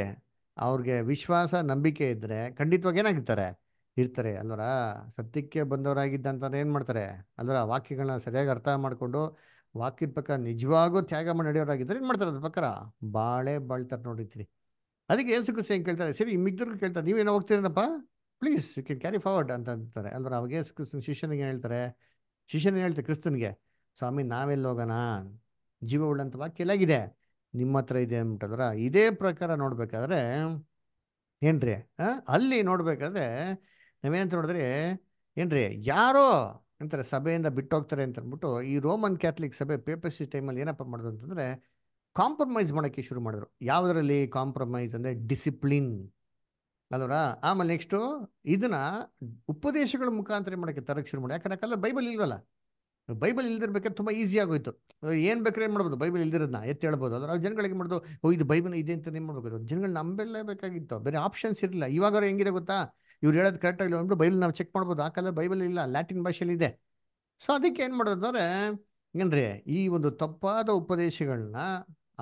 ಅವ್ರಿಗೆ ವಿಶ್ವಾಸ ನಂಬಿಕೆ ಇದ್ದರೆ ಖಂಡಿತವಾಗಿ ಏನಾಗಿರ್ತಾರೆ ಇರ್ತಾರೆ ಅಲ್ವರ ಸತ್ಯಕ್ಕೆ ಬಂದವರಾಗಿದ್ದಂತ ಏನು ಮಾಡ್ತಾರೆ ಅಲ್ವರ ವಾಕ್ಯಗಳನ್ನ ಸರಿಯಾಗಿ ಅರ್ಥ ಮಾಡಿಕೊಂಡು ವಾಕ್ಯದ ಪಕ್ಕ ನಿಜವಾಗೂ ತ್ಯಾಗ ಮಾಡಿ ನಡೆಯೋರಾಗಿದ್ದರೆ ಏನು ಮಾಡ್ತಾರೆ ಅದ್ರ ಪ್ರಕಾರ ಬಾಳೆ ಬಾಳ್ತಾರೆ ನೋಡಿರ್ತೀರಿ ಅದಕ್ಕೆ ಏನು ಸುಖ ಸೇನ್ ಕೇಳ್ತಾರೆ ಸರಿ ಮಿಗ್ದರ್ಗೂ ಕೇಳ್ತಾರೆ ನೀವೇನೋ ಹೋಗ್ತೀರನಪ್ಪ please you can carry forward ಅಂತ ಅಂತಾರೆ ಅಂದ್ರೆ ಅವಾಗ ಏಸು ಶಿಷ್ಯನಿಗೆ ಶಿಷ್ಯನಿಗೆ ಹೇಳ್ತಾರೆ ಶಿಷ್ಯನಿಗೆ ಹೇಳ್ತಾರೆ ಕ್ರಿಸ್ತನಿಗೆ ಸ್ವಾಮಿ ನಾವೆಲ್ಲ ಹೋಗೋಣ ಜೀವ ಉಳ್ಳಂತ ವಾಕ್ಯ ಎಲ್ಲಾಗಿದೆ ನಿಮ್ಮ ಹತ್ರ ಇದೆ ಅಂತಂದ್ರೆ ಇದೇ ಪ್ರಕಾರ ನೋಡ್ಬೇಕಾದ್ರೆ ಏನ್ರಿ ಅಲ್ಲಿ ನೋಡ್ಬೇಕಾದ್ರೆ ನಾವೇನಂತ ನೋಡಿದ್ರೆ ಏನ್ರಿ ಯಾರೋ ಅಂತಾರೆ ಸಭೆಯಿಂದ ಬಿಟ್ಟೋಗ್ತಾರೆ ಅಂತ ಅಂದ್ಬಿಟ್ಟು ಈ ರೋಮನ್ ಕ್ಯಾಥಲಿಕ್ ಸಭೆ ಪೇಪರ್ಸಿ ಟೈಮಲ್ಲಿ ಏನಪ್ಪ ಮಾಡೋದು ಅಂತಂದ್ರೆ ಕಾಂಪ್ರಮೈಸ್ ಮಾಡೋಕ್ಕೆ ಶುರು ಮಾಡಿದ್ರು ಯಾವುದರಲ್ಲಿ ಕಾಂಪ್ರಮೈಸ್ ಅಂದರೆ ಡಿಸಿಪ್ಲಿನ್ ಅಲ್ವರ ಆಮೇಲೆ ನೆಕ್ಸ್ಟು ಇದನ್ನ ಉಪದೇಶಗಳ ಮುಖಾಂತರ ಮಾಡೋಕ್ಕೆ ತರಕ್ಕೆ ಶುರು ಮಾಡಿ ಯಾಕಂದ್ರೆ ಬೈಬಲ್ ಇಲ್ವಲ್ಲ ಬೈಬಲ್ ಇಲ್ದಿರ್ಬೇಕಾದ್ರೆ ತುಂಬ ಈಸಿ ಆಗೋಯ್ತು ಏನು ಬೇಕಾದ್ರೆ ಏನು ಮಾಡ್ಬೋದು ಬೈಬಲ್ ಇಲ್ದಿರೋದನ್ನ ಎತ್ತಿ ಹೇಳ್ಬೋದು ಅದ್ರ ಜನಗಳಿಗೆ ಮಾಡೋದು ಓ ಇದು ಬೈಬಲ್ ಇದೆ ಅಂತ ಏನು ಮಾಡ್ಬೇಕು ಜನಗಳು ಬೇಕಾಗಿತ್ತು ಬೇರೆ ಆಪ್ಷನ್ಸ್ ಇರಲಿಲ್ಲ ಇವಾಗ ಅವ್ರು ಹೆಂಗಿದೆ ಗೊತ್ತಾ ಇವ್ರು ಹೇಳೋದು ಕರೆಕ್ಟ್ ಆಗಿಲ್ಲ ಅಂದ್ಬಿಟ್ಟು ಬೈಬಲ್ ನಾವು ಚೆಕ್ ಮಾಡ್ಬೋದು ಆ ಬೈಬಲ್ ಇಲ್ಲ ಲ್ಯಾಟಿನ್ ಭಾಷೆಯಲ್ಲಿ ಇದೆ ಸೊ ಅದಕ್ಕೆ ಏನು ಮಾಡೋದು ಅಂದರೆ ಏನ್ರಿ ಈ ಒಂದು ತಪ್ಪಾದ ಉಪದೇಶಗಳನ್ನ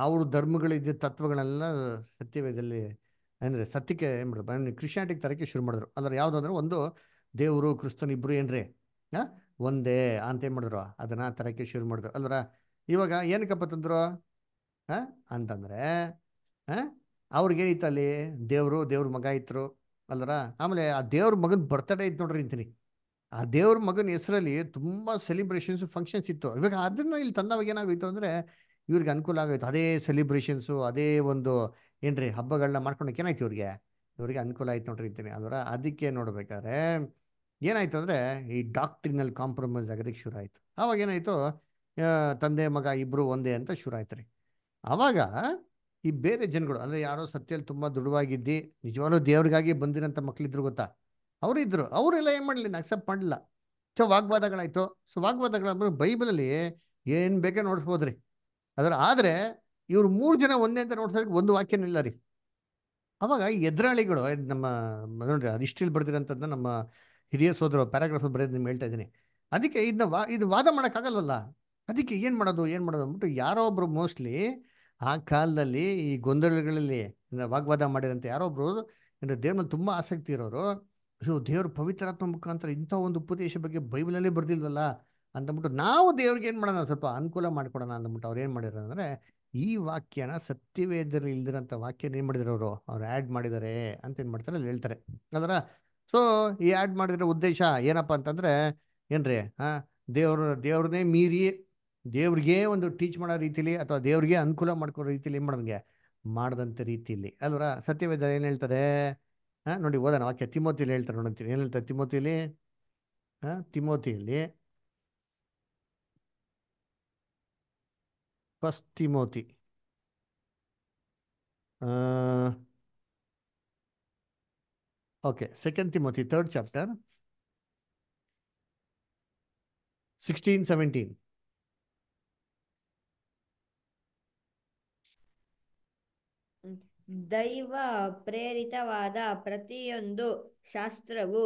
ಅವ್ರ ಧರ್ಮಗಳಿದ್ದ ತತ್ವಗಳೆಲ್ಲ ಸತ್ಯವೇದಲ್ಲಿ ಅಂದರೆ ಸತ್ಯಕ್ಕೆ ಏನು ಮಾಡೋದು ಕ್ರಿಶ್ಚಾನಿಟಿಗೆ ತರಕ್ಕೆ ಶುರು ಮಾಡಿದ್ರು ಅಂದ್ರೆ ಯಾವುದಂದ್ರೆ ಒಂದು ದೇವರು ಕ್ರಿಸ್ತನ್ ಇಬ್ರು ಏನ್ರಿ ಹಾಂ ಒಂದೇ ಅಂತ ಏನು ಮಾಡಿದ್ರು ಅದನ್ನು ತರಕ್ಕೆ ಶುರು ಮಾಡಿದ್ರು ಅಲ್ವರ ಇವಾಗ ಏನಕ್ಕಪ್ಪ ತಂದರು ಹಾಂ ಅಂತಂದರೆ ಹಾಂ ಅವ್ರಿಗೇನಿತ್ತು ಅಲ್ಲಿ ದೇವರು ದೇವ್ರ ಮಗ ಇತ್ತು ಅಲ್ವರ ಆಮೇಲೆ ಆ ದೇವ್ರ ಮಗನ ಬರ್ತಡೇ ಇತ್ತು ನೋಡ್ರಿ ಅಂತೀನಿ ಆ ದೇವ್ರ ಮಗನ ಹೆಸರಲ್ಲಿ ತುಂಬ ಸೆಲಿಬ್ರೇಷನ್ಸು ಫಂಕ್ಷನ್ಸ್ ಇತ್ತು ಇವಾಗ ಅದನ್ನು ಇಲ್ಲಿ ತಂದವಾಗ ಏನಾಗೋಯಿತು ಅಂದರೆ ಇವ್ರಿಗೆ ಅನುಕೂಲ ಆಗೋಯ್ತು ಅದೇ ಸೆಲಿಬ್ರೇಷನ್ಸು ಅದೇ ಒಂದು ಏನ್ರಿ ಹಬ್ಬಗಳನ್ನ ಮಾಡ್ಕೊಳಕ್ಕೆ ಏನಾಯ್ತು ಇವ್ರಿಗೆ ಇವ್ರಿಗೆ ಅನುಕೂಲ ಆಯ್ತು ನೋಡ್ರಿ ಇಂತೀನಿ ಅಲ್ವರ ಅದಕ್ಕೆ ನೋಡ್ಬೇಕಾದ್ರೆ ಏನಾಯ್ತು ಅಂದ್ರೆ ಈ ಡಾಕ್ಟ್ರಿನಲ್ಲಿ ಕಾಂಪ್ರಮೈಸ್ ಆಗೋದಕ್ಕೆ ಶುರು ಆಯ್ತು ಅವಾಗ ಏನಾಯ್ತು ತಂದೆ ಮಗ ಇಬ್ಬರು ಒಂದೇ ಅಂತ ಶುರು ಆಯ್ತು ರೀ ಆವಾಗ ಈ ಬೇರೆ ಜನಗಳು ಅಂದ್ರೆ ಯಾರೋ ಸತ್ಯಲ್ಲಿ ತುಂಬಾ ದೃಢವಾಗಿದ್ದು ನಿಜವಾಗ್ಲೂ ದೇವ್ರಿಗಾಗಿ ಬಂದಿರಂತ ಮಕ್ಳಿದ್ರು ಗೊತ್ತಾ ಅವ್ರಿದ್ರು ಅವರೆಲ್ಲ ಏನು ಮಾಡ್ಲಿಲ್ಲ ಅಕ್ಸೆಪ್ಟ್ ಮಾಡಲಿಲ್ಲ ಸೊ ವಾಗ್ವಾದಗಳಾಯಿತು ಸೊ ಅಲ್ಲಿ ಬೈಬಲಲ್ಲಿ ಏನು ಬೇಕೇ ನೋಡ್ಸ್ಬೋದ್ರಿ ಅದ್ರ ಅದರ ಆದರೆ ಇವರು ಮೂರು ಜನ ಒಂದೇ ಅಂತ ನೋಡ್ಸೋದಕ್ಕೆ ಒಂದು ವಾಕ್ಯನಿಲ್ಲ ರೀ ಅವಾಗ ಎದುರಾಳಿಗಳು ನಮ್ಮ ನೋಡ್ರಿ ಅದಿಷ್ಟಿಲ್ ಇಷ್ಟಿಲ್ ಬರ್ದಿರೋಂಥದ್ದನ್ನ ನಮ್ಮ ಹಿರಿಯ ಸೋದರ ಪ್ಯಾರಾಗ್ರಾಫ್ ಬರೆಯೋದು ನಿಮ್ಗೆ ಹೇಳ್ತಾ ಇದ್ದೀನಿ ಅದಕ್ಕೆ ಇದನ್ನ ವಾ ಇದು ವಾದ ಮಾಡೋಕ್ಕಾಗಲ್ವಲ್ಲ ಅದಕ್ಕೆ ಏನು ಮಾಡೋದು ಏನು ಮಾಡೋದು ಅಂದ್ಬಿಟ್ಟು ಯಾರೋ ಒಬ್ಬರು ಮೋಸ್ಟ್ಲಿ ಆ ಕಾಲದಲ್ಲಿ ಈ ಗೊಂದಲಗಳಲ್ಲಿ ವಾಗ್ವಾದ ಮಾಡಿದಂತೆ ಯಾರೋ ಒಬ್ಬರು ಅಂದರೆ ದೇವ್ರ ತುಂಬ ಆಸಕ್ತಿ ಇರೋರು ಸೊ ದೇವ್ರ ಪವಿತ್ರಾತ್ಮ ಮುಖಾಂತರ ಇಂಥ ಒಂದು ಉಪದೇಶ ಬಗ್ಗೆ ಬೈಬಲಲ್ಲೇ ಬರ್ದಿಲ್ವಲ್ಲ ಅಂತಂದ್ಬಿಟ್ಟು ನಾವು ದೇವ್ರಿಗೆ ಏನು ಮಾಡೋಣ ಸ್ವಲ್ಪ ಅನುಕೂಲ ಮಾಡಿಕೊಡೋಣ ಅಂದ್ಬಿಟ್ಟು ಅವ್ರು ಏನು ಮಾಡಿದ್ರು ಅಂದರೆ ಈ ವಾಕ್ಯನ ಸತ್ಯವೇದರಲ್ಲಿ ಇಲ್ದಿರೋಂಥ ವಾಕ್ಯನ ಏನು ಮಾಡಿದ್ರು ಅವರು ಅವ್ರು ಆ್ಯಡ್ ಮಾಡಿದ್ದಾರೆ ಅಂತ ಏನು ಮಾಡ್ತಾರೆ ಅಲ್ಲಿ ಹೇಳ್ತಾರೆ ಅದರ ಸೊ ಈ ಆ್ಯಡ್ ಮಾಡಿದ್ರೆ ಉದ್ದೇಶ ಏನಪ್ಪ ಅಂತಂದರೆ ಏನ್ರಿ ಹಾಂ ದೇವ್ರ ದೇವ್ರನ್ನೇ ಮೀರಿ ದೇವ್ರಿಗೆ ಒಂದು ಟೀಚ್ ಮಾಡೋ ರೀತಿಲಿ ಅಥವಾ ದೇವ್ರಿಗೆ ಅನುಕೂಲ ಮಾಡ್ಕೋ ರೀತಿಲಿ ಏನು ಮಾಡೋದಂಗೆ ಮಾಡಿದಂಥ ರೀತಿಯಲ್ಲಿ ಅಲ್ವರ ಸತ್ಯವೇದ ಏನು ಹೇಳ್ತಾರೆ ಹಾಂ ನೋಡಿ ಓದೋಣ ಆಕೆ ತಿಮೋತಿಲಿ ಹೇಳ್ತಾರೆ ನೋಡಂತೀನಿ ಏನು ಹೇಳ್ತಾರೆ ತಿಮೋತಿಲಿ ಹಾಂ ತಿಮೋತಿಯಲ್ಲಿ first Timothy Okay, Second Timothy, third chapter sixteen seventeen ದೈವ ಪ್ರೇರಿತವಾದ ಪ್ರತಿಯೊಂದು ಶಾಸ್ತ್ರವು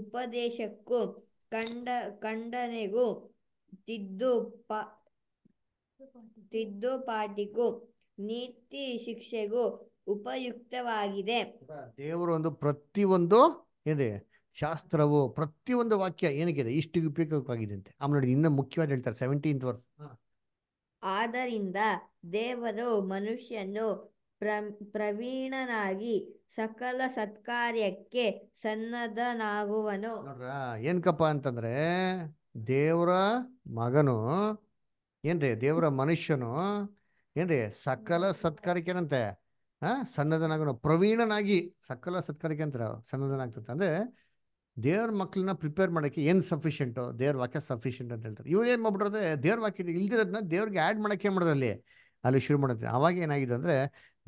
ಉಪದೇಶಕ್ಕೂ ಖಂಡ ಖಂಡನೆಗೂ ತಿದ್ದು ಪ ತಿದ್ದುಪಾಟಿಗೂ ನೀತಿ ಶಿಕ್ಷೆಗೂ ಉಪಯುಕ್ತವಾಗಿದೆ ದೇವರು ಒಂದು ಪ್ರತಿಯೊಂದು ಇದೆ ಶಾಸ್ತ್ರವು ಪ್ರತಿಯೊಂದು ವಾಕ್ಯ ಏನಕ್ಕಿದೆ ಇಷ್ಟು ಉಪಯುಕ್ತವಾಗಿದೆ ಅಂತೆ ಆಮೇಲೆ ನೋಡಿ ಇನ್ನು ಮುಖ್ಯವಾಗಿ ಹೇಳ್ತಾರೆ ಸೆವೆಂಟೀನ್ ವರ್ಸ್ ಆದ್ದರಿಂದ ದೇವರು ಮನುಷ್ಯನು ಪ್ರವೀಣನಾಗಿ ಸಕಲ ಸತ್ಕಾರ್ಯಕ್ಕೆ ಸನ್ನದ್ಧನಾಗುವನು ಏನ್ಕಪ್ಪ ಅಂತಂದ್ರೆ ದೇವರ ಮಗನು ಏನ್ರಿ ದೇವರ ಮನುಷ್ಯನು ಏನ್ರಿ ಸಕಲ ಸತ್ಕಾರಕ್ಕೆ ಏನಂತೆ ಹಾ ಪ್ರವೀಣನಾಗಿ ಸಕಲ ಸತ್ಕಾರಕ್ಕೆ ಅಂತಾರೆ ಸನ್ನದನಾಗ್ತದೆ ಅಂದರೆ ದೇವ್ರ ಮಕ್ಕಳನ್ನ ಪ್ರಿಪೇರ್ ಮಾಡೋಕ್ಕೆ ಏನು ಸಫಿಷಿಯೆಂಟು ದೇವ್ರ ವಾಕ್ಯ ಸಫಿಷಿಯೆಂಟ್ ಅಂತ ಹೇಳ್ತಾರೆ ಇವ್ರು ಏನು ಮಾಡ್ಬಿಟ್ರೆ ದೇವ್ರ ವಾಕ್ಯ ಇಲ್ದಿರೋದನ್ನ ದೇವ್ರಿಗೆ ಆ್ಯಡ್ ಮಾಡೋಕ್ಕೆ ಮಾಡಿದ್ರು ಅಲ್ಲಿ ಅಲ್ಲಿ ಶುರು ಮಾಡುತ್ತೆ ಆವಾಗ ಏನಾಗಿದೆ ಅಂದರೆ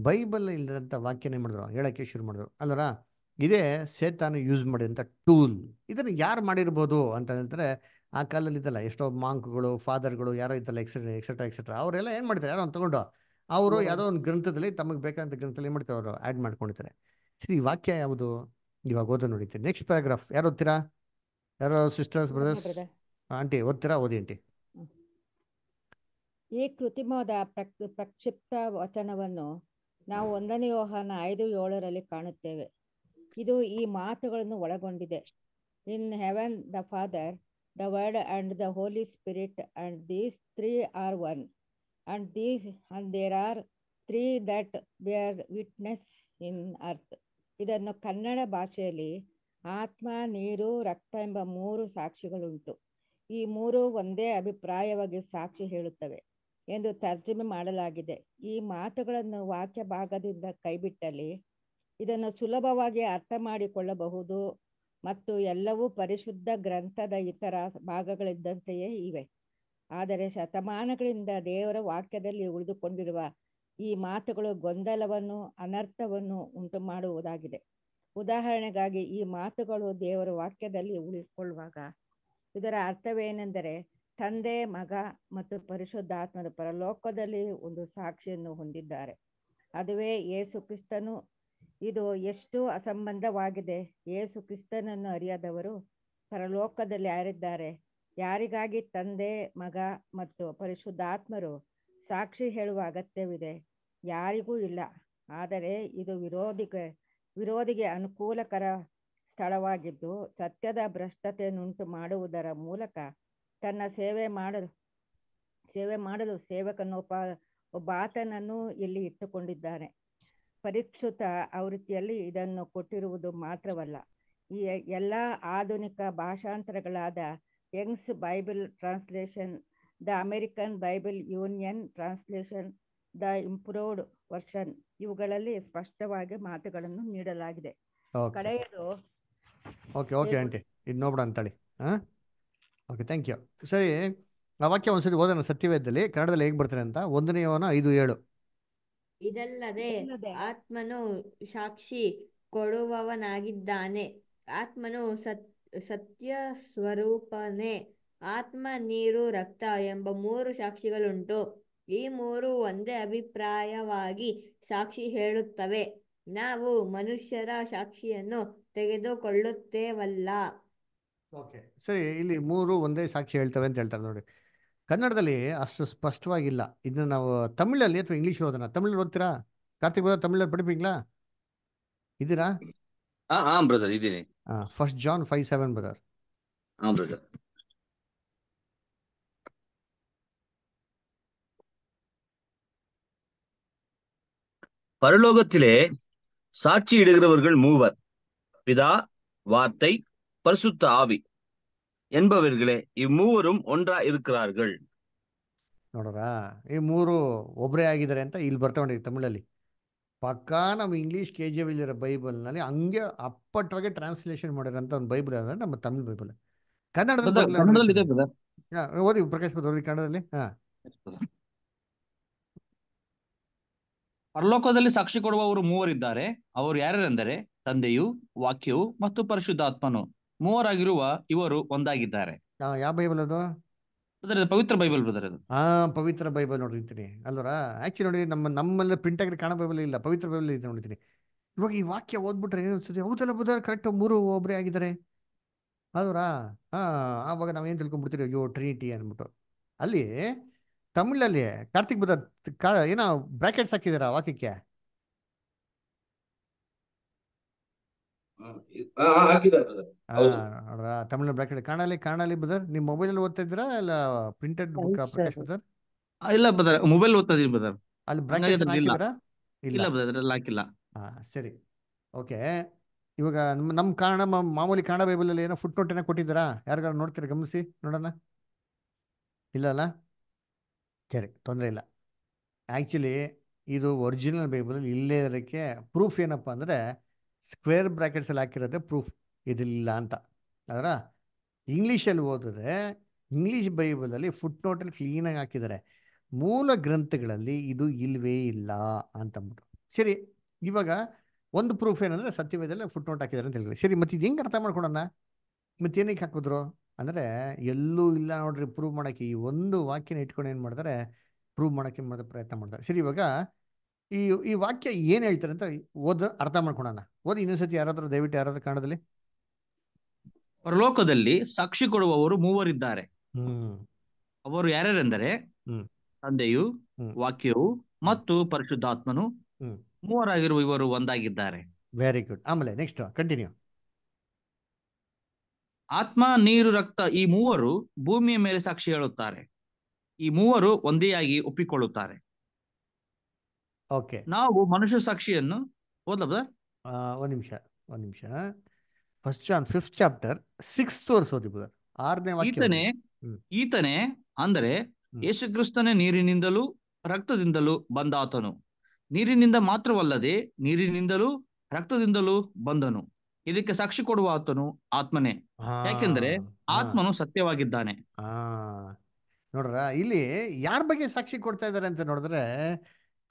ಬೈಬಲ್ ಇಲ್ದಿರೋಂಥ ವಾಕ್ಯನೇ ಮಾಡಿದ್ರು ಹೇಳೋಕ್ಕೆ ಶುರು ಮಾಡಿದ್ರು ಅಲ್ಲರ ಇದೇ ಸೇತಾನು ಯೂಸ್ ಮಾಡಿದಂಥ ಟೂಲ್ ಇದನ್ನು ಯಾರು ಮಾಡಿರ್ಬೋದು ಅಂತ ಹೇಳ್ತಾರೆ ಆ ಕಾಲದಲ್ಲಿ ಇದ್ದಲ್ಲ ಎಷ್ಟೋ ಮಾಂಕ್ಗಳು ಫಾದರ್ಗಳು ಯಾರೋ ಇದ್ದಲ್ಲ ಎಕ್ಸೆಟ್ರಾ ಎಕ್ಸೆಟ್ರಾ ಎಕ್ಸೆಟ್ರಾ ಅವರೆಲ್ಲ ಏನು ಮಾಡ್ತಾರೆ ಯಾರೋ ತೊಗೊಂಡು ಅವರು ಯಾವುದೋ ಒಂದು ಗ್ರಂಥದಲ್ಲಿ ತಮಗೆ ಬೇಕಾದಂತ ಗ್ರಂಥದಲ್ಲಿ ಏನು ಮಾಡ್ತಾರೆ ಅವರು ಆ್ಯಡ್ ಮಾಡ್ಕೊಂಡಿರ್ತಾರೆ ಸರಿ ವಾಕ್ಯ ಯಾವುದು ಇವಾಗ ಓದೋ ನೋಡಿದ್ರಿ ನೆಕ್ಸ್ಟ್ ಪ್ಯಾರಾಗ್ರಾಫ್ ಯಾರು ಓದ್ತೀರಾ ಯಾರೋ ಸಿಸ್ಟರ್ಸ್ ಬ್ರದರ್ಸ್ ಆಂಟಿ ಓದ್ತೀರಾ ಓದಿ ಆಂಟಿ ಈ ಕೃತಿಮವಾದ ಪ್ರಕ್ಷಿಪ್ತ ವಚನವನ್ನು ನಾವು ಒಂದನೇ ಯೋಹಾನ ಐದು ಏಳರಲ್ಲಿ ಕಾಣುತ್ತೇವೆ ಇದು ಈ ಮಾತುಗಳನ್ನು ಒಳಗೊಂಡಿದೆ in heaven the Father the Word and the Holy Spirit and these three are one and these and there are three that bear witness in earth ಇದನ್ನು ಕನ್ನಡ ಭಾಷೆಯಲ್ಲಿ ಆತ್ಮ ನೀರು ರಕ್ತ ಎಂಬ ಮೂರು ಸಾಕ್ಷಿಗಳುಂಟು ಈ ಮೂರು ಒಂದೇ ಅಭಿಪ್ರಾಯವಾಗಿ ಸಾಕ್ಷಿ ಹೇಳುತ್ತವೆ ಎಂದು ತರ್ಜಮೆ ಮಾಡಲಾಗಿದೆ ಈ ಮಾತುಗಳನ್ನು ವಾಕ್ಯ ಭಾಗದಿಂದ ಕೈಬಿಟ್ಟಲ್ಲಿ ಇದನ್ನು ಸುಲಭವಾಗಿ ಅರ್ಥ ಮಾಡಿಕೊಳ್ಳಬಹುದು ಮತ್ತು ಎಲ್ಲವೂ ಪರಿಶುದ್ಧ ಗ್ರಂಥದ ಇತರ ಭಾಗಗಳಿದ್ದಂತೆಯೇ ಇವೆ ಆದರೆ ಶತಮಾನಗಳಿಂದ ದೇವರ ವಾಕ್ಯದಲ್ಲಿ ಉಳಿದುಕೊಂಡಿರುವ ಈ ಮಾತುಗಳು ಗೊಂದಲವನ್ನು ಅನರ್ಥವನ್ನು ಉಂಟು ಮಾಡುವುದಾಗಿದೆ ಉದಾಹರಣೆಗಾಗಿ ಈ ಮಾತುಗಳು ದೇವರ ವಾಕ್ಯದಲ್ಲಿ ಉಳಿಸಿಕೊಳ್ಳುವಾಗ ಇದರ ಅರ್ಥವೇನೆಂದರೆ ತಂದೆ ಮಗ ಮತ್ತು ಪರಿಶುದ್ಧಾತ್ಮರು ಪರಲೋಕದಲ್ಲಿ ಒಂದು ಸಾಕ್ಷಿಯನ್ನು ಹೊಂದಿದ್ದಾರೆ ಅದುವೇ ಯೇಸು ಕ್ರಿಸ್ತನು ಇದು ಎಷ್ಟು ಅಸಂಬಂಧವಾಗಿದೆ ಯೇಸು ಕ್ರಿಸ್ತನನ್ನು ಅರಿಯದವರು ಪರಲೋಕದಲ್ಲಿ ಯಾರಿದ್ದಾರೆ ಯಾರಿಗಾಗಿ ತಂದೆ ಮಗ ಮತ್ತು ಪರಿಶುದ್ಧಾತ್ಮರು ಸಾಕ್ಷಿ ಹೇಳುವ ಅಗತ್ಯವಿದೆ ಯಾರಿಗೂ ಇಲ್ಲ ಆದರೆ ಇದು ವಿರೋಧಿಗೆ ವಿರೋಧಿಗೆ ಅನುಕೂಲಕರ ಸ್ಥಳವಾಗಿದ್ದು ಸತ್ಯದ ಭ್ರಷ್ಟತೆಯನ್ನುಂಟು ಮಾಡುವುದರ ಮೂಲಕ ತನ್ನ ಸೇವೆ ಮಾಡಲು ಸೇವೆ ಮಾಡಲು ಸೇವಕನೊಬ್ಬ ಒಬ್ಬ ಆತನನ್ನು ಇಲ್ಲಿ ಇಟ್ಟುಕೊಂಡಿದ್ದಾನೆ ಪರಿಷ್ಕೃತ ಆವೃತ್ತಿಯಲ್ಲಿ ಇದನ್ನು ಕೊಟ್ಟಿರುವುದು ಮಾತ್ರವಲ್ಲ ಈ ಎಲ್ಲ ಆಧುನಿಕ ಭಾಷಾಂತರಗಳಾದ Young's Bible translation the American Bible Union translation the improved version ಇವುಗಳಲ್ಲಿ ಸ್ಪಷ್ಟವಾಗಿ ಮಾತುಗಳನ್ನು ನೀಡಲಾಗಿದೆ ಕಡೆಯದು ಓಕೆ ಓಕೆ ಆಂಟಿ ಇದು ನೋಡ್ಬಿಡ ಅಂತೇಳಿ ಹಾಂ ಓಕೆ ಥ್ಯಾಂಕ್ ಯು ಸರಿ ಆ ವಾಕ್ಯ ಒಂದ್ಸತಿ ಓದೋಣ ಸತ್ಯವೇದದಲ್ಲಿ ಕನ್ನಡದಲ್ಲಿ ಹೇಗೆ ಬರ್ತಾರೆ ಅಂತ ಒಂದನೇ ಯವನ ಐದು ಏಳು ಇದಲ್ಲದೆ ಆತ್ಮನು ಸಾಕ್ಷಿ ಕೊಡುವವನಾಗಿದ್ದಾನೆ ಆತ್ಮನು ಸತ್ ಸತ್ಯ ಸ್ವರೂಪನೆ ಆತ್ಮ ನೀರು ರಕ್ತ ಎಂಬ ಮೂರು ಸಾಕ್ಷಿಗಳುಂಟು ಈ ಮೂರು ಒಂದೇ ಅಭಿಪ್ರಾಯವಾಗಿ ಸಾಕ್ಷಿ ಹೇಳುತ್ತವೆ ನಾವು ಮನುಷ್ಯರ ಸಾಕ್ಷಿಯನ್ನು ತೆಗೆದುಕೊಳ್ಳುತ್ತೇವಲ್ಲ ಓಕೆ ಸರಿ ಇಲ್ಲಿ ಮೂರು ಒಂದೇ ಸಾಕ್ಷಿ ಹೇಳ್ತವೆ ಅಂತ ಹೇಳ್ತಾರೆ ನೋಡಿ ಕನ್ನಡದಲ್ಲಿ ಅಷ್ಟು ಸ್ಪಷ್ಟವಾಗಿಲ್ಲ ಇದನ್ನ ನಾವು ತಮಿಳಲ್ಲಿ ಅಥವಾ ಇಂಗ್ಲೀಷ್ ಓದೋಣ ತಮಿಳಲ್ಲಿ ಓದ್ತೀರಾ ಕಾರ್ತಿಕ್ ತಮಿಳಲ್ಲಿ ಪಡಿಪೀங்களா ಇದೀರಾ ಹಾ ಹಾ ಬ್ರದರ್ ಇದ್ದೀನಿ first John five seven brother பரலோகத்திலே சாட்சி இடுகிறவர்கள் மூவர் பிதா வார்த்தை பரிசுத்த ஆவி என்பவர்களே இம்மூவரும் ஒன்றா இருக்கிறார்கள் நோடரா ಈ ஒபரே ஆகிதரே ಆಗಿದ್ದಾರೆ இல் ಇಲ್ಲಿ தமிழலி ಪಕ್ಕಾ ನಾವು ಇಂಗ್ಲೀಷ್ ಕೆ ಜಿ ಬೈಬಲ್ ಬೈಬಲ್ನಲ್ಲಿ ಹಂಗೆ ಅಪ್ಪಟ್ರಾಗೆ ಟ್ರಾನ್ಸ್ಲೇಷನ್ ಮಾಡಿರೋಂಥ ಒಂದು ಬೈಬಲ್ ಅಂದ್ರೆ ನಮ್ಮ ತಮಿಳ್ ಬೈಬಲ್ ಕನ್ನಡದಲ್ಲಿ ಓದಿ ಪ್ರಕಾಶ್ ಪತ್ರ ಕನ್ನಡದಲ್ಲಿ ಪರಲೋಕದಲ್ಲಿ ಸಾಕ್ಷಿ ಕೊಡುವವರು ಮೂವರಿದ್ದಾರೆ ಅವರು ಯಾರ್ಯಾರೆಂದರೆ ತಂದೆಯು ವಾಕ್ಯವು ಮತ್ತು ಪರಿಶುದ್ಧಾತ್ಮನು ಮೂವರಾಗಿರುವ ಇವರು ಒಂದಾಗಿದ್ದಾರೆ ಯಾವ ಬೈಬಲ್ ಅದು ಪವಿತ್ರ ಬೈಬಲ್ ಬ್ರದರ್ ಅದು ಹಾ ಪವಿತ್ರ ಬೈಬಲ್ ನೋಡಿರ್ತೀನಿ ಅಲ್ವರ ಆಕ್ಚುಲಿ ನೋಡಿ ನಮ್ಮ ನಮ್ಮಲ್ಲಿ ಪ್ರಿಂಟ್ ಆಗಿ ಕಾಣ ಬೈಬಲ್ ಇಲ್ಲ ಪವಿತ್ರ ಬೈಬಲ್ ಇದೆ ನೋಡಿದ್ದೀನಿ ಇವಾಗ ಈ ವಾಕ್ಯ ಓದ್ಬಿಟ್ರೆ ಏನು ಅನ್ಸುತ್ತೆ ಹೌದಲ್ಲ ಬ್ರದರ್ ಕರೆಕ್ಟ್ ಮೂರು ಒಬ್ಬರೇ ಆಗಿದ್ದಾರೆ ಅದರ ಹಾ ಆವಾಗ ಏನ್ ತಿಳ್ಕೊಂಡ್ಬಿಡ್ತೀರಿ ಅಯ್ಯೋ ಟ್ರಿನಿಟಿ ಅಂದ್ಬಿಟ್ಟು ಅಲ್ಲಿ ತಮಿಳಲ್ಲಿ ಕಾರ್ತಿಕ್ ಬ್ರದರ್ ಏನೋ ಬ್ರಾಕೆಟ್ಸ್ ಹಾಕಿದಾರ ವಾಕ್ಯಕ್ಕೆ ತಮಿಳು ಬ್ಲಾಕ್ ಕಾಣಲಿ ಕಾಣಲಿ ಬದರ್ ನಿಮ್ ಮೊಬೈಲ್ ಅಲ್ಲಿ ಓದ್ತಾ ಇದ್ದೀರಾ ಇಲ್ಲ ಪ್ರಿಂಟೆಡ್ ಬುಕ್ ಪ್ರಕಾಶ್ ಬದರ್ ಇಲ್ಲ ಬದರ್ ಮೊಬೈಲ್ ಓದ್ತಾ ಇದೀನಿ ಬದರ್ ಅಲ್ಲಿ ಬ್ರಾಕೆಟ್ ಹಾಕಿದ್ದೀರಾ ಇಲ್ಲ ಬದರ್ ಅಲ್ಲಿ ಹಾಕಿಲ್ಲ ಹಾ ಸರಿ ಓಕೆ ಇವಾಗ ನಮ್ಮ ಕಾರಣ ಮಾಮೂಲಿ ಕನ್ನಡ ಬೈಬಲ್ ಅಲ್ಲಿ ಏನೋ ಫುಟ್ ನೋಟ್ ಏನೋ ಕೊಟ್ಟಿದ್ದೀರಾ ಯಾರಿಗಾರು ನೋಡ್ತೀರಾ ಗಮನಿಸಿ ನೋಡೋಣ ಇಲ್ಲ ಅಲ್ಲ ಸರಿ ತೊಂದರೆ ಇಲ್ಲ ಆ್ಯಕ್ಚುಲಿ ಇದು ಒರಿಜಿನಲ್ ಬೈಬಲ್ ಇಲ್ಲೇ ಇರೋಕ್ಕೆ ಪ್ರೂಫ್ ಏನಪ್ಪ ಅಂದರೆ ಸ್ಕ್ವೇರ್ ಬ್ರ್ಯಾಕೆಟ್ಸಲ್ಲಿ ಹಾಕಿರೋದೇ ಪ್ರೂಫ್ ಇದಿಲ್ಲ ಅಂತ ಅದರ ಇಂಗ್ಲೀಷಲ್ಲಿ ಓದಿದ್ರೆ ಇಂಗ್ಲೀಷ್ ಬೈಬಲಲ್ಲಿ ಫುಟ್ ನೋಟಲ್ಲಿ ಕ್ಲೀನಾಗಿ ಹಾಕಿದ್ದಾರೆ ಮೂಲ ಗ್ರಂಥಗಳಲ್ಲಿ ಇದು ಇಲ್ವೇ ಇಲ್ಲ ಅಂತಂದ್ಬಿಟ್ಟು ಸರಿ ಇವಾಗ ಒಂದು ಪ್ರೂಫ್ ಏನಂದರೆ ಸತ್ಯವೇದಲ್ಲೇ ಫುಟ್ ನೋಟ್ ಹಾಕಿದ್ದಾರೆ ಅಂತ ಹೇಳಿದ್ರೆ ಸರಿ ಮತ್ತೆ ಇದು ಹೆಂಗೆ ಅರ್ಥ ಮಾಡ್ಕೊಡೋಣ ಮತ್ತೆ ಏನಕ್ಕೆ ಹಾಕಿದ್ರು ಅಂದರೆ ಎಲ್ಲೂ ಇಲ್ಲ ನೋಡ್ರಿ ಪ್ರೂವ್ ಮಾಡೋಕ್ಕೆ ಈ ಒಂದು ವಾಕ್ಯನ ಇಟ್ಕೊಂಡು ಏನು ಮಾಡಿದ್ರೆ ಪ್ರೂವ್ ಮಾಡೋಕ್ಕೆ ಮಾಡಿದ ಪ್ರಯತ್ನ ಮಾಡ್ತಾರೆ ಸರಿ ಇವಾಗ ಈ ಈ ವಾಕ್ಯ ಏನು ಹೇಳ್ತಾರೆ ಅಂತ ಓದ ಅರ್ಥ ಮಾಡ್ಕೊಡೋಣ ಓದಿ ಸತಿ ಯಾರಾದ್ರೂ ದಯವಿಟ್ಟು ಯಾರಾದ್ರೂ ಕಾಣದಲ್ಲಿ ಪರಲೋಕದಲ್ಲಿ ಸಾಕ್ಷಿ ಕೊಡುವವರು ಮೂವರಿದ್ದಾರೆ ಅವರು ಯಾರ್ಯಾರೆಂದರೆ ತಂದೆಯು ವಾಕ್ಯವು ಮತ್ತು ಪರಿಶುದ್ಧಾತ್ಮನು ಮೂವರಾಗಿರುವ ಇವರು ಒಂದಾಗಿದ್ದಾರೆ ವೆರಿ ಗುಡ್ ಆಮೇಲೆ ನೆಕ್ಸ್ಟ್ ಕಂಟಿನ್ಯೂ ಆತ್ಮ ನೀರು ರಕ್ತ ಈ ಮೂವರು ಭೂಮಿಯ ಮೇಲೆ ಸಾಕ್ಷಿ ಹೇಳುತ್ತಾರೆ ಈ ಮೂವರು ಒಂದೇ ಆಗಿ ಒಪ್ಪಿಕೊಳ್ಳುತ್ತಾರೆ ಓಕೆ ನಾವು ಮನುಷ್ಯ ಸಾಕ್ಷಿಯನ್ನು ಆ ಒಂದ್ ನಿಮಿಷ ಒಂದ್ ನಿಮಿಷ first John fifth chapter six verse ಓದಿ ಆರನೇ ಈತನೇ ಈತನೇ ಅಂದರೆ ಯೇಸುಕ್ರಿಸ್ತನೇ ನೀರಿನಿಂದಲೂ ರಕ್ತದಿಂದಲೂ ಬಂದಾತನು ನೀರಿನಿಂದ ಮಾತ್ರವಲ್ಲದೆ ನೀರಿನಿಂದಲೂ ರಕ್ತದಿಂದಲೂ ಬಂದನು ಇದಕ್ಕೆ ಸಾಕ್ಷಿ ಕೊಡುವ ಆತನು ಆತ್ಮನೇ ಯಾಕೆಂದ್ರೆ ಆತ್ಮನು ಸತ್ಯವಾಗಿದ್ದಾನೆ ನೋಡ್ರ ಇಲ್ಲಿ ಯಾರ ಬಗ್ಗೆ ಸಾಕ್ಷಿ ಕೊಡ್ತಾ ಇದ್ದಾರೆ ಅಂತ ನೋಡಿದ್ರೆ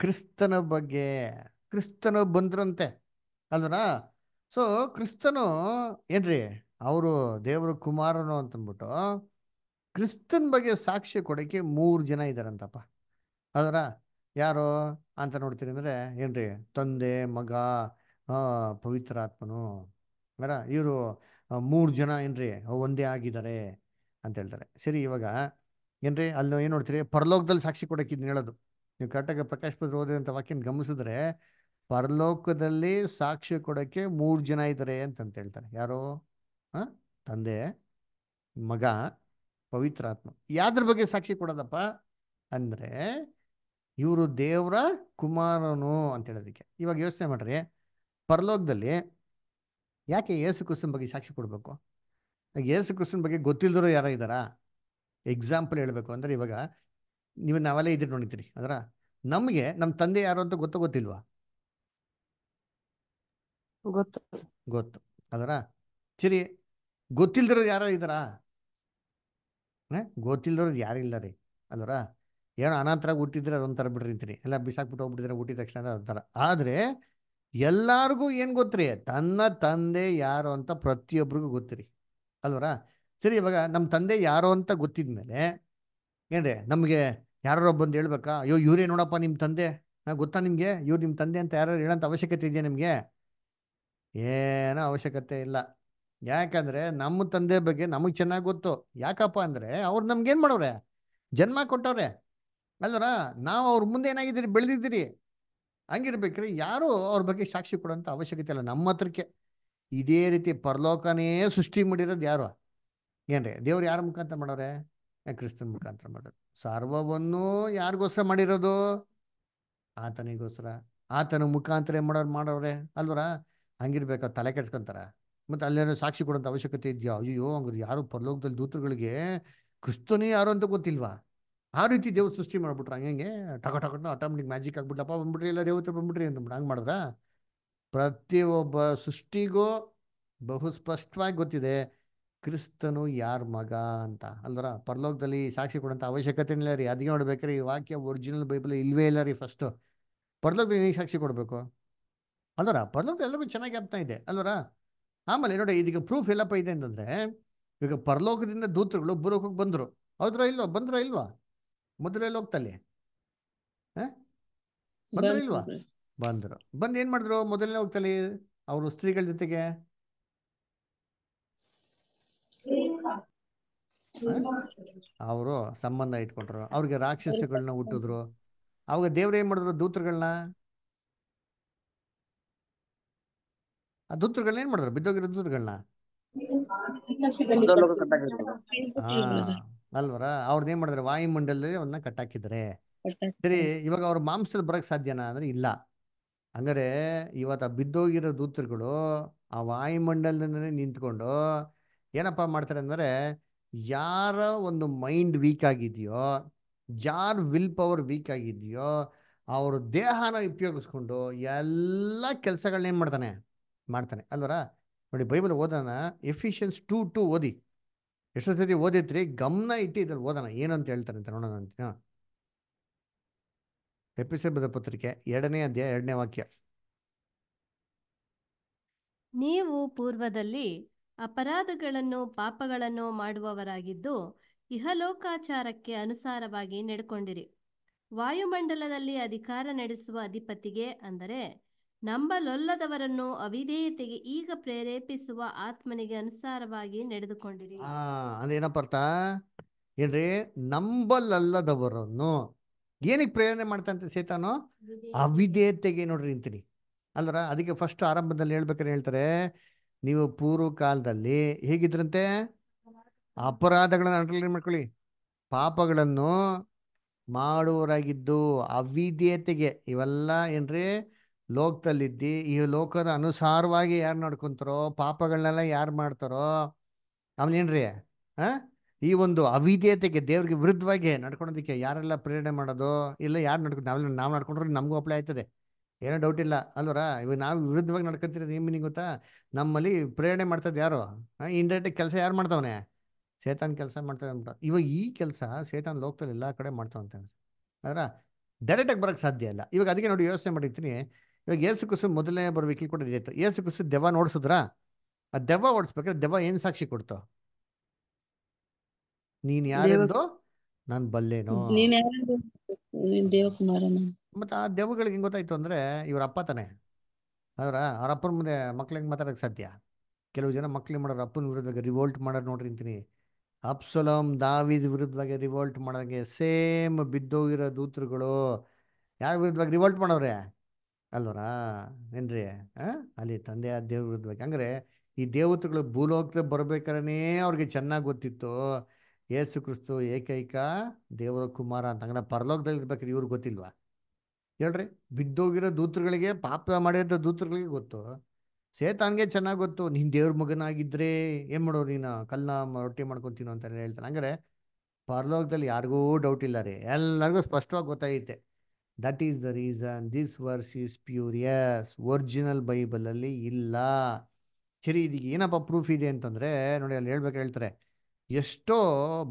ಕ್ರಿಸ್ತನ ಬಗ್ಗೆ ಕ್ರಿಸ್ತನು ಬಂದ್ರಂತೆ ಅಲ್ವನಾ ಸೊ ಕ್ರಿಸ್ತನು ಏನ್ರಿ ಅವರು ದೇವರ ಕುಮಾರನು ಅಂತಂದ್ಬಿಟ್ಟು ಕ್ರಿಸ್ತನ್ ಬಗ್ಗೆ ಸಾಕ್ಷಿ ಕೊಡೋಕ್ಕೆ ಮೂರು ಜನ ಇದ್ದಾರಂತಪ್ಪ ಅದರ ಯಾರು ಅಂತ ನೋಡ್ತೀರಿ ಅಂದರೆ ಏನ್ರಿ ತಂದೆ ಮಗ ಪವಿತ್ರಾತ್ಮನು ಮೇರ ಇವರು ಮೂರು ಜನ ಏನ್ರಿ ಒಂದೇ ಆಗಿದ್ದಾರೆ ಅಂತ ಹೇಳ್ತಾರೆ ಸರಿ ಇವಾಗ ಏನ್ರಿ ಅಲ್ಲಿ ಏನು ನೋಡ್ತೀರಿ ಪರಲೋಕದಲ್ಲಿ ಸಾಕ್ಷಿ ಕೊಡೋಕ್ಕಿದ್ನ ಹೇಳೋದು ನೀವು ಕರೆಕ್ಟಾಗಿ ಪ್ರಕಾಶ್ ಪತ್ರ ಓದಿದಂಥ ವಾಕ್ಯನ ಗಮನಿಸಿದ್ರೆ ಪರಲೋಕದಲ್ಲಿ ಸಾಕ್ಷಿ ಕೊಡೋಕ್ಕೆ ಮೂರು ಜನ ಇದ್ದಾರೆ ಅಂತಂತ ಹೇಳ್ತಾರೆ ಯಾರೋ ಹಾಂ ತಂದೆ ಮಗ ಪವಿತ್ರಾತ್ಮ ಯಾದ್ರ ಬಗ್ಗೆ ಸಾಕ್ಷಿ ಕೊಡೋದಪ್ಪ ಅಂದರೆ ಇವರು ದೇವರ ಕುಮಾರನು ಅಂತ ಹೇಳೋದಕ್ಕೆ ಇವಾಗ ಯೋಚನೆ ಮಾಡ್ರಿ ಪರಲೋಕದಲ್ಲಿ ಯಾಕೆ ಯೇಸು ಕುಸುನ್ ಬಗ್ಗೆ ಸಾಕ್ಷಿ ಕೊಡಬೇಕು ಯೇಸು ಕುಸುನ್ ಬಗ್ಗೆ ಗೊತ್ತಿಲ್ಲದರೋ ಯಾರ ಇದ್ದಾರಾ ಎಕ್ಸಾಂಪಲ್ ಹೇಳಬೇಕು ಅಂದರೆ ಇವಾಗ ನೀವು ನಾವೆಲ್ಲ ಇದ್ರೆ ನೋಡಿತೀರಿ ಅದರ ನಮಗೆ ನಮ್ಮ ತಂದೆ ಯಾರು ಅಂತ ಗೊತ್ತ ಗೊತ್ತಿಲ್ವಾ ಗೊತ್ತು ಗೊತ್ತು ಅದರ ಸರಿ ಗೊತ್ತಿಲ್ದಿರೋರು ಯಾರು ಇದ್ದಾರಾ ಗೊತ್ತಿಲ್ದಿರೋದು ಇಲ್ಲ ರೀ ಅದರ ಏನೋ ಅನಾಥರಾಗಿ ಹುಟ್ಟಿದ್ರೆ ಅದೊಂಥರ ಬಿಡ್ರಿ ಅಂತೀರಿ ಎಲ್ಲ ಬಿಸಾಕ್ಬಿಟ್ಟು ಹೋಗ್ಬಿಟ್ಟಿದ್ರೆ ಹುಟ್ಟಿದ ತಕ್ಷಣ ಅದೊಂಥರ ಆದ್ರೆ ಎಲ್ಲರಿಗೂ ಏನ್ ಗೊತ್ತ್ರಿ ತನ್ನ ತಂದೆ ಯಾರು ಅಂತ ಪ್ರತಿಯೊಬ್ಬರಿಗೂ ಗೊತ್ತಿರಿ ಅಲ್ವರ ಸರಿ ಇವಾಗ ನಮ್ಮ ತಂದೆ ಯಾರು ಅಂತ ಗೊತ್ತಿದ್ಮೇಲೆ ಏನ್ರಿ ನಮಗೆ ಯಾರೋ ಬಂದು ಹೇಳ್ಬೇಕಾ ಅಯ್ಯೋ ಇವರೇ ನೋಡಪ್ಪ ನಿಮ್ಮ ತಂದೆ ಗೊತ್ತಾ ನಿಮಗೆ ಇವ್ರು ನಿಮ್ಮ ತಂದೆ ಅಂತ ಯಾರು ಹೇಳೋಂಥ ಅವಶ್ಯಕತೆ ಇದೆಯಾ ನಿಮಗೆ ಏನೋ ಅವಶ್ಯಕತೆ ಇಲ್ಲ ಯಾಕಂದ್ರೆ ನಮ್ಮ ತಂದೆ ಬಗ್ಗೆ ನಮಗೆ ಚೆನ್ನಾಗಿ ಗೊತ್ತು ಯಾಕಪ್ಪ ಅಂದ್ರೆ ಅವ್ರು ನಮ್ಗೆ ಏನು ಮಾಡೋರೆ ಜನ್ಮ ಕೊಟ್ಟವ್ರೆ ಅಲ್ಲರ ನಾವು ಅವ್ರ ಮುಂದೆ ಏನಾಗಿದ್ದೀರಿ ಬೆಳೆದಿದ್ದೀರಿ ಹಂಗಿರ್ಬೇಕ್ರಿ ಯಾರು ಅವ್ರ ಬಗ್ಗೆ ಸಾಕ್ಷಿ ಕೊಡೋಂಥ ಅವಶ್ಯಕತೆ ಇಲ್ಲ ನಮ್ಮ ಹತ್ರಕ್ಕೆ ಇದೇ ರೀತಿ ಪರಲೋಕನೇ ಸೃಷ್ಟಿ ಮಾಡಿರೋದು ಯಾರು ಏನ್ರಿ ದೇವ್ರು ಯಾರ ಮುಖಾಂತರ ಮಾಡೋರೆ ಕ್ರಿಸ್ತನ ಮುಖಾಂತರ ಮಾಡೋದು ಸರ್ವವನ್ನು ಯಾರಿಗೋಸ್ಕರ ಮಾಡಿರೋದು ಆತನಿಗೋಸ್ಕರ ಆತನ ಮುಖಾಂತರ ಮಾಡೋರು ಮಾಡೋರೆ ಅಲ್ವರ ಹಂಗಿರ್ಬೇಕು ತಲೆ ಕೆಡ್ಸ್ಕೊಂತಾರ ಮತ್ತೆ ಅಲ್ಲೇನೋ ಸಾಕ್ಷಿ ಕೊಡೋಂಥ ಅವಶ್ಯಕತೆ ಇದೆಯಾ ಅಯ್ಯೋ ಹಂಗ್ರೆ ಯಾರು ಪರಲೋಕದಲ್ಲಿ ದೂತರುಗಳಿಗೆ ಕ್ರಿಸ್ತನೇ ಯಾರು ಅಂತ ಗೊತ್ತಿಲ್ವಾ ಆ ರೀತಿ ದೇವ್ರು ಸೃಷ್ಟಿ ಮಾಡ್ಬಿಟ್ರ ಹಂಗೆ ಟಕ ಟಕ ಆಟೋಮೆಟಿಕ್ ಮ್ಯಾಜಿಕ್ ಆಗ್ಬಿಟ್ಲಪ್ಪ ಬಂದ್ಬಿಟ್ರಿ ಇಲ್ಲ ದೇವತೆ ಬಂದ್ಬಿಟ್ರಿ ಅಂತ ಹಂಗೆ ಮಾಡಿದ್ರ ಪ್ರತಿಯೊಬ್ಬ ಸೃಷ್ಟಿಗೂ ಬಹು ಸ್ಪಷ್ಟವಾಗಿ ಗೊತ್ತಿದೆ ಕ್ರಿಸ್ತನು ಯಾರ ಮಗ ಅಂತ ಅಲ್ದರ ಪರಲೋಕದಲ್ಲಿ ಸಾಕ್ಷಿ ಕೊಡಂತ ಅವಶ್ಯಕತೆ ಇಲ್ಲ ರೀ ಅದಕ್ಕೆ ನೋಡ್ಬೇಕ್ರಿ ಈ ವಾಕ್ಯ ಒರಿಜಿನಲ್ ಬೈಬಲ್ ಇಲ್ವೇ ಇಲ್ಲ ರೀ ಪರ್ಲೋಕದಲ್ಲಿ ಪರಲೋಕದಲ್ಲಿ ಸಾಕ್ಷಿ ಕೊಡಬೇಕು ಅಲ್ವರ ಪರ್ಲೋಕ ಎಲ್ಲರಿಗೂ ಚೆನ್ನಾಗಿ ಆಗ್ತಾ ಇದೆ ಅಲ್ವರ ಆಮೇಲೆ ನೋಡಿ ಇದೀಗ ಪ್ರೂಫ್ ಎಲ್ಲಪ್ಪ ಇದೆ ಅಂತಂದ್ರೆ ಈಗ ಪರಲೋಕದಿಂದ ದೂತರುಗಳು ಬುರೋಕಕ್ಕೆ ಬಂದರು ಹೌದ್ರ ಇಲ್ವಾ ಬಂದ್ರೋ ಇಲ್ವಾ ಮೊದಲಲ್ಲಿ ಲೋಕದಲ್ಲಿ ಬಂದ್ರ ಇಲ್ವಾ ಬಂದ್ರು ಬಂದು ಏನ್ ಮಾಡಿದ್ರು ಮೊದಲನೇ ಹೋಗ್ತಲ್ಲಿ ಅವರು ಸ್ತ್ರೀಗಳ ಜೊತೆಗೆ ಅವರು ಸಂಬಂಧ ಇಟ್ಕೊಂಡ್ರು ಅವ್ರಿಗೆ ರಾಕ್ಷಸಗಳನ್ನ ಹುಟ್ಟಿದ್ರು ಅವಾಗ ದೇವ್ರ ಏನ್ ಮಾಡಿದ್ರು ದೂತ್ರಗಳನ್ನ ಆ ದೂತ್ರಗಳನ್ನ ಏನ್ ಮಾಡಿದ್ರು ಬಿದ್ದೋಗಿರೋ ದೂತ್ರಗಳನ್ನ ಅಲ್ವರ ಅವ್ರದ್ದು ಏನ್ ಮಾಡಿದ್ರೆ ವಾಯುಮಂಡಲದಲ್ಲಿ ಅವನ್ನ ಕಟ್ಟಾಕಿದ್ರೆ ಸರಿ ಇವಾಗ ಅವ್ರ ಮಾಂಸದ ಬರಕ್ ಸಾಧ್ಯನಾ ಅಂದ್ರೆ ಇಲ್ಲ ಹಂಗಾರೆ ಇವತ್ತ ಬಿದ್ದೋಗಿರೋ ದೂತ್ರಗಳು ಆ ವಾಯುಮಂಡಲದಿಂದನೇ ನಿಂತ್ಕೊಂಡು ಏನಪ್ಪಾ ಮಾಡ್ತಾರೆ ಅಂದ್ರೆ ಯಾರ ಒಂದು ಮೈಂಡ್ ವೀಕ್ ಆಗಿದೆಯೋ ಯಾರ ವಿಲ್ ಪವರ್ ವೀಕ್ ಆಗಿದೆಯೋ ಅವರು ದೇಹನ ಉಪಯೋಗಿಸ್ಕೊಂಡು ಎಲ್ಲ ಏನು ಮಾಡ್ತಾನೆ ಮಾಡ್ತಾನೆ ಅಲ್ವರ ನೋಡಿ ಬೈಬಲ್ ಓದೋಣ ಎಫಿಷಿಯನ್ಸ್ ಟು ಟು ಓದಿ ಎಷ್ಟೋ ಸತಿ ಓದಿದ್ರಿ ಗಮನ ಇಟ್ಟು ಇದ್ರಲ್ಲಿ ಓದೋಣ ಏನಂತ ಹೇಳ್ತಾರೆ ಅಂತ ನೋಡೋಣ ಅಂತ ಎಪಿಸೋದ ಪತ್ರಿಕೆ ಎರಡನೇ ಅಧ್ಯಾಯ ಎರಡನೇ ವಾಕ್ಯ ನೀವು ಪೂರ್ವದಲ್ಲಿ ಅಪರಾಧಗಳನ್ನು ಪಾಪಗಳನ್ನು ಮಾಡುವವರಾಗಿದ್ದು ಇಹಲೋಕಾಚಾರಕ್ಕೆ ಅನುಸಾರವಾಗಿ ನಡ್ಕೊಂಡಿರಿ ವಾಯುಮಂಡಲದಲ್ಲಿ ಅಧಿಕಾರ ನಡೆಸುವ ಅಧಿಪತಿಗೆ ಅಂದರೆ ನಂಬಲೊಲ್ಲದವರನ್ನು ಅವಿಧೇಯತೆಗೆ ಈಗ ಪ್ರೇರೇಪಿಸುವ ಆತ್ಮನಿಗೆ ಅನುಸಾರವಾಗಿ ನಡೆದುಕೊಂಡಿರಿ ಅದೇನಪ್ಪ ಅರ್ಥ ಏನ್ರಿ ನಂಬಲಲ್ಲದವರನ್ನು ಏನಕ್ಕೆ ಪ್ರೇರಣೆ ಮಾಡ್ತಂತೆ ಸೇತಾನು ಅವಿಧೇಯತೆಗೆ ನೋಡ್ರಿ ಅಂತೀನಿ ಅಲ್ರ ಅದಕ್ಕೆ ಫಸ್ಟ್ ಆರಂಭದಲ್ಲಿ ಹೇಳ್ಬೇಕಾದ್ರೆ ಹೇಳ್ತಾರೆ ನೀವು ಪೂರ್ವ ಕಾಲದಲ್ಲಿ ಹೇಗಿದ್ರಂತೆ ಅಪರಾಧಗಳನ್ನು ಅಂಡರ್ಲೈನ್ ಮಾಡ್ಕೊಳ್ಳಿ ಪಾಪಗಳನ್ನು ಮಾಡುವರಾಗಿದ್ದು ಅವಿದ್ಯತೆಗೆ ಇವೆಲ್ಲ ಏನ್ರಿ ಲೋಕದಲ್ಲಿದ್ದಿ ಈ ಲೋಕದ ಅನುಸಾರವಾಗಿ ಯಾರು ನಡ್ಕೊಂತಾರೋ ಪಾಪಗಳನ್ನೆಲ್ಲ ಯಾರು ಮಾಡ್ತಾರೋ ಆಮೇಲೆ ಏನ್ರಿ ಆ ಈ ಒಂದು ಅವಿದ್ಯತೆಗೆ ದೇವ್ರಿಗೆ ವಿರುದ್ಧವಾಗಿ ನಡ್ಕೊಳೋದಕ್ಕೆ ಯಾರೆಲ್ಲ ಪ್ರೇರಣೆ ಮಾಡೋದು ಇಲ್ಲ ಯಾರು ನಡ್ಕೊಂಡು ನಾವೆಲ್ಲ ನಾವು ನಡ್ಕೊಂಡ್ರೆ ನಮಗೂ ಅಪ್ಲೈ ಆಯ್ತದೆ ಏನೋ ಡೌಟ್ ಇಲ್ಲ ಅಲ್ವರ ಇವಾಗ ನಾವು ವಿರುದ್ಧವಾಗಿ ನಡ್ಕೊತಿರೋದು ಏನು ಮೀನಿಂಗ್ ಗೊತ್ತಾ ನಮ್ಮಲ್ಲಿ ಪ್ರೇರಣೆ ಮಾಡ್ತದ್ದು ಯಾರು ಇಂಡೈರೆಕ್ಟ್ ಕೆಲಸ ಯಾರು ಮಾಡ್ತಾವನೆ ಸೇತಾನ್ ಕೆಲಸ ಮಾಡ್ತಾನೆ ಅಂತ ಇವಾಗ ಈ ಕೆಲಸ ಸೇತಾನ್ ಲೋಕದಲ್ಲಿ ಎಲ್ಲ ಕಡೆ ಮಾಡ್ತಾವಂತ ಅದರ ಆಗಿ ಬರೋಕ್ಕೆ ಸಾಧ್ಯ ಇಲ್ಲ ಇವಾಗ ಅದಕ್ಕೆ ನೋಡಿ ಯೋಚನೆ ಮಾಡಿರ್ತೀನಿ ಇವಾಗ ಏಸು ಕುಸು ಮೊದಲನೇ ಬರುವಿಕೆ ಕೂಡ ಇದಾಯ್ತು ಏಸು ಕುಸು ದೆವ್ವ ನೋಡಿಸಿದ್ರ ಆ ದೆವ್ವ ಓಡಿಸ್ಬೇಕಾದ್ರೆ ದೆವ್ವ ಏನು ಸಾಕ್ಷಿ ಕೊಡ್ತೋ ನೀನು ಯಾರೆಂದು ನಾನು ಬಲ್ಲೇನು ದೇವಕುಮಾರ ಮತ್ತು ಆ ದೆವ್ವಗಳಿಗೆ ಹೆಂಗೆ ಗೊತ್ತಾಯ್ತು ಅಂದರೆ ಇವ್ರ ಅಪ್ಪ ತಾನೆ ಅವರ ಅವ್ರ ಅಪ್ಪನ ಮುಂದೆ ಮಕ್ಳಿಗೆ ಮಾತಾಡೋಕೆ ಮಾತಾಡೋಕೆ ಸಾಧ್ಯ ಕೆಲವು ಜನ ಮಕ್ಳಿಗೆ ಮಾಡೋರು ಅಪ್ಪನ ವಿರುದ್ಧವಾಗಿ ರಿವೋಲ್ಟ್ ಮಾಡೋರು ನೋಡ್ರಿ ಅಂತೀನಿ ಅಪ್ಸಲಂ ದಾವಿದ್ ವಿರುದ್ಧವಾಗಿ ರಿವೋಲ್ಟ್ ಮಾಡೋಂಗೆ ಸೇಮ್ ಬಿದ್ದೋಗಿರೋ ದೂತರುಗಳು ಯಾರ ವಿರುದ್ಧವಾಗಿ ರಿವೋಲ್ಟ್ ಮಾಡೋರೆ ಅಲ್ವರಾ ಏನ್ರಿ ಅಲ್ಲಿ ತಂದೆ ಆ ದೇವ್ರ ವಿರುದ್ಧವಾಗಿ ಅಂದರೆ ಈ ದೇವತೆಗಳು ಭೂಲೋಕ್ತ ಬರ್ಬೇಕಾರೇ ಅವ್ರಿಗೆ ಚೆನ್ನಾಗಿ ಗೊತ್ತಿತ್ತು ಯೇಸು ಕ್ರಿಸ್ತು ಏಕೈಕ ದೇವರ ಕುಮಾರ ಅಂತ ಅಂಗಡ ಪರಲೋಕದಲ್ಲಿ ಇರ್ಬೇಕಾದ್ರೆ ಇವ್ರಿಗೆ ಗೊತ್ತಿಲ್ವಾ ಹೇಳ್ರಿ ಬಿದ್ದೋಗಿರೋ ದೂತ್ರಗಳಿಗೆ ಪಾಪ ಮಾಡಿರೋ ದೂತ್ರಗಳಿಗೆ ಗೊತ್ತು ಸೇತಾನ್ಗೆ ಚೆನ್ನಾಗಿ ಗೊತ್ತು ನೀನ್ ದೇವ್ರ ಮಗನಾಗಿದ್ರೆ ಏನ್ ಮಾಡೋರು ನೀನು ಕಲ್ಲನ್ನ ರೊಟ್ಟಿ ಮಾಡ್ಕೊತೀನೋ ಅಂತ ಹೇಳ್ತಾನೆ ಹಂಗಾರೆ ಪರಲೋಕದಲ್ಲಿ ಯಾರಿಗೂ ಡೌಟ್ ಇಲ್ಲ ರೀ ಎಲ್ಲರಿಗೂ ಸ್ಪಷ್ಟವಾಗಿ ಗೊತ್ತಾಗೈತೆ that is the reason this verse is spurious original ಬೈಬಲಲ್ಲಿ ಇಲ್ಲ ಸರಿ ಇದಕ್ಕೆ ಏನಪ್ಪ ಪ್ರೂಫ್ ಇದೆ ಅಂತಂದರೆ ನೋಡಿ ಅಲ್ಲಿ ಹೇಳ್ಬೇಕು ಹೇಳ್ತಾರೆ ಎಷ್ಟೋ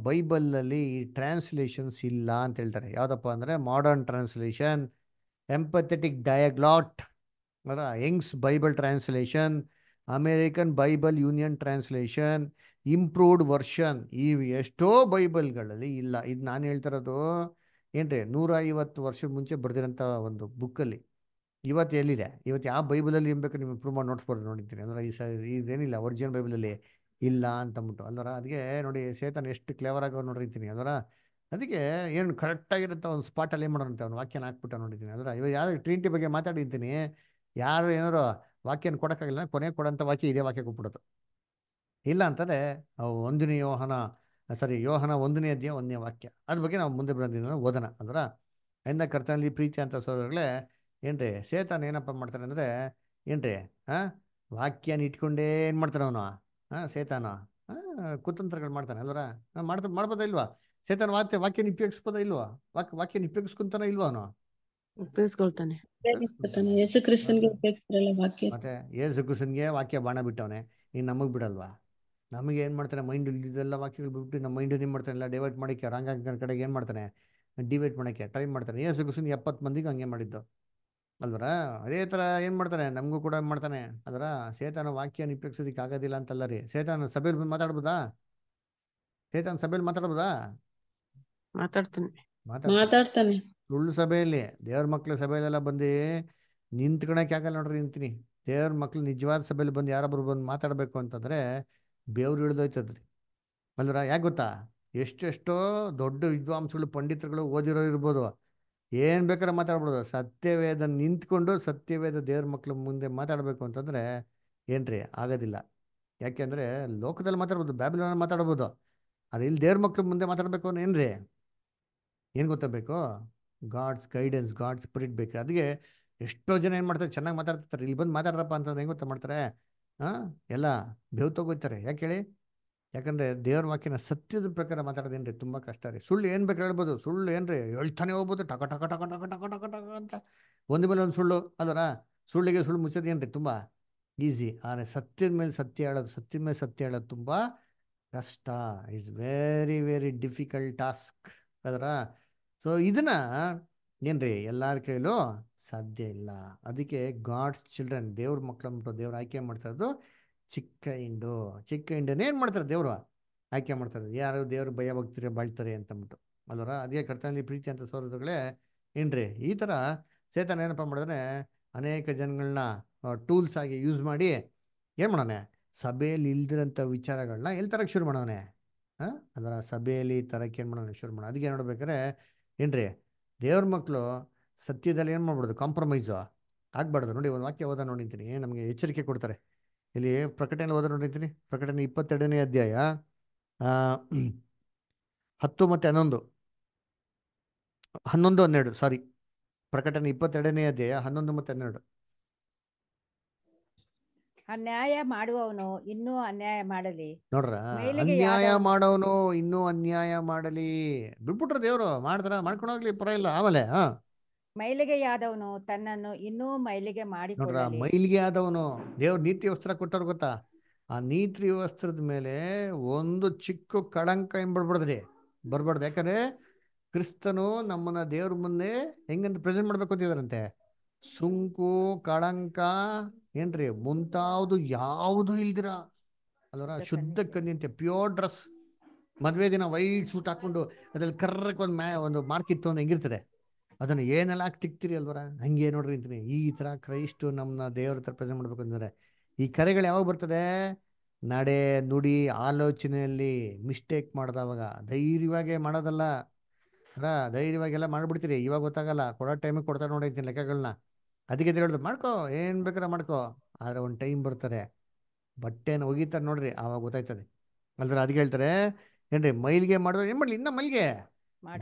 ಬೈಬಲಲ್ಲಿ ಟ್ರಾನ್ಸ್ಲೇಷನ್ಸ್ ಇಲ್ಲ ಅಂತ ಹೇಳ್ತಾರೆ ಯಾವುದಪ್ಪ ಅಂದರೆ modern translation diaglot diaglot, Young's Bible translation American Bible Union translation improved version ಈ ಎಷ್ಟೋ ಬೈಬಲ್ಗಳಲ್ಲಿ ಇಲ್ಲ ಇದು ನಾನು ಹೇಳ್ತಿರೋದು ಏನ್ರಿ ನೂರ ಐವತ್ತು ವರ್ಷದ ಮುಂಚೆ ಬರೆದಿರೋಂಥ ಒಂದು ಬುಕ್ಕಲ್ಲಿ ಇವತ್ತು ಎಲ್ಲಿದೆ ಇವತ್ತು ಯಾವ ಬೈಬಲಲ್ಲಿ ಇರಬೇಕು ನೀವು ಇಂಪ್ರೂವ್ ಮಾಡಿ ನೋಟ್ಸ್ ನೋಡಿದ್ದೀನಿ ಅಂದ್ರೆ ಈ ಸ ಇದೇನಿಲ್ಲ ಒರಿಜಿನಲ್ ಬೈಬಲಲ್ಲಿ ಇಲ್ಲ ಅಂತಂದ್ಬಿಟ್ಟು ಅಂದ್ರೆ ಅದಕ್ಕೆ ನೋಡಿ ಸೇತನ್ ಎಷ್ಟು ಕ್ಲೇವರ್ ಆಗೋ ನೋಡಿರ್ತೀನಿ ಅಂದ್ರೆ ಅದಕ್ಕೆ ಏನು ಕರೆಕ್ಟಾಗಿರುತ್ತೆ ಒಂದು ಸ್ಪಾಟಲ್ಲಿ ಏನು ಮಾಡೋಣ ಅವ್ನು ವಾಕ್ಯನ ಹಾಕ್ಬಿಟ್ಟು ನೋಡಿದ್ದೀನಿ ಅಂದ್ರೆ ಇವಾಗ ಯಾರು ಟ್ರೀಟಿ ಬಗ್ಗೆ ಮಾತಾಡಿದ್ದೀನಿ ಯಾರು ಏನಾರು ವಾಕ್ಯನ ಕೊಡೋಕ್ಕಾಗಿಲ್ಲ ಕೊನೆ ಕೊಡೋಂಥ ವಾಕ್ಯ ಇದೇ ವಾಕ್ಯ ಕೊಟ್ಬಿಡೋದು ಇಲ್ಲ ಅಂತಂದರೆ ಒಂದನೇ ಯೋಹನ ಸಾರಿ ಯೋಹನ ಒಂದನೇ ಅಧ್ಯಾಯ ಒಂದನೇ ವಾಕ್ಯ ಅದ್ರ ಬಗ್ಗೆ ನಾವು ಮುಂದೆ ಬರೋದಿಲ್ಲ ಓದೋಣ ಅಂದ್ರೆ ಎಂದ ಕರ್ತನಲ್ಲಿ ಪ್ರೀತಿ ಅಂತ ಸೋದರಗಳೇ ಏನ್ರಿ ಸೇತಾನ ಏನಪ್ಪ ಮಾಡ್ತಾನೆ ಅಂದರೆ ಏನ್ರಿ ಹಾಂ ವಾಕ್ಯನ ಇಟ್ಕೊಂಡೇ ಏನು ಮಾಡ್ತಾನೆ ಅವನು ಹಾಂ ಸೇತಾನ ಕುತಂತ್ರಗಳು ಮಾಡ್ತಾನೆ ಅಲ್ವರ ಮಾಡ್ತಾ ಮಾಡ್ಬೋದಾ ಇಲ್ವಾ ಚೇತನ್ ವಾಕ್ಯ ವಾಕ್ಯನ ಉಪಯೋಗಿಸ್ಬೋದ ಇಲ್ವಾ ವಾಕ್ಯ ವಾಕ್ಯನ ಉಪಯೋಗಿಸ್ಕೊಂತಾನ ಇಲ್ವಾ ಅವನು ಉಪಯೋಗಿಸ್ಕೊಳ್ತಾನೆ ವಾಕ್ಯ ಮತ್ತೆ ಯೇಸು ಕ್ರಿಸ್ತನ್ಗೆ ವಾಕ್ಯ ಬಾಣ ಬಿಟ್ಟವನೆ ನೀನ್ ನಮಗ್ ಬಿಡಲ್ವಾ ನಮಗೆ ಏನ್ ಮಾಡ್ತಾನೆ ಮೈಂಡ್ ಇಲ್ದಿದ್ದೆಲ್ಲ ವಾಕ್ಯಗಳು ಬಿಟ್ಟು ನಮ್ಮ ಮೈಂಡ್ ಏನು ಮಾಡ್ತಾನೆ ಎಲ್ಲ ಡೈವರ್ಟ್ ಮಾಡಿಕೆ ರಂಗ ಕಡೆಗೆ ಏನು ಮಾಡ್ತಾನೆ ಡಿವೈಟ್ ಮಾಡೋಕೆ ಟ್ರೈ ಮಾಡ್ತಾನೆ ಏಸು ಕ್ರಿಸ್ತನ್ ಎಪ್ಪತ್ ಮಂದಿಗೆ ಹಂಗೆ ಮಾಡಿದ್ದು ಅಲ್ವರ ಅದೇ ತರ ಏನ್ ಮಾಡ್ತಾನೆ ನಮಗೂ ಕೂಡ ಮಾಡ್ತಾನೆ ಅದರ ಸೇತಾನ ವಾಕ್ಯನ ಉಪಯೋಗಿಸೋದಕ್ಕೆ ಆಗೋದಿಲ್ಲ ಅಂತಲ್ಲ ರೀ ಸೇತಾನ ಸಭೆಯಲ್ಲಿ ಮಾತಾಡ್ಬೋದಾ ಸೇತಾನ ಸಭೆಯಲ್ಲಿ ಮಾತಾಡ್ಬೋದಾ ಮಾತಾಡ್ತಾನೆ ಮಾತಾಡ್ತಾನೆ ಸುಳ್ಳು ಸಭೆಯಲ್ಲಿ ದೇವ್ರ ಮಕ್ಳ ಸಭೆಯಲ್ಲೆಲ್ಲ ಬಂದು ನಿಂತ್ಕೊಳಕ್ ಆಗಲ್ಲ ನೋಡ್ರಿ ನಿಂತೀನಿ ದೇವ್ರ ಮಕ್ಳು ನಿಜವಾದ ಸಭೆಯಲ್ಲಿ ಬಂದು ಯಾರೊಬ್ರು ಬಂದು ಮಾತಾಡ್ಬೇಕು ಅಂತಂದ್ರೆ ಬೇವ್ರು ಹಿಡ್ದೋಯ್ತದ್ರಿ ಅಲ್ರ ಯಾಕೆ ಗೊತ್ತಾ ಎಷ್ಟೆಷ್ಟೋ ದೊಡ್ಡ ವಿದ್ವಾಂಸಗಳು ಪಂಡಿತರುಗಳು ಓದಿರೋ ಇರ್ಬೋದು ಏನ್ ಬೇಕಾರ ಮಾತಾಡ್ಬೋದು ಸತ್ಯವೇದ ನಿಂತ್ಕೊಂಡು ಸತ್ಯವೇದ ದೇವ್ರ ಮಕ್ಳ ಮುಂದೆ ಮಾತಾಡ್ಬೇಕು ಅಂತಂದ್ರೆ ಏನ್ರಿ ಆಗೋದಿಲ್ಲ ಯಾಕೆಂದ್ರೆ ಲೋಕದಲ್ಲಿ ಮಾತಾಡ್ಬೋದು ಬ್ಯಾಬಿಲೋನಲ್ಲಿ ಮಾತಾಡ್ಬೋದು ಅದು ಇಲ್ಲಿ ದೇವ್ರ ಮಕ್ಳ ಮುಂದೆ ಮಾತಾಡ್ಬೇಕು ಅಂದ್ರೆ ಏನ್ರಿ ಏನು ಬೇಕು ಗಾಡ್ಸ್ ಗೈಡೆನ್ಸ್ ಗಾಡ್ಸ್ ಸ್ಪಿರಿಟ್ ಬೇಕು ಅದಕ್ಕೆ ಎಷ್ಟೋ ಜನ ಏನು ಮಾಡ್ತಾರೆ ಚೆನ್ನಾಗಿ ಮಾತಾಡ್ತಾರೆ ಇಲ್ಲಿ ಬಂದು ಮಾತಾಡಪ್ಪ ಅಂತಂದ್ರೆ ಹೆಂಗೆ ಗೊತ್ತಾ ಮಾಡ್ತಾರೆ ಹಾಂ ಎಲ್ಲ ಬೇವ್ ತಗೋತಾರೆ ಯಾಕೆ ಹೇಳಿ ಯಾಕಂದರೆ ದೇವ್ರ ವಾಕ್ಯನ ಸತ್ಯದ ಪ್ರಕಾರ ಮಾತಾಡೋದೇನು ರೀ ತುಂಬ ಕಷ್ಟ ರೀ ಸುಳ್ಳು ಏನು ಬೇಕು ಹೇಳ್ಬೋದು ಸುಳ್ಳು ಏನು ರೀ ಹೇಳ್ತಾನೆ ಹೋಗ್ಬೋದು ಟಕ ಟಕ ಟಕ ಟಕ ಟಕ ಟಕ ಟಕ ಅಂತ ಒಂದು ಮೇಲೆ ಒಂದು ಸುಳ್ಳು ಅದರ ಸುಳ್ಳಿಗೆ ಸುಳ್ಳು ಮುಚ್ಚೋದೇನು ರೀ ತುಂಬ ಈಸಿ ಆದರೆ ಸತ್ಯದ ಮೇಲೆ ಸತ್ಯ ಹೇಳೋದು ಸತ್ಯದ ಮೇಲೆ ಸತ್ಯ ಹೇಳೋದು ತುಂಬ ಕಷ್ಟ it's very very difficult task ಅದರ ಸೊ ಇದನ್ನ ಏನ್ರಿ ಎಲ್ಲಾರ ಕೈಲೂ ಸಾಧ್ಯ ಇಲ್ಲ ಅದಕ್ಕೆ ಗಾಡ್ಸ್ ಚಿಲ್ಡ್ರನ್ ದೇವ್ರ ಮಕ್ಳು ಅಂದ್ಬಿಟ್ಟು ದೇವ್ರು ಆಯ್ಕೆ ಮಾಡ್ತಾ ಇರೋದು ಚಿಕ್ಕ ಹಿಂಡು ಚಿಕ್ಕ ಹಿಂಡನ್ನ ಏನು ಮಾಡ್ತಾರೆ ದೇವರು ಆಯ್ಕೆ ಮಾಡ್ತಾರೆ ಯಾರು ದೇವ್ರ ಭಯ ಬಳ್ತಾರೆ ಬಾಳ್ತಾರೆ ಅಂತಂದ್ಬಿಟ್ಟು ಅಲ್ವರ ಅದೇ ಕರ್ತನಲ್ಲಿ ಪ್ರೀತಿ ಅಂತ ಸೋದರಗಳೇ ಏನ್ರಿ ಈ ಥರ ಚೇತನ ಏನಪ್ಪ ಮಾಡಿದ್ರೆ ಅನೇಕ ಜನಗಳನ್ನ ಟೂಲ್ಸ್ ಆಗಿ ಯೂಸ್ ಮಾಡಿ ಏನು ಮಾಡೋಣ ಸಭೆಯಲ್ಲಿ ಇಲ್ದಿರೋಂಥ ವಿಚಾರಗಳನ್ನ ಎಲ್ಲಿ ತರಕ್ಕೆ ಶುರು ಮಾಡೋಣ ಹಾಂ ಅದರ ಸಭೆಯಲ್ಲಿ ತರಕ್ಕೆ ಏನು ಮಾಡೋಣ ಶುರು ಮಾಡೋಣ ಅದಕ್ಕೆ ನೋಡ್ಬೇಕಾದ್ರೆ ಏನ್ರಿ ದೇವ್ರ ಮಕ್ಕಳು ಸತ್ಯದಲ್ಲಿ ಏನು ಮಾಡ್ಬಾರ್ದು ಕಾಂಪ್ರಮೈಸು ಆಗ್ಬಾರ್ದು ನೋಡಿ ಒಂದು ವಾಕ್ಯ ಓದ ನೋಡಿಂತೀನಿ ನಮಗೆ ಎಚ್ಚರಿಕೆ ಕೊಡ್ತಾರೆ ಇಲ್ಲಿ ಪ್ರಕಟಣೆ ಓದ ನೋಡಿಂತೀನಿ ಪ್ರಕಟಣೆ ಇಪ್ಪತ್ತೆರಡನೇ ಅಧ್ಯಾಯ ಹತ್ತು ಮತ್ತು ಹನ್ನೊಂದು ಹನ್ನೊಂದು ಹನ್ನೆರಡು ಸಾರಿ ಪ್ರಕಟಣೆ ಇಪ್ಪತ್ತೆರಡನೇ ಅಧ್ಯಾಯ ಹನ್ನೊಂದು ಮತ್ತು ಹನ್ನೆರಡು ಅನ್ಯಾಯ ಮಾಡುವವನು ಇನ್ನೂ ಅನ್ಯಾಯ ಮಾಡಲಿ ನೋಡ್ರ ಅನ್ಯಾಯ ಮಾಡೋನು ಇನ್ನೂ ಅನ್ಯಾಯ ಮಾಡಲಿ ಬಿಟ್ಬಿಟ್ರ ದೇವ್ರು ಮಾಡ್ತಾರ ಮಾಡ್ಕೊಂಡೋಗ್ಲಿ ಪರ ಇಲ್ಲ ಆಮೇಲೆ ಮೈಲಿಗೆ ಯಾದವನು ತನ್ನನ್ನು ಇನ್ನೂ ಮೈಲಿಗೆ ಮಾಡಿ ನೋಡ್ರ ಮೈಲಿಗೆ ಆದವನು ದೇವ್ರ ನೀತಿ ವಸ್ತ್ರ ಕೊಟ್ಟವ್ರು ಗೊತ್ತಾ ಆ ನೀತಿ ವಸ್ತ್ರದ ಮೇಲೆ ಒಂದು ಚಿಕ್ಕ ಕಳಂಕ ಎಂಬಿಡ್ಬಾರ್ದ್ರಿ ಬರ್ಬಾರ್ದು ಯಾಕಂದ್ರೆ ಕ್ರಿಸ್ತನು ನಮ್ಮನ್ನ ದೇವ್ರ ಮುಂದೆ ಹೆಂಗಂತ ಪ್ರೆಸೆಂಟ್ ಮಾಡ್ಬೇಕು ಅಂತಿದಾರಂತೆ ಸುಂಕು ಕಳಂಕ ಏನ್ರಿ ಮುಂತಾವುದು ಯಾವುದು ಇಲ್ದಿರ ಅಲ್ವರ ಶುದ್ಧ ಕನ್ಯಂತೆ ಪ್ಯೂರ್ ಡ್ರೆಸ್ ಮದ್ವೆ ದಿನ ವೈಟ್ ಸೂಟ್ ಹಾಕೊಂಡು ಅದ್ರಲ್ಲಿ ಕರ್ರಕ್ ಒಂದ್ ಮ್ಯಾ ಒಂದು ಮಾರ್ಕ್ ಇತ್ತು ಅಂದ್ರೆ ಹೆಂಗಿರ್ತದೆ ಅದನ್ನ ಏನೆಲ್ಲ ಹಾಕಿ ತಿಕ್ತಿರಿ ಅಲ್ವರ ಹಂಗೆ ನೋಡ್ರಿ ಅಂತೀನಿ ಈ ತರ ಕ್ರೈಸ್ಟ್ ನಮ್ಮ ದೇವರ ಹತ್ರ ಪ್ರೆಸೆಂಟ್ ಮಾಡ್ಬೇಕಂದ್ರೆ ಈ ಕರೆಗಳು ಯಾವಾಗ ಬರ್ತದೆ ನಡೆ ನುಡಿ ಆಲೋಚನೆಯಲ್ಲಿ ಮಿಸ್ಟೇಕ್ ಮಾಡ್ದವಾಗ ಧೈರ್ಯವಾಗೇ ಮಾಡೋದಲ್ಲ ಧೈರ್ಯವಾಗಿ ಎಲ್ಲ ಮಾಡ್ಬಿಡ್ತೀರಿ ಇವಾಗ ಗೊತ್ತಾಗಲ್ಲ ಕೊಡೋ ಟೈಮಿಗೆ ಕೊಡ್ತಾರೆ ನೋಡಿ ಲೆಕ್ಕಗಳನ್ನ ಅದಕ್ಕೆ ಹೇಳಿದ್ರು ಮಾಡ್ಕೋ ಏನ್ ಬೇಕಾರ ಮಾಡ್ಕೋ ಆದ್ರೆ ಒಂದು ಟೈಮ್ ಬರ್ತಾರೆ ಬಟ್ಟೆನ ಒಗೀತಾರೆ ನೋಡ್ರಿ ಆವಾಗ ಗೊತ್ತಾಯ್ತದೆ ಅಲ್ದ್ರೆ ಅದಕ್ಕೆ ಹೇಳ್ತಾರೆ ಏನ್ರಿ ಮೈಲ್ಗೆ ಮಾಡಿದ್ರೆ ಏನ್ ಮಾಡಲಿ ಇನ್ನ ಮೈಲ್ಗೆ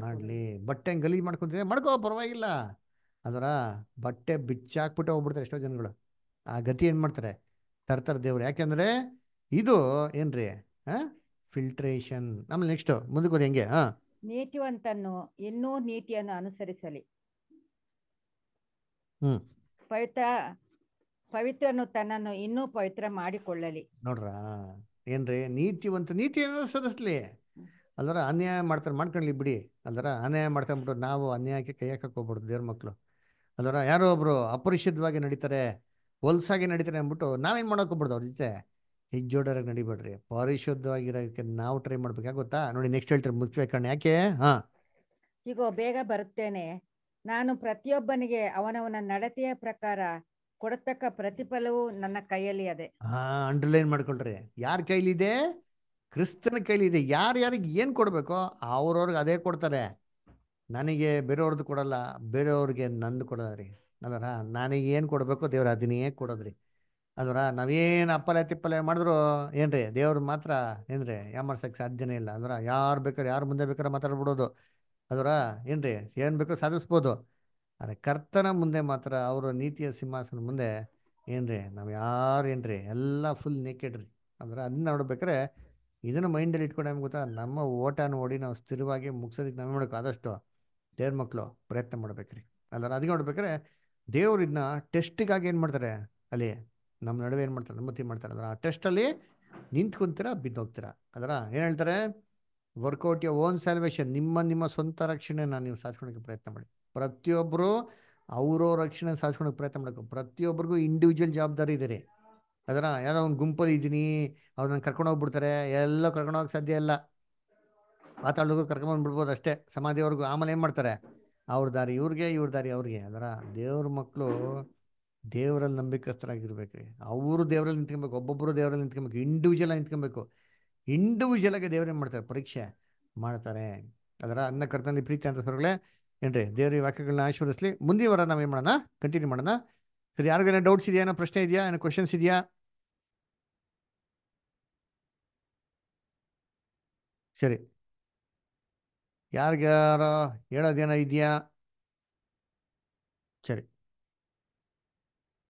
ಮಾಡ್ಲಿ ಬಟ್ಟೆ ಗಲೀಜು ಮಾಡ್ಕೊಂತೀನಿ ಮಾಡ್ಕೋ ಪರವಾಗಿಲ್ಲ ಅದರ ಬಟ್ಟೆ ಬಿಚ್ಚಾಕ್ಬಿಟ್ಟು ಹೋಗ್ಬಿಡ್ತಾರೆ ಎಷ್ಟೋ ಜನಗಳು ಆ ಗತಿ ಏನು ಮಾಡ್ತಾರೆ ತರ್ತಾರೆ ದೇವ್ರು ಯಾಕೆಂದ್ರೆ ಇದು ಏನ್ರಿ ಹಾಂ ಫಿಲ್ಟ್ರೇಷನ್ ಆಮೇಲೆ ನೆಕ್ಸ್ಟ್ ಮುಂದಕ್ಕೆ ಹೋದ ಹೆಂಗೆ ಹಾಂ ನೀತಿವಂತನ್ನು ಇನ್ನೂ ನೀತಿಯನ್ನು ಅನುಸರಿಸಲಿ ಪವಿತ್ರ ಪವಿತ್ರನು ತನ್ನನ್ನು ಇನ್ನೂ ಪವಿತ್ರ ಮಾಡಿಕೊಳ್ಳಲಿ ನೋಡ್ರ ಏನ್ರಿ ನೀತಿವಂತ ನೀತಿ ಸದಸ್ಲಿ ಅಲ್ದರ ಅನ್ಯಾಯ ಮಾಡ್ತಾರೆ ಮಾಡ್ಕೊಳ್ಳಿ ಬಿಡಿ ಅಲ್ದರ ಅನ್ಯಾಯ ಮಾಡ್ಕೊಂಡ್ಬಿಟ್ಟು ನಾವು ಅನ್ಯಾಯಕ್ಕೆ ಕೈ ಹಾಕೋಬಾರ್ದು ದೇವ್ರ ಮಕ್ಕಳು ಅಲ್ದರ ಯಾರೋ ಒಬ್ರು ಅಪರಿಶುದ್ಧವಾಗಿ ನಡೀತಾರೆ ಹೊಲ್ಸಾಗಿ ನಡೀತಾರೆ ಅಂದ್ಬಿಟ್ಟು ನಾವೇನ್ ಹೋಗ್ಬಾರ್ದು ಅವ್ರ ಜೊತೆ ಹಿಜ್ಜೋಡರಾಗಿ ನಡಿಬೇಡ್ರಿ ಪರಿಶುದ್ಧವಾಗಿರೋದಕ್ಕೆ ನಾವು ಟ್ರೈ ಮಾಡ್ಬೇಕಾಗುತ್ತಾ ನೋಡಿ ನೆಕ್ಸ್ಟ್ ಹೇಳ್ತಾರೆ ಮುಚ್ಚಬೇಕಣ್ಣ ಯಾಕೆ ಹಾಂ ಈಗ ಬೇಗ ಬರುತ್ತೇನೆ ನಾನು ಪ್ರತಿಯೊಬ್ಬನಿಗೆ ಅವನವನ ನಡತೆಯ ಪ್ರಕಾರ ಕೊಡತಕ್ಕ ಪ್ರತಿಫಲವು ನನ್ನ ಕೈಯಲ್ಲಿ ಅದೇ ಹಾ ಅಂಡರ್ಲೈನ್ ಮಾಡ್ಕೊಳ್ರಿ ಯಾರ ಕೈಲಿದೆ ಕ್ರಿಸ್ತನ ಕೈಲಿ ಕೈಲಿದೆ ಯಾರ್ಯಾರಿಗೆ ಏನ್ ಕೊಡ್ಬೇಕು ಅವ್ರವ್ರಿಗೆ ಅದೇ ಕೊಡ್ತಾರೆ ನನಗೆ ಬೇರೆಯವ್ರದ್ದು ಕೊಡಲ್ಲ ಬೇರೆಯವ್ರಿಗೆ ನಂದು ಕೊಡೋದ್ರಿ ರೀ ನನಗೆ ಏನು ಕೊಡಬೇಕು ದೇವ್ರ ಅದನ್ನೇ ಕೊಡೋದ್ರಿ ಅದರ ನಾವೇನು ಅಪ್ಪಲೆ ತಿಪ್ಪಲೆ ಮಾಡಿದ್ರು ಏನ್ರಿ ದೇವ್ರ ಮಾತ್ರ ಏನ್ರಿ ಯಾಮರ್ಸಕ್ಕೆ ಸಾಧ್ಯನೇ ಇಲ್ಲ ಅಂದ್ರೆ ಯಾರು ಬೇಕಾದ್ರೆ ಯಾರು ಮುಂದೆ ಬೇಕಾದ್ರೆ ಮಾತಾಡ್ಬಿಡೋದು ಅದರ ಏನ್ರಿ ಏನು ಬೇಕೋ ಸಾಧಿಸ್ಬೋದು ಆದರೆ ಕರ್ತನ ಮುಂದೆ ಮಾತ್ರ ಅವರ ನೀತಿಯ ಸಿಂಹಾಸನ ಮುಂದೆ ಏನ್ರಿ ನಾವು ಯಾರು ಏನ್ರಿ ಎಲ್ಲ ಫುಲ್ ನೇಕೆಡ್ರಿ ಅಂದ್ರೆ ಅದನ್ನ ನೋಡ್ಬೇಕ್ರೆ ಇದನ್ನ ಮೈಂಡಲ್ಲಿ ಇಟ್ಕೊಂಡು ನಮ್ಗೆ ಗೊತ್ತಾ ನಮ್ಮ ಓಟ ನೋಡಿ ನಾವು ಸ್ಥಿರವಾಗಿ ಮುಗಿಸೋದಕ್ಕೆ ನಾವು ಮಾಡಬೇಕು ಆದಷ್ಟು ದೇವ್ರ ಮಕ್ಕಳು ಪ್ರಯತ್ನ ಮಾಡ್ಬೇಕ್ರಿ ಅಲ್ಲರ ಅದಕ್ಕೆ ನೋಡ್ಬೇಕಾರೆ ದೇವ್ರು ಇದನ್ನ ಟೆಸ್ಟಿಗಾಗಿ ಏನು ಮಾಡ್ತಾರೆ ಅಲ್ಲಿ ನಮ್ಮ ನಡುವೆ ಏನು ಮಾಡ್ತಾರೆ ಅನುಮತಿ ಮಾಡ್ತಾರೆ ಅಂದ್ರೆ ಆ ಟೆಸ್ಟಲ್ಲಿ ನಿಂತ್ಕೊಂತೀರಾ ಬಿದ್ದೋಗ್ತೀರಾ ಅದರ ಏನು ಹೇಳ್ತಾರೆ ವರ್ಕೌಟ್ ಯೋ ಓನ್ ಸ್ಯಾಲ್ವೇಷನ್ ನಿಮ್ಮ ನಿಮ್ಮ ಸ್ವಂತ ರಕ್ಷಣೆಯನ್ನು ನೀವು ಸಾಧಿಸ್ಕೊಳಕ್ಕೆ ಪ್ರಯತ್ನ ಮಾಡಿ ಪ್ರತಿಯೊಬ್ಬರು ಅವರೋ ರಕ್ಷಣೆ ಸಾಧಿಸ್ಕೊಳಕ್ಕೆ ಪ್ರಯತ್ನ ಮಾಡಬೇಕು ಪ್ರತಿಯೊಬ್ಬರಿಗೂ ಇಂಡಿವಿಜುವಲ್ ಜವಾಬ್ದಾರಿ ಇದೆ ಅದರ ಯಾರೋ ಒಂದು ಗುಂಪಲ್ಲಿ ಇದ್ದೀನಿ ಅವ್ರನ್ನ ಕರ್ಕೊಂಡು ಹೋಗ್ಬಿಡ್ತಾರೆ ಎಲ್ಲ ಕರ್ಕೊಂಡು ಹೋಗಕ್ಕೆ ಸಾಧ್ಯ ಇಲ್ಲ ಮಾತಾಡೋದು ಕರ್ಕೊಂಡ್ಬಂದ್ಬಿಡ್ಬೋದು ಅಷ್ಟೇ ಸಮಾಧಿಯವ್ರಿಗೂ ಆಮೇಲೆ ಏನು ಮಾಡ್ತಾರೆ ಅವ್ರ ದಾರಿ ಇವ್ರಿಗೆ ಇವ್ರ ದಾರಿ ಅವ್ರಿಗೆ ಅದರ ದೇವ್ರ ಮಕ್ಕಳು ದೇವರಲ್ಲಿ ನಂಬಿಕಸ್ಥರಾಗಿರ್ಬೇಕು ಅವರು ದೇವರಲ್ಲಿ ನಿಂತ್ಕೊಬೇಕು ಒಬ್ಬೊಬ್ಬರು ದೇವರಲ್ಲಿ ನಿಂತ್ಕೊಬೇಕು ಇಂಡಿವಿಜುವಲ್ ಆಗಿ ನಿಂತ್ಕೊಬೇಕು ಇಂಡಿವಿಜುವಲ್ ಆಗಿ ದೇವರೇನು ಮಾಡ್ತಾರೆ ಪರೀಕ್ಷೆ ಮಾಡ್ತಾರೆ ಅದರ ಅನ್ನ ಕರ್ತನಲ್ಲಿ ಪ್ರೀತಿ ಅಂತ ಸರ್ಗಳೇ ಏನ್ರಿ ದೇವ್ರ ವಾಕ್ಯಗಳನ್ನ ಆಶೀರ್ವದಿಸ್ಲಿ ಮುಂದಿನ ವಾರ ನಾವು ಏನು ಮಾಡೋಣ ಕಂಟಿನ್ಯೂ ಮಾಡೋಣ ಸರಿ ಯಾರಿಗೇನೋ ಡೌಟ್ಸ್ ಇದೆಯಾ ಏನೋ ಪ್ರಶ್ನೆ ಇದೆಯಾ ಏನೋ ಕ್ವಶನ್ಸ್ ಇದೆಯಾ ಸರಿ ಯಾರಿಗಾರ ಹೇಳೋದೇನೋ ಇದೆಯಾ ಸರಿ